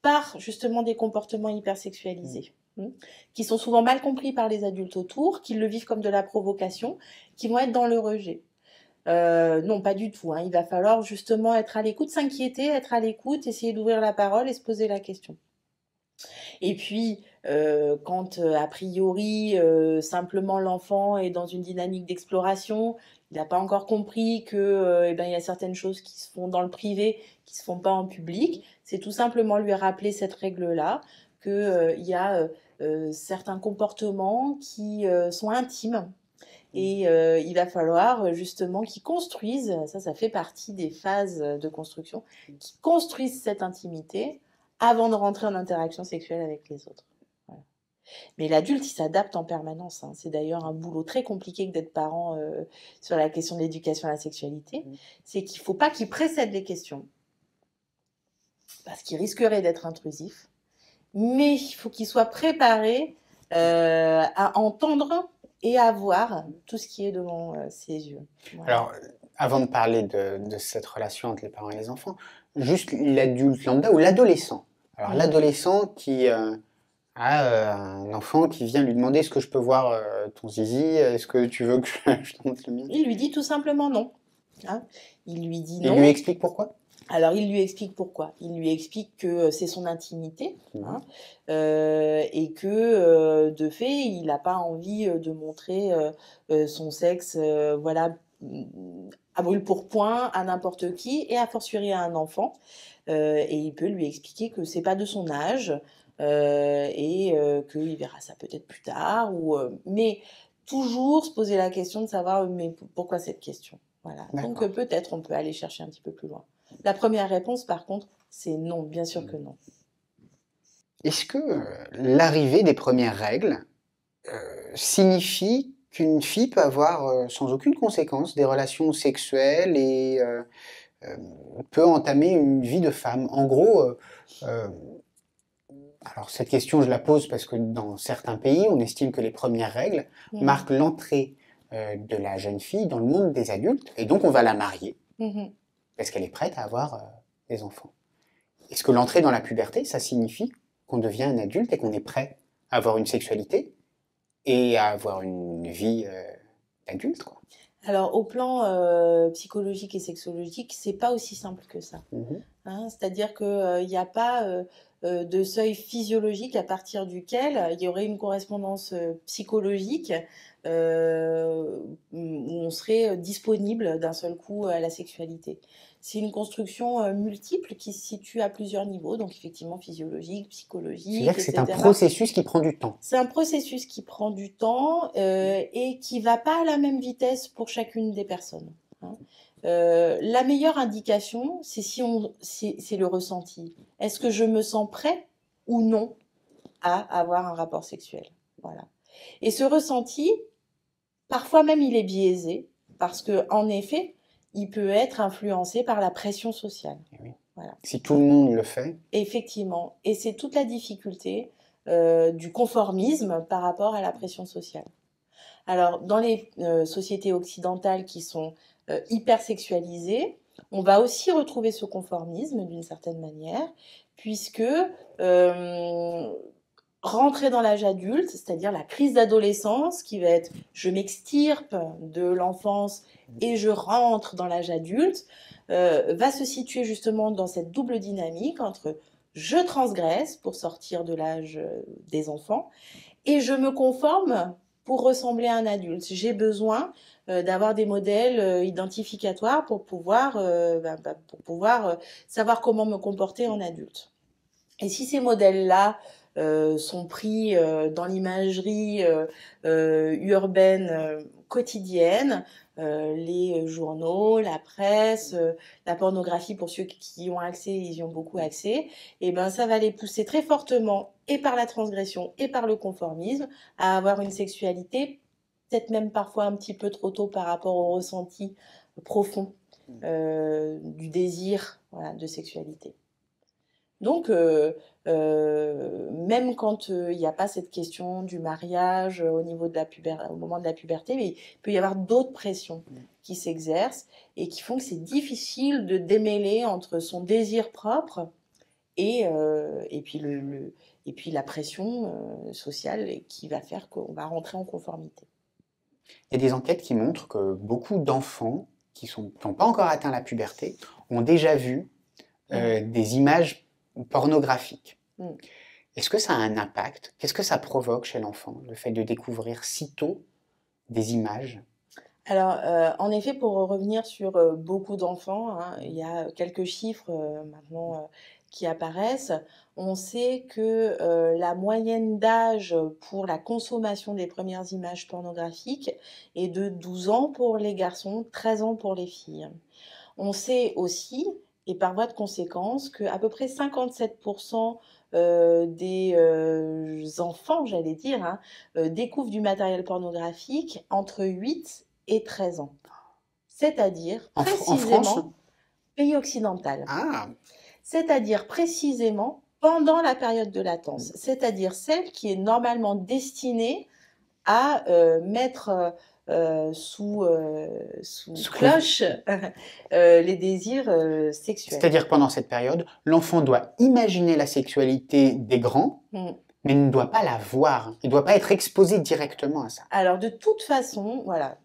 par justement des comportements hypersexualisés. Mm. Mm. qui sont souvent mal compris par les adultes autour, qui le vivent comme de la provocation, qui vont être dans le rejet. Euh, non, pas du tout. Hein. Il va falloir justement être à l'écoute, s'inquiéter, être à l'écoute, essayer d'ouvrir la parole et se poser la question. Et puis, euh, quand euh, a priori, simplement l'enfant est dans une dynamique d'exploration, il n'a pas encore compris que eh ben, il y a certaines choses qui se font dans le privé, qui ne se font pas en public, c'est tout simplement lui rappeler cette règle-là, qu'il y a euh, certains comportements qui euh, sont intimes. Mmh. Et euh, il va falloir justement qu'ils construisent, ça ça fait partie des phases de construction, qu'ils construisent cette intimité avant de rentrer en interaction sexuelle avec les autres. Mais l'adulte, il s'adapte en permanence. Hein. C'est d'ailleurs un boulot très compliqué que d'être parent sur la question de l'éducation à la sexualité. Mmh. C'est qu'il ne faut pas qu'il précède les questions, parce qu'il risquerait d'être intrusif mais il faut qu'il soit préparé euh, à entendre et à voir tout ce qui est devant euh, ses yeux. Alors, avant de parler de, cette relation entre les parents et les enfants, juste l'adulte lambda ou l'adolescent. Alors, l'adolescent qui euh, a un enfant qui vient lui demander est-ce que je peux voir ton zizi Est-ce que tu veux que je, te montre le mien Il lui dit tout simplement non. Hein il lui dit non. Il lui explique pourquoi alors il lui explique pourquoi. Il lui explique que euh, c'est son intimité mmh. hein, euh, et que euh, de fait il n'a pas envie de montrer son sexe, voilà, à brûle pour point à n'importe qui et à fortiori à un enfant. et il peut lui expliquer que c'est pas de son âge et qu'il verra ça peut-être plus tard. Ou mais toujours se poser la question de savoir mais pourquoi cette question. Voilà. Donc peut-être on peut aller chercher un petit peu plus loin. La première réponse, par contre, c'est non, bien sûr que non. Est-ce que euh, l'arrivée des premières règles euh, signifie qu'une fille peut avoir euh, sans aucune conséquence des relations sexuelles et peut entamer une vie de femme En gros, alors cette question je la pose parce que dans certains pays, on estime que les premières règles mmh. marquent l'entrée de la jeune fille dans le monde des adultes et donc on va la marier. Mmh est-ce qu'elle est prête à avoir euh, des enfants Est-ce que l'entrée dans la puberté, ça signifie qu'on devient un adulte et qu'on est prêt à avoir une sexualité et à avoir une vie euh, adulte alors, au plan euh, psychologique et sexologique, c'est pas aussi simple que ça. Mhm. Hein, c'est-à-dire qu'il n'y a pas de seuil physiologique à partir duquel il y aurait une correspondance psychologique où on serait disponible d'un seul coup à la sexualité. C'est une construction euh, multiple qui se situe à plusieurs niveaux, donc effectivement physiologique, psychologique. C'est-à-dire que c'est un processus qui prend du temps. C'est un processus qui prend du temps euh, et qui va pas à la même vitesse pour chacune des personnes. Hein. Euh, la meilleure indication, c'est si on, c'est le ressenti. Est-ce que je me sens prêt ou non à avoir un rapport sexuel Voilà. Et ce ressenti, parfois même, il est biaisé parce que, en effet, il peut être influencé par la pression sociale. Eh si tout le monde le fait. Effectivement. Et c'est toute la difficulté euh, du conformisme par rapport à la pression sociale. Alors, dans les euh, sociétés occidentales qui sont euh, hyper sexualisées, on va aussi retrouver ce conformisme d'une certaine manière, puisque rentrer dans l'âge adulte, c'est-à-dire la crise d'adolescence qui va être je m'extirpe de l'enfance et je rentre dans l'âge adulte, euh, va se situer justement dans cette double dynamique entre je transgresse pour sortir de l'âge euh, des enfants et je me conforme pour ressembler à un adulte. J'ai besoin euh, d'avoir des modèles identificatoires pour pouvoir, bah, bah, pour pouvoir savoir comment me comporter en adulte. Et si ces modèles-là euh, sont pris euh, dans l'imagerie euh, urbaine quotidienne, les journaux, la presse, la pornographie pour ceux qui y ont accès, ils y ont beaucoup accès, et eh ben ça va les pousser très fortement et par la transgression et par le conformisme à avoir une sexualité peut-être même parfois un petit peu trop tôt par rapport au ressenti profond du désir de sexualité. Donc, euh, même quand euh, il n'y a pas cette question du mariage euh, au niveau de la puberté, au moment de la puberté, mais il peut y avoir d'autres pressions mm. qui s'exercent et qui font que c'est difficile de démêler entre son désir propre et, et, puis, le, et puis la pression sociale qui va faire qu'on va rentrer en conformité. Il y a des enquêtes qui montrent que beaucoup d'enfants qui n'ont pas encore atteint la puberté ont déjà vu mm. des images pornographique. Mm. Est-ce que ça a un impact Qu'est-ce que ça provoque chez l'enfant, le fait de découvrir si tôt des images alors, euh, en effet, pour revenir sur euh, beaucoup d'enfants, hein, il y a quelques chiffres euh, maintenant qui apparaissent. On sait que la moyenne d'âge pour la consommation des premières images pornographiques est de 12 ans pour les garçons, 13 ans pour les filles. On sait aussi et par voie de conséquence que peu près 57% euh, des euh, enfants, j'allais dire, hein, euh, découvrent du matériel pornographique entre 8 et 13 ans. C'est-à-dire précisément hein. pays occidental. Ah. C'est-à-dire précisément pendant la période de latence, mm. c'est-à-dire celle qui est normalement destinée à mettre euh, euh, sous, cloche euh, les désirs sexuels. C'est-à-dire pendant cette période, l'enfant doit imaginer la sexualité des grands, mm. mais ne doit pas la voir. Il ne doit pas être exposé directement à ça. Alors de toute façon, voilà.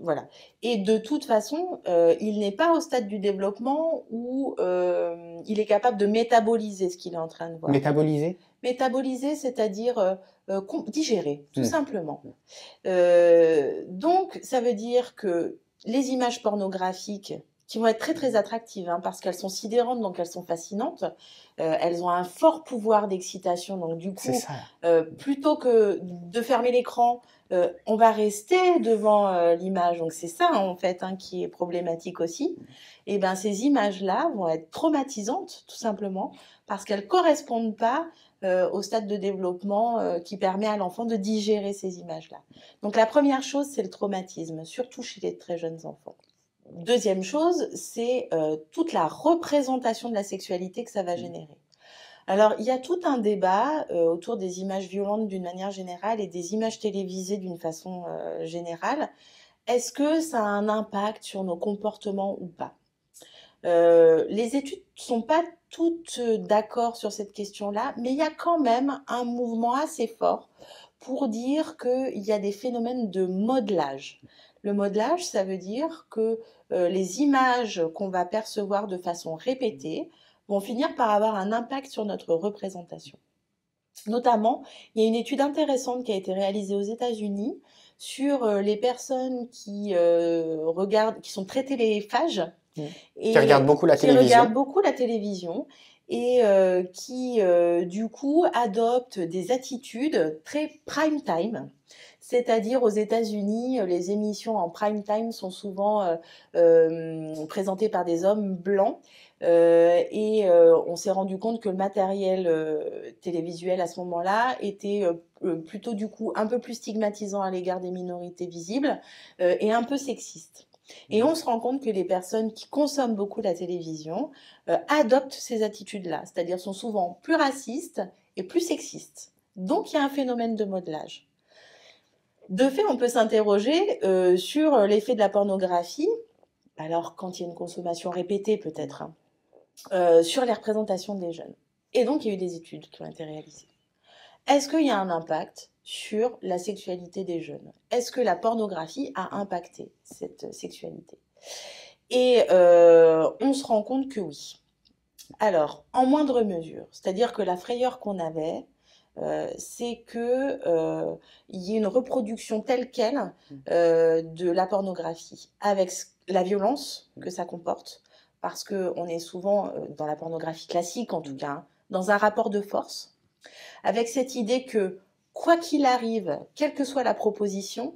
Voilà. Et de toute façon, il n'est pas au stade du développement où il est capable de métaboliser ce qu'il est en train de voir. Métaboliser Métaboliser, c'est-à-dire euh, euh, digérer, tout mmh. simplement. Euh, donc, ça veut dire que les images pornographiques qui vont être très très attractives hein, parce qu'elles sont sidérantes donc elles sont fascinantes elles ont un fort pouvoir d'excitation donc du coup plutôt que de fermer l'écran on va rester devant l'image donc c'est ça en fait hein, qui est problématique aussi et ben ces images là vont être traumatisantes tout simplement parce qu'elles correspondent pas euh, au stade de développement euh, qui permet à l'enfant de digérer ces images-là. Donc la première chose, c'est le traumatisme, surtout chez les très jeunes enfants. Deuxième chose, c'est euh, toute la représentation de la sexualité que ça va mmh. générer. Alors, il y a tout un débat autour des images violentes d'une manière générale et des images télévisées d'une façon générale. Est-ce que ça a un impact sur nos comportements ou pas Les études sont pas toutes euh, d'accord sur cette question-là, mais il y a quand même un mouvement assez fort pour dire qu'il y a des phénomènes de modelage. Le modelage, ça veut dire que euh, les images qu'on va percevoir de façon répétée vont finir par avoir un impact sur notre représentation. Notamment, il y a une étude intéressante qui a été réalisée aux États-Unis sur euh, les personnes qui, regardent, qui sont traitées les phages Mm. qui regarde beaucoup la télévision. et euh, qui, euh, du coup, adopte des attitudes très prime time. C'est-à-dire aux États-Unis, euh, les émissions en prime time sont souvent présentées par des hommes blancs. et on s'est rendu compte que le matériel télévisuel à ce moment-là était plutôt du coup un peu plus stigmatisant à l'égard des minorités visibles et un peu sexiste. Et mm. on se rend compte que les personnes qui consomment beaucoup la télévision euh, adoptent ces attitudes-là, c'est-à-dire sont souvent plus racistes et plus sexistes. Donc il y a un phénomène de modelage. De fait, on peut s'interroger euh, sur l'effet de la pornographie, alors quand il y a une consommation répétée peut-être, hein, euh, sur les représentations des jeunes. Et donc il y a eu des études qui ont été réalisées. Est-ce qu'il y a un impact sur la sexualité des jeunes. Est-ce que la pornographie a impacté cette sexualité Et euh, on se rend compte que oui. Alors, en moindre mesure, c'est-à-dire que la frayeur qu'on avait, euh, c'est que euh, y ait une reproduction telle quelle mmh. de la pornographie, avec la violence mmh. que ça comporte, parce qu'on est souvent dans la pornographie classique en tout mmh. cas, hein, dans un rapport de force, avec cette idée que quoi qu'il arrive, quelle que soit la proposition,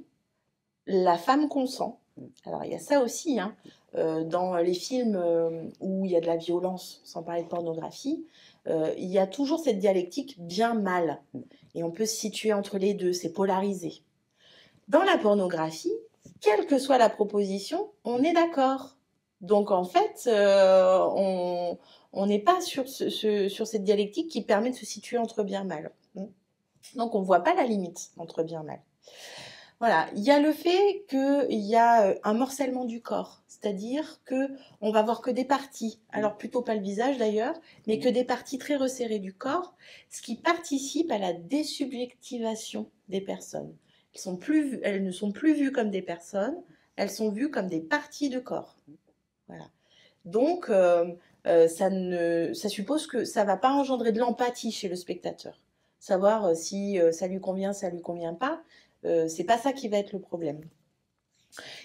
la femme consent. Alors il y a ça aussi, hein. euh, dans les films euh, où il y a de la violence, sans parler de pornographie, euh, il y a toujours cette dialectique bien-mal. Et on peut se situer entre les deux, c'est polarisé. Dans la pornographie, quelle que soit la proposition, on est d'accord. Donc en fait, on n'est pas sur cette dialectique qui permet de se situer entre bien-mal. Donc on ne voit pas la limite entre bien et mal. Voilà, il y a le fait qu'il y a euh, un morcellement du corps, c'est-à-dire que on va voir que des parties, alors plutôt pas le visage d'ailleurs, mais que des parties très resserrées du corps, ce qui participe à la désubjectivation des personnes. Elles, ne sont plus vues comme des personnes, elles sont vues comme des parties de corps. Voilà. Donc euh, euh, ça, ça suppose que ça ne va pas engendrer de l'empathie chez le spectateur savoir euh, si euh, ça lui convient, ça lui convient pas. Euh, c'est pas ça qui va être le problème.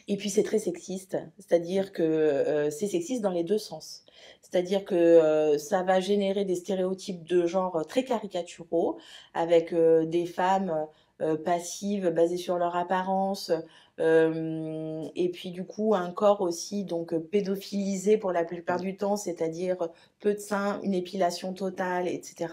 Et puis c'est très sexiste, c'est-à-dire que c'est sexiste dans les deux sens. C'est-à-dire que ça va générer des stéréotypes de genre très caricaturaux, avec des femmes passives basées sur leur apparence, euh, et puis du coup, un corps aussi donc euh, pédophilisé pour la plupart du temps, c'est-à-dire euh, peu de seins, une épilation totale, etc.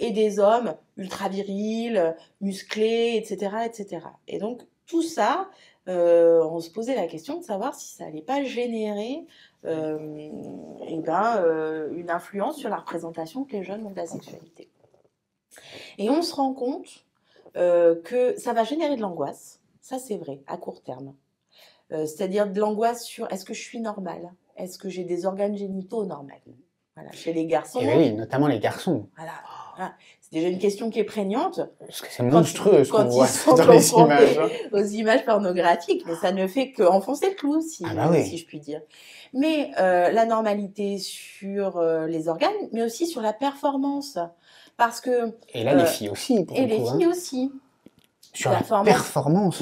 et des hommes ultra virils, musclés, etc., etc. Et donc tout ça, on se posait la question de savoir si ça n'allait pas générer et eh ben, une influence sur la représentation que les jeunes ont de la sexualité. Et on se rend compte que ça va générer de l'angoisse ça, c'est vrai, à court terme. Euh, c'est-à-dire de l'angoisse sur est-ce que je suis normale Est-ce que j'ai des organes génitaux normaux voilà, chez les garçons. Et eh oui, notamment les garçons. Voilà. C'est déjà une question qui est prégnante. Parce que c'est monstrueux ce qu'on voit dans les images. Hein. Aux images pornographiques, mais ça ne fait qu'enfoncer le clou, si, ah bah si, je puis dire. Mais euh, la normalité sur euh, les organes, mais aussi sur la performance. Parce que. Et là, les filles aussi. et les filles hein. aussi sur la, performance,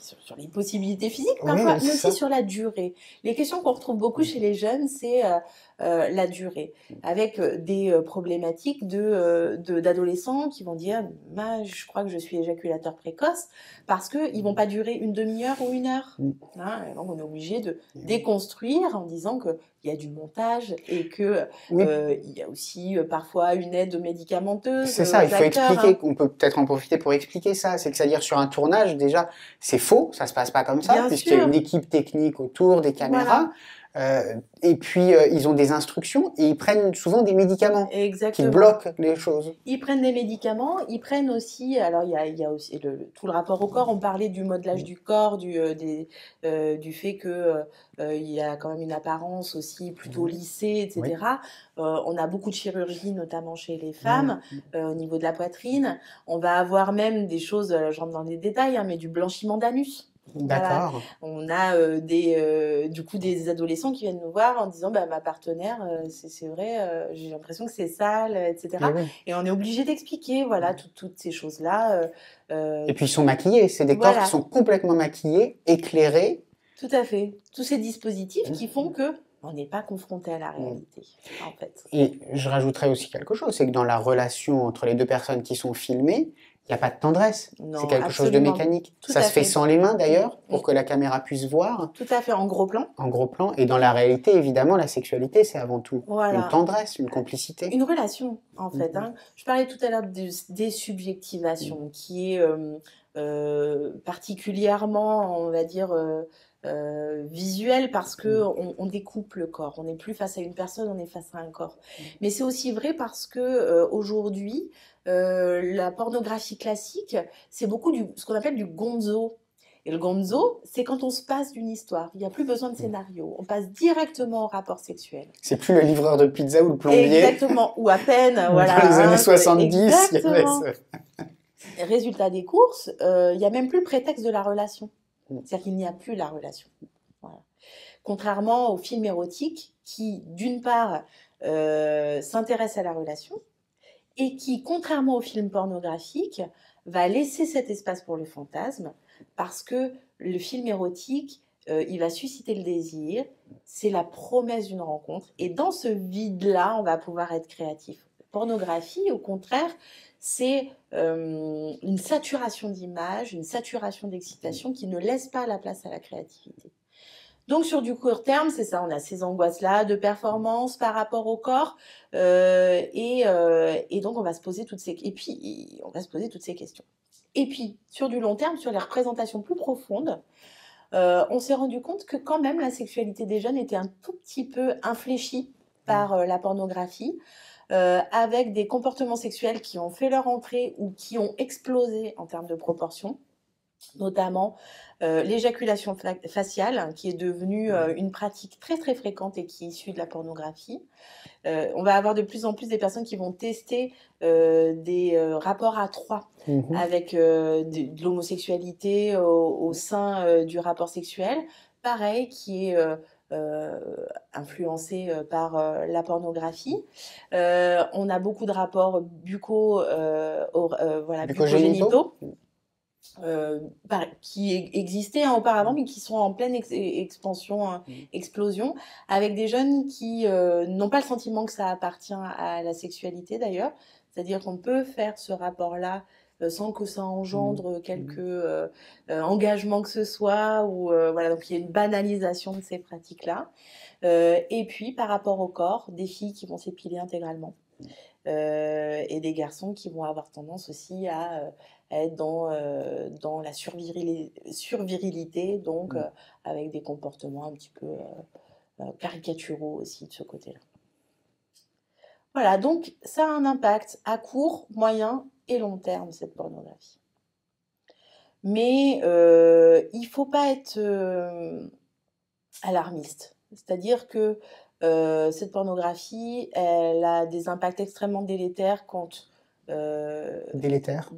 sur, les possibilités physiques mais aussi sur la durée. Les questions qu'on retrouve beaucoup chez les jeunes, c'est euh, euh, la durée, mm. avec euh, des euh, problématiques de, d'adolescents qui vont dire bah, je crois que je suis éjaculateur précoce parce qu'ils ne vont pas durer une demi-heure ou une heure. Mm. Hein, donc on est obligé de mm. déconstruire en disant qu'il y a du montage et qu'il il y a aussi parfois une aide médicamenteuse. C'est ça, il faut expliquer, hein. on peut peut-être en profiter pour expliquer ça. C'est-à-dire sur un tournage, déjà, c'est faux, ça ne se passe pas comme ça, puisqu'il y a une équipe technique autour, des caméras. Euh, et puis, euh, ils ont des instructions et ils prennent souvent des médicaments qui bloquent les choses. Ils prennent des médicaments, ils prennent aussi, alors il y a, aussi tout le rapport au corps, on parlait du modelage du corps, du, euh, du fait qu'il il y a quand même une apparence aussi plutôt mmh. lissée, etc. on a beaucoup de chirurgie, notamment chez les femmes, mmh. Mmh. au niveau de la poitrine. On va avoir même des choses, je rentre dans les détails, hein, mais du blanchiment d'anus. D'accord. On a euh, des, euh, du coup des adolescents qui viennent nous voir en disant bah, ma partenaire, euh, c'est vrai, j'ai l'impression que c'est sale, etc. Eh et on est obligé d'expliquer voilà toutes ces choses-là. et puis ils sont maquillés, c'est des corps qui sont complètement maquillés, éclairés. Tout à fait. Tous ces dispositifs qui mmh. font que on n'est pas confronté à la mmh. réalité, en fait. Et je rajouterais aussi quelque chose, c'est que dans la relation entre les deux personnes qui sont filmées, il n'y a pas de tendresse. C'est quelque chose de mécanique. ça se fait, sans les mains d'ailleurs, pour que la caméra puisse voir. Tout à fait, en gros plan. En gros plan. Et dans la réalité, évidemment, la sexualité, c'est avant tout une tendresse, une complicité. Une relation, en fait. Mm-hmm. Hein. Je parlais tout à l'heure des subjectivations, mm. qui est euh, euh, particulièrement, on va dire, euh, euh, visuel parce que mm. on, découpe le corps. On n'est plus face à une personne, on est face à un corps. Mm. Mais c'est aussi vrai parce que euh, aujourd'hui, euh, la pornographie classique, c'est beaucoup du, ce qu'on appelle du gonzo. Et le gonzo, c'est quand on se passe d'une histoire. Il n'y a plus besoin de mm. scénario. On passe directement au rapport sexuel. C'est plus le livreur de pizza ou le plombier. Exactement, ou à peine. Dans les années 70. Hein, Résultat des courses, il n'y a même plus le prétexte de la relation. Mm. C'est-à-dire qu'il n'y a plus la relation. Contrairement au film érotique qui, d'une part, euh, s'intéresse à la relation et qui, contrairement au film pornographique va laisser cet espace pour le fantasme parce que le film érotique, euh, il va susciter le désir, c'est la promesse d'une rencontre et dans ce vide-là, on va pouvoir être créatif. Pornographie, au contraire, c'est euh, une saturation d'image, une saturation d'excitation qui ne laisse pas la place à la créativité. Donc sur du court terme, c'est ça, on a ces angoisses-là de performance par rapport au corps, euh, euh, et, donc on va se poser toutes ces et puis on va se poser toutes ces questions. Et puis sur du long terme, sur les représentations plus profondes, on s'est rendu compte que quand même la sexualité des jeunes était un tout petit peu infléchie par la pornographie. Euh, avec des comportements sexuels qui ont fait leur entrée ou qui ont explosé en termes de proportion notamment euh, l'éjaculation faciale, hein, qui est devenue euh, une pratique très très fréquente et qui est issue de la pornographie. on va avoir de plus en plus des personnes qui vont tester des rapports à trois mmh avec de, l'homosexualité au sein du rapport sexuel, pareil, qui est euh, influencés euh, par euh, la pornographie. on a beaucoup de rapports bucco, voilà, qui existaient auparavant, mais qui sont en pleine expansion, hein, mm. explosion, avec des jeunes qui n'ont pas le sentiment que ça appartient à la sexualité d'ailleurs. C'est-à-dire qu'on peut faire ce rapport-là euh, sans que ça mmh. engendre quelque quelques mmh. euh, engagements que ce soit. Ou, euh, voilà, donc il y a une banalisation de ces pratiques-là. et puis par rapport au corps, des filles qui vont s'épiler intégralement. et des garçons qui vont avoir tendance aussi à, être dans, dans la survirilité, donc mmh. avec des comportements un petit peu caricaturaux aussi de ce côté-là. Voilà, donc ça a un impact à court, moyen et long terme cette pornographie. Mais euh, il ne faut pas être euh, alarmiste. C'est-à-dire que euh, cette pornographie, elle a des impacts extrêmement délétères quand... délétères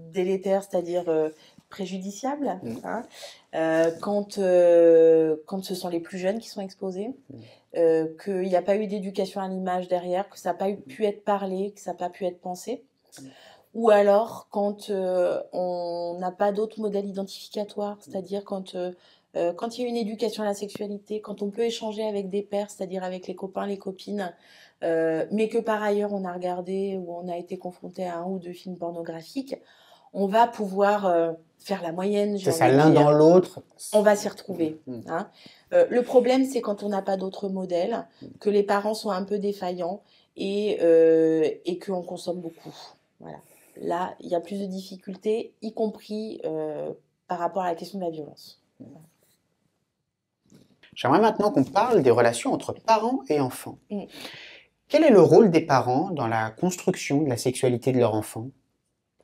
c'est-à-dire préjudiciables, mmh. hein. quand, quand ce sont les plus jeunes qui sont exposés, mmh. qu'il n'y a pas eu d'éducation à l'image derrière, que ça n'a pas pu être parlé, que ça n'a pas pu être pensé. Mmh ou alors quand euh, on n'a pas d'autres modèles identificatoires, c'est-à-dire quand euh, euh, quand il y a une éducation à la sexualité, quand on peut échanger avec des pairs, c'est-à-dire avec les copains, les copines, mais que par ailleurs on a regardé ou on a été confronté à un ou deux films pornographiques, on va pouvoir faire la moyenne. C'est ça, l'un dans l'autre. On va s'y retrouver. Mm, mm. Hein. le problème, c'est quand on n'a pas d'autres modèles, mm. que les parents sont un peu défaillants et, et qu'on consomme beaucoup. Voilà là, il y a plus de difficultés, y compris euh, par rapport à la question de la violence. J'aimerais maintenant qu'on parle des relations entre parents et enfants. Mm. Quel est le rôle des parents dans la construction de la sexualité de leur enfant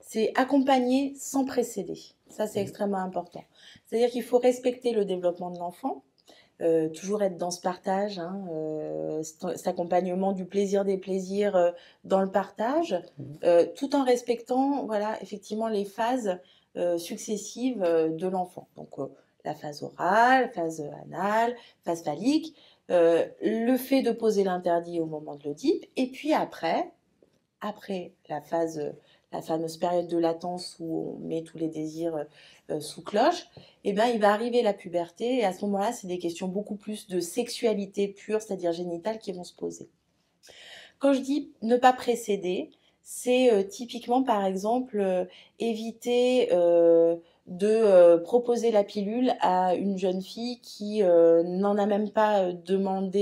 C'est accompagner sans précéder. Ça, c'est mm. extrêmement important. C'est-à-dire qu'il faut respecter le développement de l'enfant, euh, toujours être dans ce partage, hein, euh, cet accompagnement du plaisir des plaisirs euh, dans le partage, mmh. tout en respectant, voilà, effectivement, les phases successives de l'enfant. Donc, la phase orale, phase anale, phase phallique, le fait de poser l'interdit au moment de l'audit, et puis après, après la phase la fameuse période de latence où on met tous les désirs euh, sous cloche, eh bien, il va arriver la puberté et à ce moment-là, c'est des questions beaucoup plus de sexualité pure, c'est-à-dire génitale, qui vont se poser. Quand je dis ne pas précéder, c'est euh, typiquement, par exemple, euh, éviter de euh, proposer la pilule à une jeune fille qui euh, n'en a même pas euh, demandé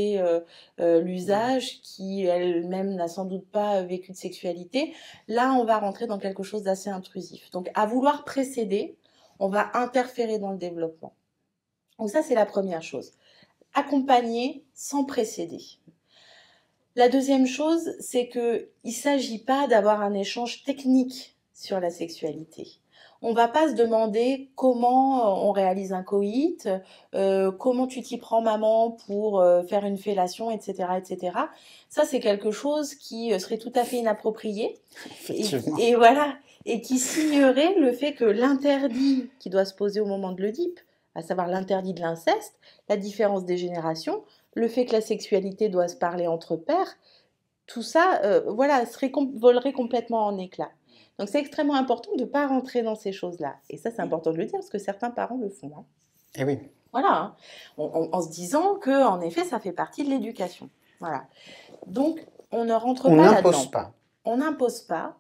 l'usage, qui elle-même n'a sans doute pas vécu de sexualité, là on va rentrer dans quelque chose d'assez intrusif. Donc à vouloir précéder, on va interférer dans le développement. Donc ça c'est la première chose. Accompagner sans précéder. La deuxième chose, c'est qu'il ne s'agit pas d'avoir un échange technique sur la sexualité on va pas se demander comment euh, on réalise un coït, euh, comment tu t'y prends maman pour euh, faire une fellation, etc., etc. Ça c'est quelque chose qui serait tout à fait inapproprié et, voilà et qui signerait le fait que l'interdit qui doit se poser au moment de l'Oedipe, à savoir l'interdit de l'inceste, la différence des générations, le fait que la sexualité doit se parler entre pères, tout ça, voilà, serait volerait complètement en éclats. Donc c'est extrêmement important de ne pas rentrer dans ces choses-là. Et ça, c'est important de le dire parce que certains parents le font. Hein. Eh oui. Voilà, hein. en, se disant que, en effet, ça fait partie de l'éducation. Voilà. Donc, on ne rentre pas là-dedans. On n'impose pas. On n'impose pas.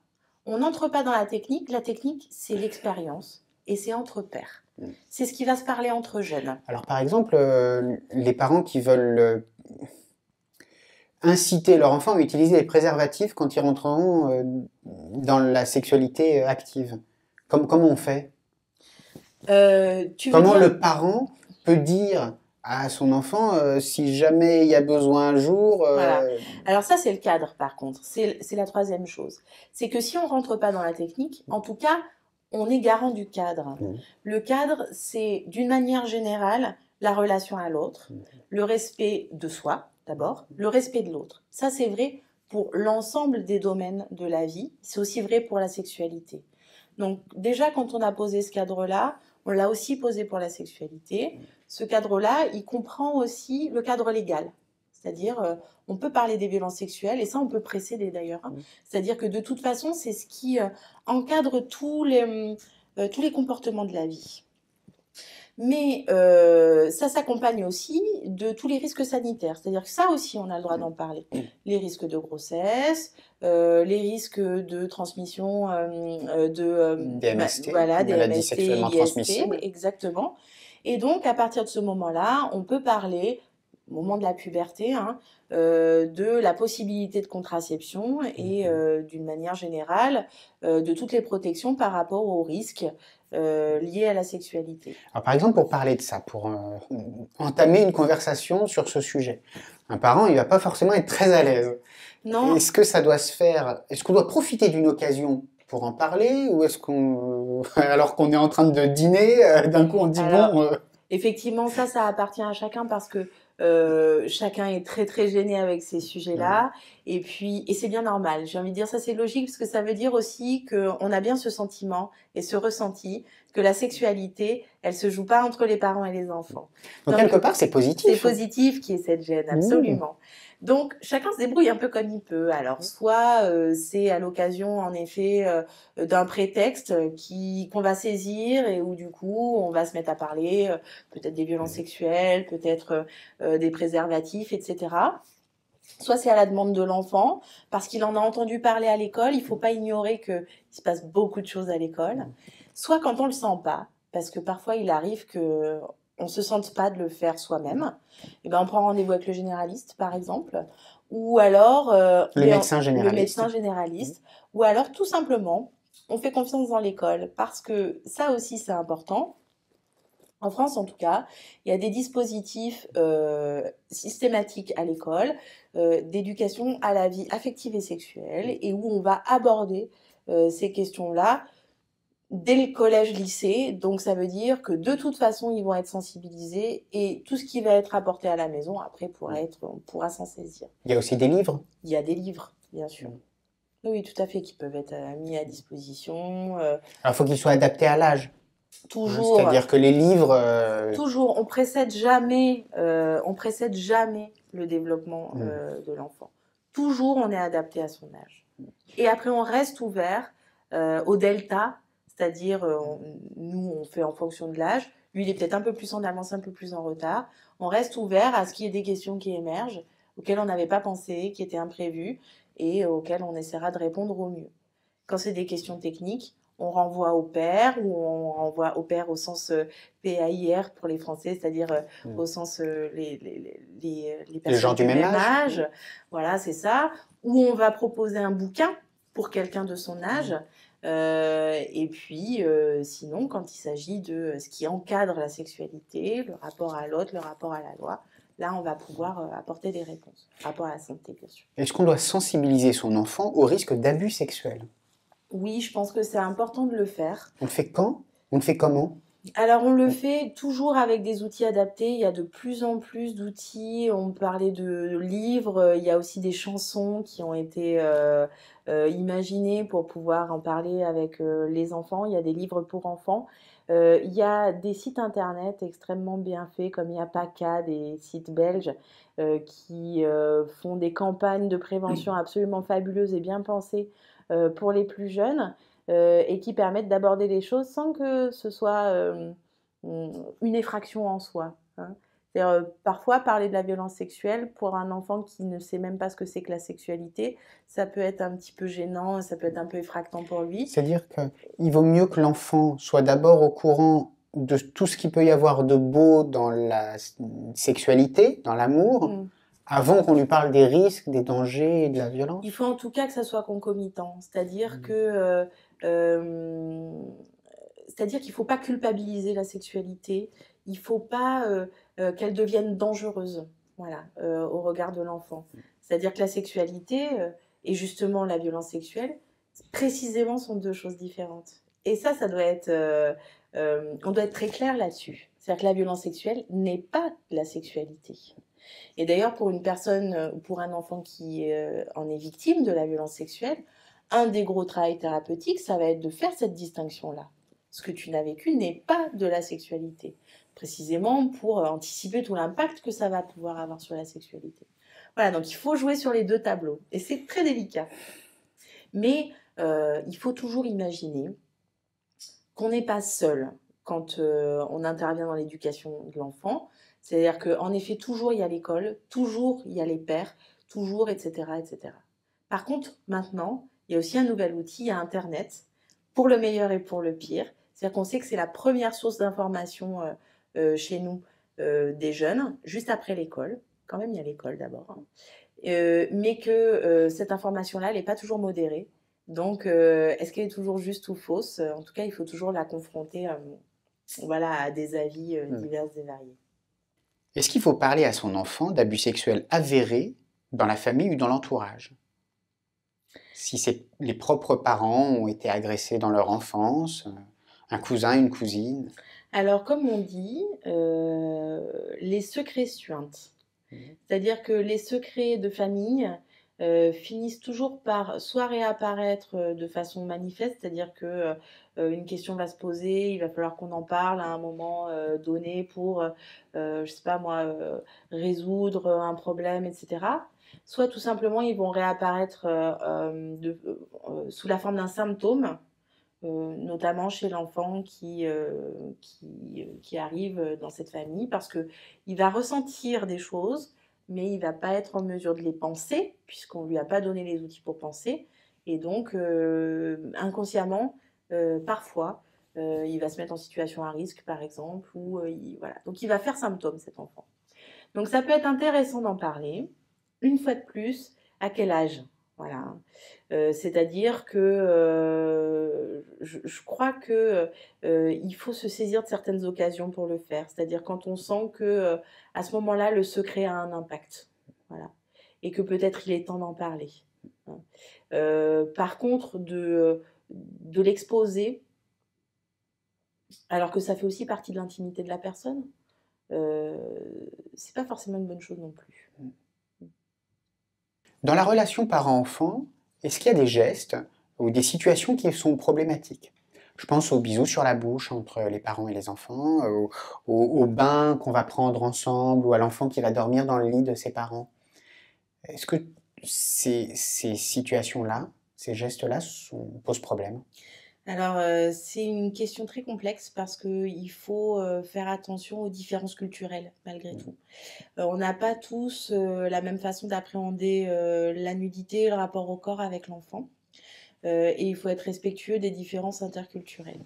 On n'entre pas dans la technique. La technique, c'est l'expérience et c'est entre pairs. Mm. C'est ce qui va se parler entre jeunes. Alors, par exemple, euh, les parents qui veulent euh, inciter leur enfant à utiliser les préservatifs quand ils rentreront euh, dans la sexualité euh, active Comme, Comment on fait euh, tu Comment le parent peut dire à son enfant si jamais il y a besoin un jour. Alors ça, c'est le cadre, par contre. C'est la troisième chose. C'est que si on rentre pas dans la technique, en tout cas, on est garant du cadre. Mmh. Le cadre, c'est d'une manière générale la relation à l'autre, mmh. le respect de soi, d'abord, le respect de l'autre. Ça, c'est vrai pour l'ensemble des domaines de la vie. C'est aussi vrai pour la sexualité. Donc déjà, quand on a posé ce cadre-là, on l'a aussi posé pour la sexualité. Ce cadre-là, il comprend aussi le cadre légal. C'est-à-dire, euh, on peut parler des violences sexuelles, et ça, on peut précéder d'ailleurs. Hein. C'est-à-dire que de toute façon, c'est ce qui euh, encadre tous les, euh, tous les comportements de la vie. Mais euh, ça s'accompagne aussi de tous les risques sanitaires. C'est-à-dire que ça aussi, on a le droit mmh. d'en parler. Mmh. Les risques de grossesse, euh, les risques de transmission euh, de bah, voilà, des maladies sexuellement transmissibles. Exactement. Et donc, à partir de ce moment-là, on peut parler, au moment de la puberté, hein, de la possibilité de contraception et, mmh. d'une manière générale, de toutes les protections par rapport aux risques euh, liées à la sexualité. Alors, par exemple, pour parler de ça, pour euh, entamer une conversation sur ce sujet, un parent, il va pas forcément être très à l'aise. Non. Est-ce que ça doit se faire Est-ce qu'on doit profiter d'une occasion pour en parler ou est-ce qu'on alors qu'on est en train de dîner, euh, d'un coup on dit bon. Effectivement, ça, ça appartient à chacun parce que euh, chacun est très très gêné avec ces sujets-là. Et puis, et c'est bien normal. J'ai envie de dire ça, c'est logique parce que ça veut dire aussi qu'on a bien ce sentiment et ce ressenti que la sexualité, elle se joue pas entre les parents et les enfants. Donc, quelque part, c'est positif. C'est positif qui est cette gêne, mmh. absolument. Donc chacun se débrouille un peu comme il peut. Alors mmh. soit euh, c'est à l'occasion en effet euh, d'un prétexte euh, qui qu'on va saisir et où du coup on va se mettre à parler peut-être des violences mmh. sexuelles, peut-être des préservatifs, etc. Soit c'est à la demande de l'enfant parce qu'il en a entendu parler à l'école. Il faut mmh. pas ignorer que il se passe beaucoup de choses à l'école. Soit quand on le sent pas, parce que parfois il arrive que on se sente pas de le faire soi-même, et eh ben on prend rendez-vous avec le généraliste par exemple, ou alors euh, le, médecin généraliste. ou alors tout simplement on fait confiance dans l'école parce que ça aussi c'est important. En France, en tout cas, il y a des dispositifs euh, systématiques à l'école euh, d'éducation à la vie affective et sexuelle et où on va aborder ces questions-là dès le collège-lycée. Donc ça veut dire que de toute façon, ils vont être sensibilisés et tout ce qui va être apporté à la maison, après, pourra mm. être, on pourra s'en saisir. Il y a aussi des livres Il y a des livres, bien sûr. Mm. Oui, tout à fait, qui peuvent être euh, mis à disposition. il euh, faut qu'ils soient adaptés à l'âge. Toujours. C'est-à-dire que les livres. Euh, toujours. On précède jamais. on précède jamais le développement mm. de l'enfant. Toujours, on est adapté à son âge. Et après, on reste ouvert au delta c'est-à-dire euh, mmh. nous on fait en fonction de l'âge. Lui, il est peut-être un peu plus en avance, un peu plus en retard. On reste ouvert à ce qu'il y ait des questions qui émergent, auxquelles on n'avait pas pensé, qui étaient imprévues et auxquelles on essaiera de répondre au mieux. Quand c'est des questions techniques, on renvoie au père ou on renvoie au père au sens euh, PAIR pour les Français, c'est-à-dire euh, mmh. au sens les, personnes du même âge. Voilà, c'est ça. Ou on va proposer un bouquin pour quelqu'un de son âge. Mmh. Euh, et puis, euh, sinon, quand il s'agit de euh, ce qui encadre la sexualité, le rapport à l'autre, le rapport à la loi, là, on va pouvoir apporter des réponses. Rapport à la santé, bien sûr. Est-ce qu'on doit sensibiliser son enfant au risque d'abus sexuels Oui, je pense que c'est important de le faire. On le fait quand On le fait comment alors on le fait toujours avec des outils adaptés, il y a de plus en plus d'outils, on parlait de livres, il y a aussi des chansons qui ont été euh, euh, imaginées pour pouvoir en parler avec euh, les enfants, il y a des livres pour enfants, il y a des sites internet extrêmement bien faits comme il y a PACA, des sites belges qui font des campagnes de prévention absolument fabuleuses et bien pensées pour les plus jeunes. Euh, et qui permettent d'aborder les choses sans que ce soit euh, mm, une effraction en soi. Hein. Euh, parfois, parler de la violence sexuelle pour un enfant qui ne sait même pas ce que c'est que la sexualité, ça peut être un petit peu gênant, ça peut être un peu effractant pour lui. C'est-à-dire qu'il vaut mieux que l'enfant soit d'abord au courant de tout ce qu'il peut y avoir de beau dans la sexualité, dans l'amour, mm. avant qu'on lui parle des risques, des dangers, de la violence. Il faut en tout cas que ça soit concomitant, c'est-à-dire mm. que euh, c'est-à-dire qu'il ne faut pas culpabiliser la sexualité, il ne faut pas euh, euh, qu'elle devienne dangereuse voilà, au regard de l'enfant. C'est-à-dire que la sexualité et justement la violence sexuelle, précisément, sont deux choses différentes. Et ça, ça doit être, on doit être très clair là-dessus. C'est-à-dire que la violence sexuelle n'est pas la sexualité. Et d'ailleurs, pour une personne ou pour un enfant qui en est victime de la violence sexuelle, un des gros travails thérapeutiques, ça va être de faire cette distinction-là. Ce que tu n'as vécu n'est pas de la sexualité, précisément pour euh, anticiper tout l'impact que ça va pouvoir avoir sur la sexualité. Voilà, donc il faut jouer sur les deux tableaux, et c'est très délicat. Mais euh, il faut toujours imaginer qu'on n'est pas seul quand euh, on intervient dans l'éducation de l'enfant. C'est-à-dire qu'en effet, toujours il y a l'école, toujours il y a les pères, toujours, etc., etc. Par contre, maintenant, il y a aussi un nouvel outil, il y a Internet, pour le meilleur et pour le pire. C'est-à-dire qu'on sait que c'est la première source d'information euh, euh, chez nous euh, des jeunes, juste après l'école. Quand même, il y a l'école d'abord. Hein. mais que cette information-là, elle n'est pas toujours modérée. Donc, est-ce qu'elle est toujours juste ou fausse En tout cas, il faut toujours la confronter voilà, à des avis hmm. divers et variés. Est-ce qu'il faut parler à son enfant d'abus sexuels avérés dans la famille ou dans l'entourage si les propres parents ont été agressés dans leur enfance, euh, un cousin, une cousine. Alors, comme on dit, euh, les secrets suintent. Mhm. C'est-à-dire que les secrets de famille euh, finissent toujours par soit réapparaître de façon manifeste, c'est-à-dire que une question va se poser, il va falloir qu'on en parle à un moment donné pour, je sais pas moi, résoudre un problème, etc soit tout simplement ils vont réapparaître euh, euh, euh, sous la forme d'un symptôme, notamment chez l'enfant qui, arrive dans cette famille, parce qu'il va ressentir des choses, mais il ne va pas être en mesure de les penser, puisqu'on ne lui a pas donné les outils pour penser, et donc inconsciemment, parfois, il va se mettre en situation à risque, par exemple, ou Donc il va faire symptôme cet enfant. Donc ça peut être intéressant d'en parler une fois de plus, à quel âge voilà. Euh, c'est-à-dire que euh, je, crois que euh, il faut se saisir de certaines occasions pour le faire. C'est-à-dire quand on sent que à ce moment-là le secret a un impact, voilà, et que peut-être il est temps d'en parler. Hein. par contre, de, de l'exposer, alors que ça fait aussi partie de l'intimité de la personne, c'est pas forcément une bonne chose non plus. Dans la relation parent-enfant, est-ce qu'il y a des gestes ou des situations qui sont problématiques je pense aux bisous sur la bouche entre les parents et les enfants, euh, au, bain qu'on va prendre ensemble ou à l'enfant qui va dormir dans le lit de ses parents. Est-ce que ces, ces situations-là, ces gestes-là posent problème alors, euh, c'est une question très complexe parce qu'il faut euh, faire attention aux différences culturelles, malgré mmh. tout. Euh, on n'a pas tous la même façon d'appréhender la nudité et le rapport au corps avec l'enfant. et il faut être respectueux des différences interculturelles.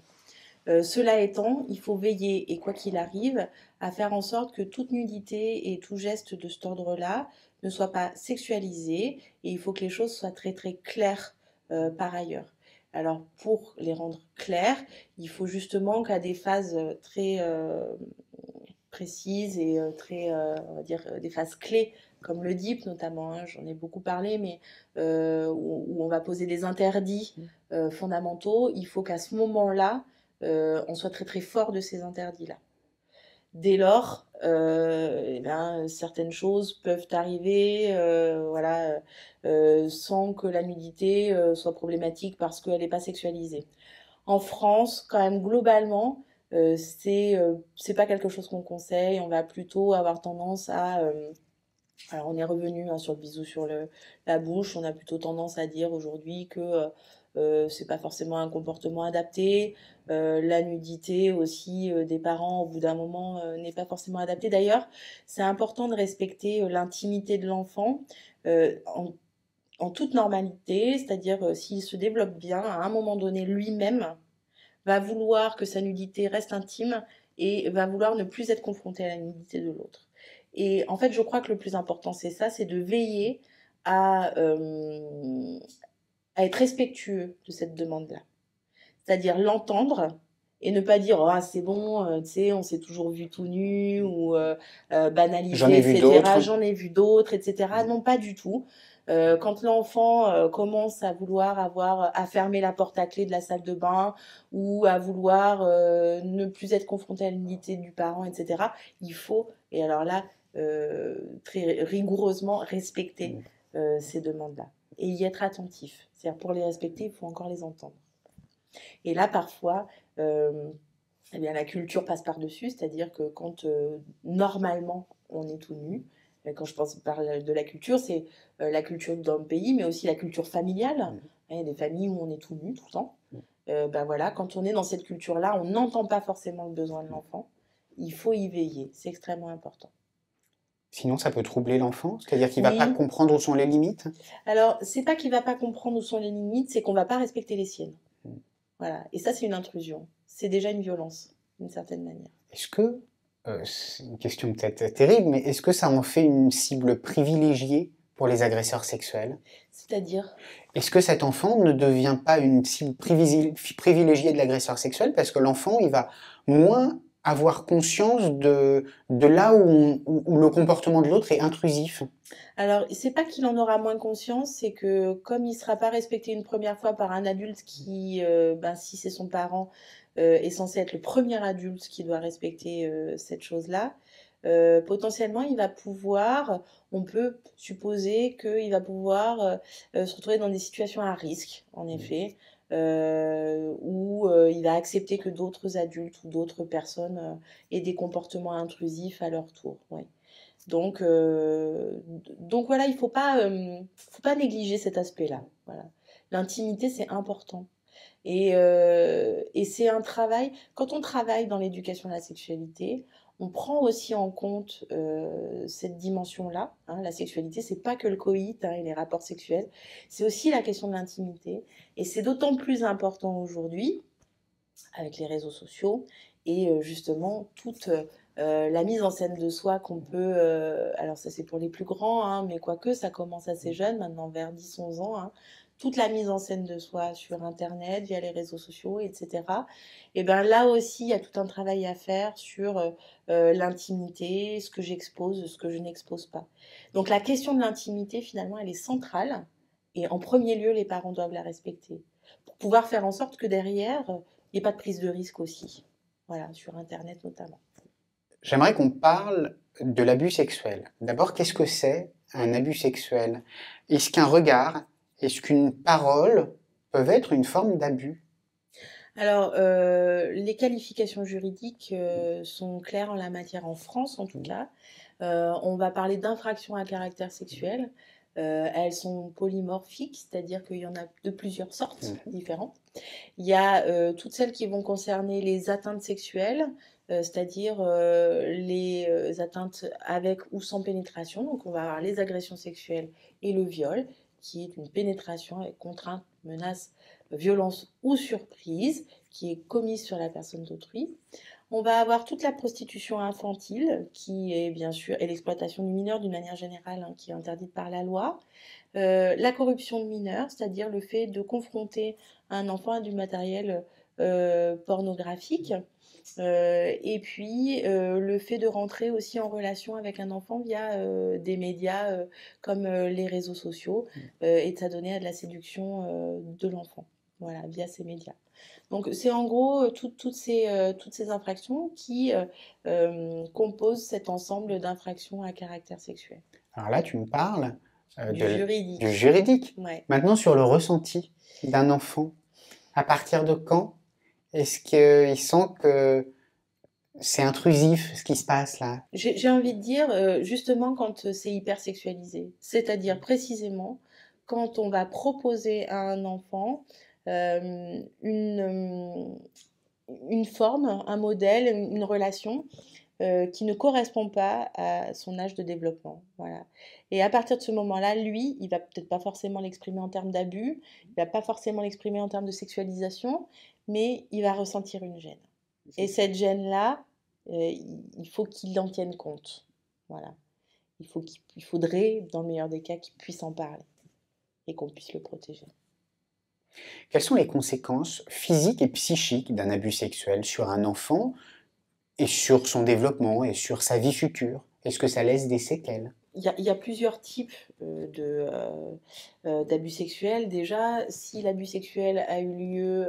cela étant, il faut veiller, et quoi qu'il arrive, à faire en sorte que toute nudité et tout geste de cet ordre-là ne soit pas sexualisé, et il faut que les choses soient très très claires par ailleurs. Alors pour les rendre clairs, il faut justement qu'à des phases euh, très euh, précises et euh, très, on va dire, des phases clés, comme le DIP notamment, hein, j'en ai beaucoup parlé, mais où, on va poser des interdits mmh. fondamentaux, il faut qu'à ce moment-là, on soit très très fort de ces interdits-là. Dès lors, euh, eh ben, certaines choses peuvent arriver euh, voilà, euh, sans que la nudité soit problématique parce qu'elle n'est pas sexualisée. En France, quand même globalement, c'est c'est pas quelque chose qu'on conseille. On va plutôt avoir tendance à alors on est revenu hein, sur le bisou sur le, la bouche. On a plutôt tendance à dire aujourd'hui que euh, c'est pas forcément un comportement adapté. Euh, la nudité aussi euh, des parents au bout d'un moment n'est pas forcément adaptée. D'ailleurs, c'est important de respecter l'intimité de l'enfant en, toute normalité, c'est-à-dire s'il se développe bien, à un moment donné lui-même va vouloir que sa nudité reste intime et va vouloir ne plus être confronté à la nudité de l'autre. Et en fait, je crois que le plus important, c'est ça, c'est de veiller à, à être respectueux de cette demande-là. C'est-à-dire l'entendre et ne pas dire ah, c'est bon, euh, sais, on s'est toujours vu tout nu ou euh, euh, banalisé J'en ai vu etc. J'en ai vu d'autres, etc. Mm. Non, pas du tout. quand l'enfant commence à vouloir avoir à fermer la porte à clé de la salle de bain ou à vouloir ne plus être confronté à l'unité du parent, etc., il faut, et alors là, très rigoureusement respecter mm. ces demandes-là et y être attentif. C'est-à-dire pour les respecter, il faut encore les entendre. Et là, parfois, euh, eh bien, la culture passe par-dessus, c'est-à-dire que quand euh, normalement on est tout nu, ben, quand je pense par de la culture, c'est euh, la culture d'un pays, mais aussi la culture familiale. Hein, il y a des familles où on est tout nu tout le temps. ben voilà, quand on est dans cette culture-là, on n'entend pas forcément le besoin de l'enfant. Il faut y veiller, c'est extrêmement important. Sinon, ça peut troubler l'enfant, c'est-à-dire qu'il ne va pas comprendre où sont les limites. Alors, c'est pas qu'il ne va pas comprendre où sont les limites, c'est qu'on ne va pas respecter les siennes. Mm. Voilà. Et ça, c'est une intrusion. C'est déjà une violence, d'une certaine manière. Est-ce que euh, c'est une question peut-être terrible, mais est-ce que ça en fait une cible privilégiée pour les agresseurs sexuels C'est-à-dire Est-ce que cet enfant ne devient pas une cible privilégiée de l'agresseur sexuel parce que l'enfant, il va moins avoir conscience de, là où, le comportement de l'autre est intrusif Alors, c'est pas qu'il en aura moins conscience, c'est que comme il sera pas respecté une première fois par un adulte qui, euh, ben, si c'est son parent, euh, est censé être le premier adulte qui doit respecter euh, cette chose-là, potentiellement, il va pouvoir, on peut supposer qu'il va pouvoir se retrouver dans des situations à risque, en effet, euh, où euh, il va accepter que d'autres adultes ou d'autres personnes euh, aient des comportements intrusifs à leur tour. Donc, euh, donc voilà, il ne faut, pas, pas négliger cet aspect-là. Voilà. L'intimité, c'est important. Et, et c'est un travail, quand on travaille dans l'éducation à la sexualité, on prend aussi en compte euh, cette dimension-là. Hein, la sexualité, c'est pas que le coït hein, et les rapports sexuels, c'est aussi la question de l'intimité. Et c'est d'autant plus important aujourd'hui avec les réseaux sociaux et euh, justement toute euh, la mise en scène de soi qu'on peut. alors ça c'est pour les plus grands, hein, mais quoique ça commence assez jeune, maintenant vers 10-11 ans toute la mise en scène de soi sur Internet, via les réseaux sociaux, etc. Et bien là aussi, il y a tout un travail à faire sur euh, euh, l'intimité, ce que j'expose, ce que je n'expose pas. Donc la question de l'intimité, finalement, elle est centrale. Et en premier lieu, les parents doivent la respecter. Pour pouvoir faire en sorte que derrière, il n'y ait pas de prise de risque aussi. Voilà, sur Internet notamment. J'aimerais qu'on parle de l'abus sexuel. D'abord, qu'est-ce que c'est un abus sexuel Est-ce qu'un regard est-ce qu'une parole peut être une forme d'abus alors, euh, les qualifications juridiques euh, sont claires en la matière en France, en tout mmh. cas. Euh, on va parler d'infractions à caractère sexuel. elles sont polymorphiques, c'est-à-dire qu'il y en a de plusieurs sortes mmh. différentes. Il y a toutes celles qui vont concerner les atteintes sexuelles, c'est-à-dire les atteintes avec ou sans pénétration. Donc, on va avoir les agressions sexuelles et le viol qui est une pénétration avec contrainte, menace, violence ou surprise qui est commise sur la personne d'autrui. On va avoir toute la prostitution infantile qui est bien sûr et l'exploitation du mineur d'une manière générale hein, qui est interdite par la loi. Euh, la corruption de mineurs, c'est-à-dire le fait de confronter un enfant à du matériel euh, pornographique. Euh, et puis euh, le fait de rentrer aussi en relation avec un enfant via euh, des médias comme les réseaux sociaux mmh. et de s'adonner à de la séduction de l'enfant, voilà, via ces médias. Donc c'est en gros toutes, ces, toutes, ces, infractions qui composent cet ensemble d'infractions à caractère sexuel. Alors là, tu me parles du, juridique. du, juridique. Ouais. Maintenant, sur le ressenti d'un enfant, à partir de quand est-ce qu'ils sentent que c'est intrusif ce qui se passe là J'ai envie de dire euh, justement quand euh, c'est hyper sexualisé c'est-à-dire précisément quand on va proposer à un enfant euh, une, forme, un modèle, une relation qui ne correspond pas à son âge de développement. Voilà. Et à partir de ce moment-là, lui, il va peut-être pas forcément l'exprimer en termes d'abus, il va pas forcément l'exprimer en termes de sexualisation, mais il va ressentir une gêne. Et cette gêne-là, euh, il faut qu'il en tienne compte. Voilà. Il, faut qu'il, il faudrait, dans le meilleur des cas, qu'il puisse en parler et qu'on puisse le protéger. Quelles sont les conséquences physiques et psychiques d'un abus sexuel sur un enfant et sur son développement et sur sa vie future Est-ce que ça laisse des séquelles il y, a plusieurs types euh, de euh, euh, d'abus sexuels. Déjà, si l'abus sexuel a eu lieu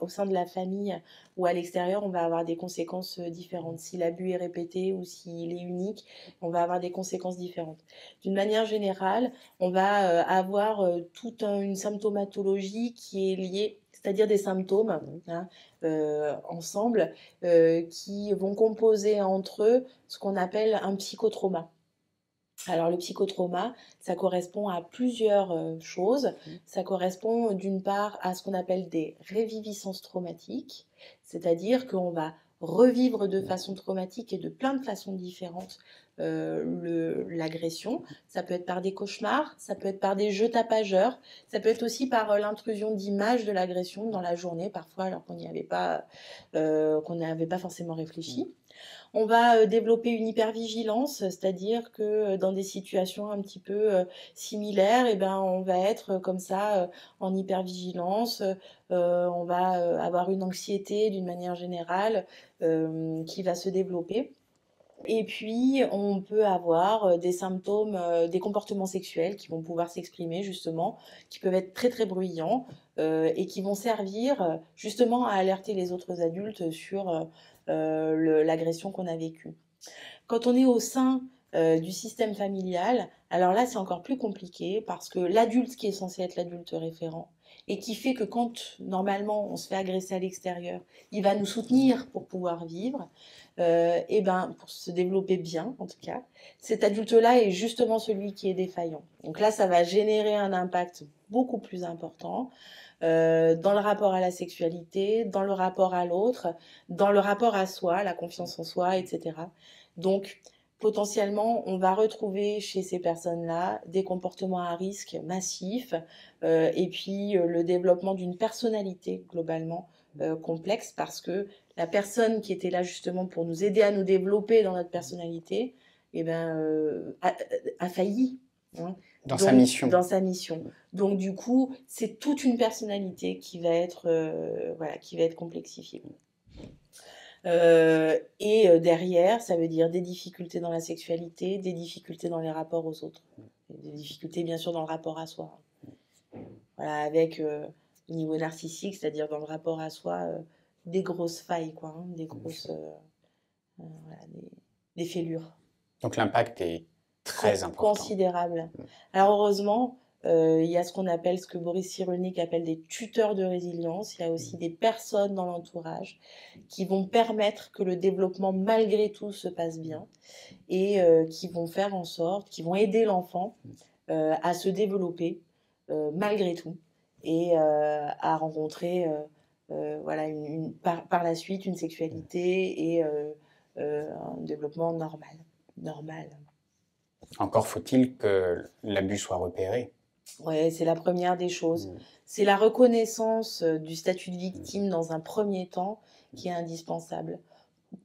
au sein de la famille ou à l'extérieur, on va avoir des conséquences différentes. Si l'abus est répété ou s'il est unique, on va avoir des conséquences différentes. D'une manière générale, on va avoir toute une symptomatologie qui est liée c'est-à-dire des symptômes hein, ensemble qui vont composer entre eux ce qu'on appelle un psychotrauma. Alors le psychotrauma, ça correspond à plusieurs euh, choses. Mmh. Ça correspond euh, d'une part à ce qu'on appelle des réviviscences traumatiques, c'est-à-dire qu'on va revivre de mmh. façon traumatique et de plein de façons différentes euh, l'agression. Ça peut être par des cauchemars, ça peut être par des jeux tapageurs, ça peut être aussi par l'intrusion d'images de l'agression dans la journée, parfois alors qu'on n'y avait pas, qu'on n'avait pas forcément réfléchi. Mmh. On va euh, développer une hypervigilance, c'est-à-dire que euh, dans des situations un petit peu euh, similaires, eh ben, on va être comme ça en hypervigilance, on va avoir une anxiété d'une manière générale qui va se développer. Et puis, on peut avoir des symptômes, des comportements sexuels qui vont pouvoir s'exprimer justement, qui peuvent être très très bruyants et qui vont servir justement à alerter les autres adultes sur euh, l'agression qu'on a vécue. Quand on est au sein euh, du système familial, alors là c'est encore plus compliqué parce que l'adulte qui est censé être l'adulte référent et qui fait que quand normalement on se fait agresser à l'extérieur, il va nous soutenir pour pouvoir vivre, et euh, eh ben pour se développer bien en tout cas, cet adulte-là est justement celui qui est défaillant. Donc là ça va générer un impact beaucoup plus important. Euh, dans le rapport à la sexualité, dans le rapport à l'autre, dans le rapport à soi, la confiance en soi, etc. Donc, potentiellement, on va retrouver chez ces personnes-là des comportements à risque massifs euh, et puis euh, le développement d'une personnalité globalement complexe parce que la personne qui était là justement pour nous aider à nous développer dans notre personnalité, eh ben, a, failli. Hein. Dans sa mission. Dans sa mission. Donc du coup, c'est toute une personnalité qui va être, euh, voilà, qui va être complexifiée. Euh, et euh, derrière, ça veut dire des difficultés dans la sexualité, des difficultés dans les rapports aux autres, des difficultés bien sûr dans le rapport à soi. Voilà, avec au niveau narcissique, c'est-à-dire dans le rapport à soi, des grosses failles, quoi, hein, des grosses, des, des, fêlures. Donc l'impact est très important. considérable. Mm. Alors heureusement, euh, il y a ce qu'on appelle, ce que Boris Cyrulnik appelle des tuteurs de résilience. Il y a aussi mm. des personnes dans l'entourage qui vont permettre que le développement, malgré tout, se passe bien et euh, qui vont faire en sorte, qui vont aider l'enfant mm. euh, à se développer malgré tout et à rencontrer, voilà, par, par, la suite, une sexualité et un développement normal. Normal. Encore faut-il que l'abus soit repéré. Oui, c'est la première des choses. Mm. C'est la reconnaissance euh, du statut de victime mm. dans un premier temps qui est mm. indispensable.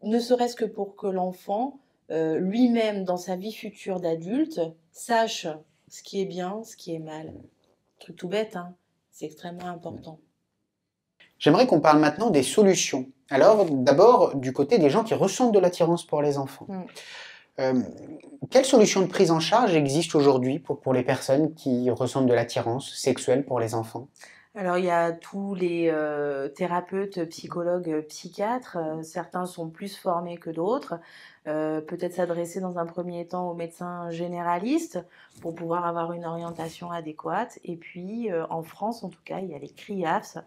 Ne serait-ce que pour que l'enfant, euh, lui-même, dans sa vie future d'adulte, sache ce qui est bien, ce qui est mal. Truc tout bête, hein. c'est extrêmement important. J'aimerais qu'on parle maintenant des solutions. Alors, d'abord, du côté des gens qui ressentent de l'attirance pour les enfants. Euh, quelles solutions de prise en charge existent aujourd'hui pour, pour, les personnes qui ressentent de l'attirance sexuelle pour les enfants alors il y a tous les euh, thérapeutes, psychologues, psychiatres. Euh, certains sont plus formés que d'autres. Peut-être s'adresser dans un premier temps aux médecins généralistes pour pouvoir avoir une orientation adéquate. Et puis en France, en tout cas, il y a les CRIAFS,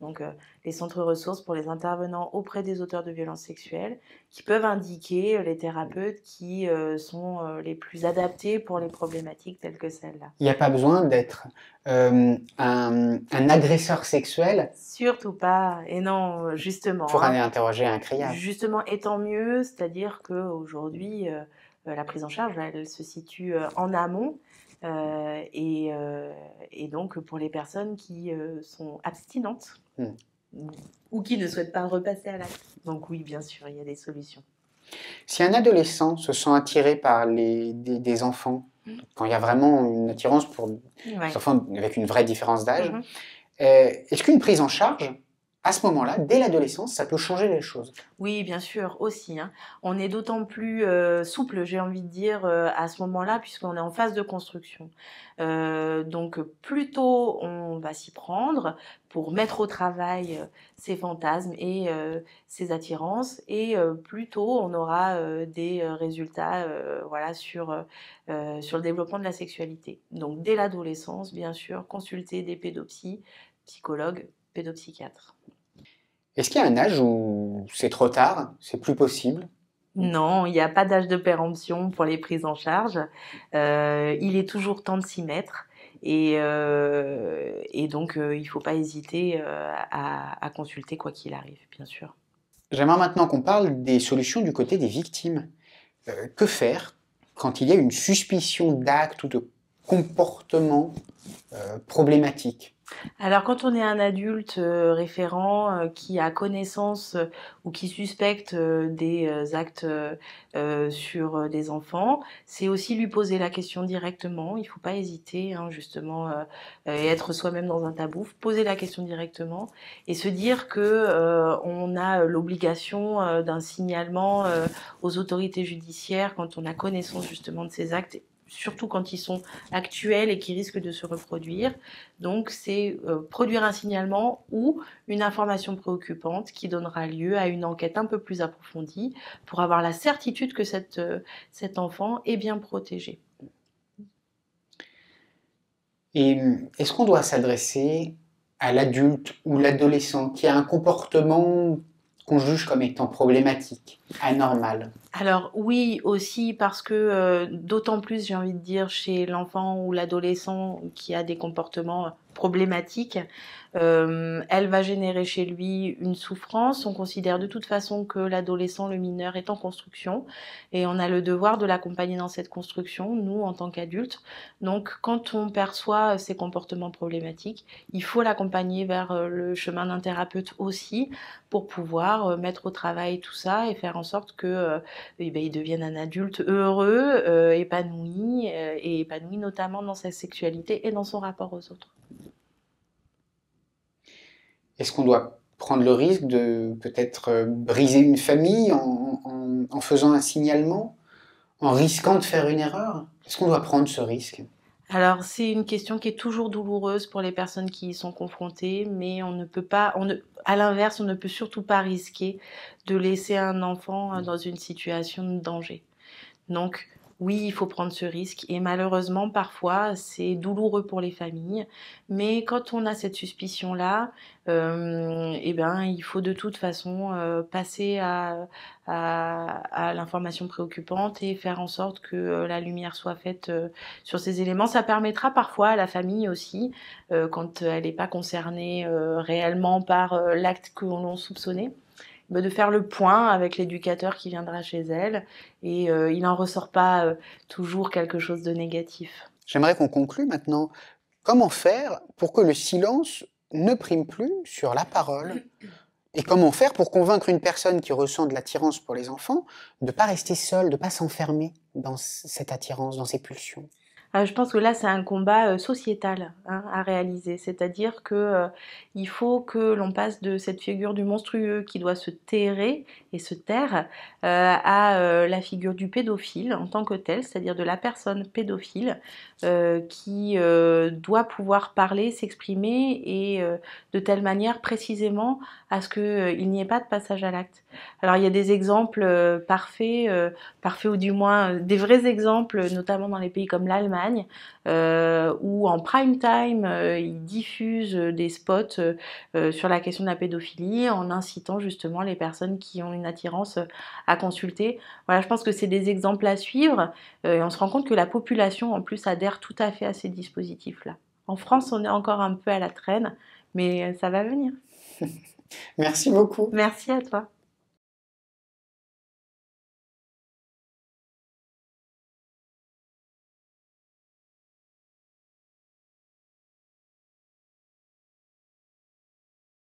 donc euh, les centres ressources pour les intervenants auprès des auteurs de violences sexuelles, qui peuvent indiquer euh, les thérapeutes qui euh, sont les plus adaptés pour les problématiques telles que celles là Il n'y a pas besoin d'être un, agresseur sexuel Surtout pas, et non, justement. Pour aller interroger un criage. Justement, et tant mieux, c'est-à-dire qu'aujourd'hui, la prise en charge, elle se situe en amont. et, donc pour les personnes qui sont abstinentes ou qui ne souhaitent pas repasser à l'acte. Donc oui, bien sûr, il y a des solutions. Si un adolescent se sent attiré par des, enfants, mhm. quand il y a vraiment une attirance pour avec une vraie différence d'âge, mhm. euh, est-ce qu'une prise en charge à ce moment-là, dès l'adolescence, ça peut changer les choses. Oui, bien sûr, aussi. Hein. On est d'autant plus euh, souple, j'ai envie de dire, euh, à ce moment-là, puisqu'on est en phase de construction. Euh, donc, plus tôt on va s'y prendre pour mettre au travail ses fantasmes et ses attirances, et plus tôt on aura des résultats voilà, sur, sur le développement de la sexualité. Donc, dès l'adolescence, bien sûr, consulter des pédopsies, psychologues, pédopsychiatre. Est-ce qu'il y a un âge où c'est trop tard, c'est plus possible non, il n'y a pas d'âge de péremption pour les prises en charge. Euh, il est toujours temps de s'y mettre. Et, euh, donc, euh, il ne faut pas hésiter à, à consulter quoi qu'il arrive, bien sûr. J'aimerais maintenant qu'on parle des solutions du côté des victimes. que faire quand il y a une suspicion d'acte ou de comportement euh, problématique alors quand on est un adulte euh, référent euh, qui a connaissance ou qui suspecte des actes sur des enfants, c'est aussi lui poser la question directement. Il ne faut pas hésiter hein, justement et être soi-même dans un tabou. Poser la question directement et se dire que on a l'obligation d'un signalement aux autorités judiciaires quand on a connaissance justement de ces actes surtout quand ils sont actuels et qui risquent de se reproduire. Donc c'est euh, produire un signalement ou une information préoccupante qui donnera lieu à une enquête un peu plus approfondie pour avoir la certitude que cette, euh, cet enfant est bien protégé. Et est-ce qu'on doit s'adresser à l'adulte ou l'adolescent qui a un comportement qu'on juge comme étant problématique, anormal. Alors oui, aussi parce que euh, d'autant plus, j'ai envie de dire, chez l'enfant ou l'adolescent qui a des comportements euh, problématiques, euh, elle va générer chez lui une souffrance. On considère de toute façon que l'adolescent, le mineur, est en construction et on a le devoir de l'accompagner dans cette construction, nous, en tant qu'adultes. Donc, quand on perçoit ces comportements problématiques, il faut l'accompagner vers euh, le chemin d'un thérapeute aussi pour pouvoir euh, mettre au travail tout ça et faire en sorte que euh, eh ben, un adulte heureux, épanoui et épanoui notamment dans sa sexualité et dans son rapport aux autres. Est-ce qu'on doit prendre le risque de peut-être euh, briser une famille en, faisant un signalement, en risquant de faire une erreur Est-ce qu'on doit prendre ce risque alors c'est une question qui est toujours douloureuse pour les personnes qui y sont confrontées, mais on ne peut pas, à l'inverse, on ne peut surtout pas risquer de laisser un enfant euh, dans une situation de danger. Donc oui, il faut prendre ce risque et malheureusement parfois c'est douloureux pour les familles, mais quand on a cette suspicion là, euh, eh ben, il faut de toute façon euh, passer à, l'information préoccupante et faire en sorte que euh, la lumière soit faite euh, sur ces éléments. Ça permettra parfois à la famille aussi, quand elle n'est pas concernée réellement par l'acte que l'on soupçonnait. Bah, de faire le point avec l'éducateur qui viendra chez elle et euh, il n'en ressort pas euh, toujours quelque chose de négatif. J'aimerais qu'on conclue maintenant. Comment faire pour que le silence ne prime plus sur la parole Et comment faire pour convaincre une personne qui ressent de l'attirance pour les enfants de ne pas rester seule, de ne pas s'enfermer dans cette attirance, dans ces pulsions euh, je pense que là, c'est un combat euh, sociétal hein, à réaliser. C'est-à-dire que euh, il faut que l'on passe de cette figure du monstrueux qui doit se terrer et se taire à la figure du pédophile en tant que tel, c'est-à-dire de la personne pédophile qui doit pouvoir parler, s'exprimer et de telle manière précisément à ce qu'il n'y ait pas de passage à l'acte. Alors il y a des exemples euh, parfaits, euh, parfaits ou du moins euh, des vrais exemples, notamment dans les pays comme l'Allemagne, où en prime time ils diffusent des spots sur la question de la pédophilie en incitant justement les personnes qui ont une attirance à consulter. Voilà, je pense que c'est des exemples à suivre et on se rend compte que la population en plus adhère tout à fait à ces dispositifs-là. En France, on est encore un peu à la traîne, mais ça va venir. Merci beaucoup. Merci à toi.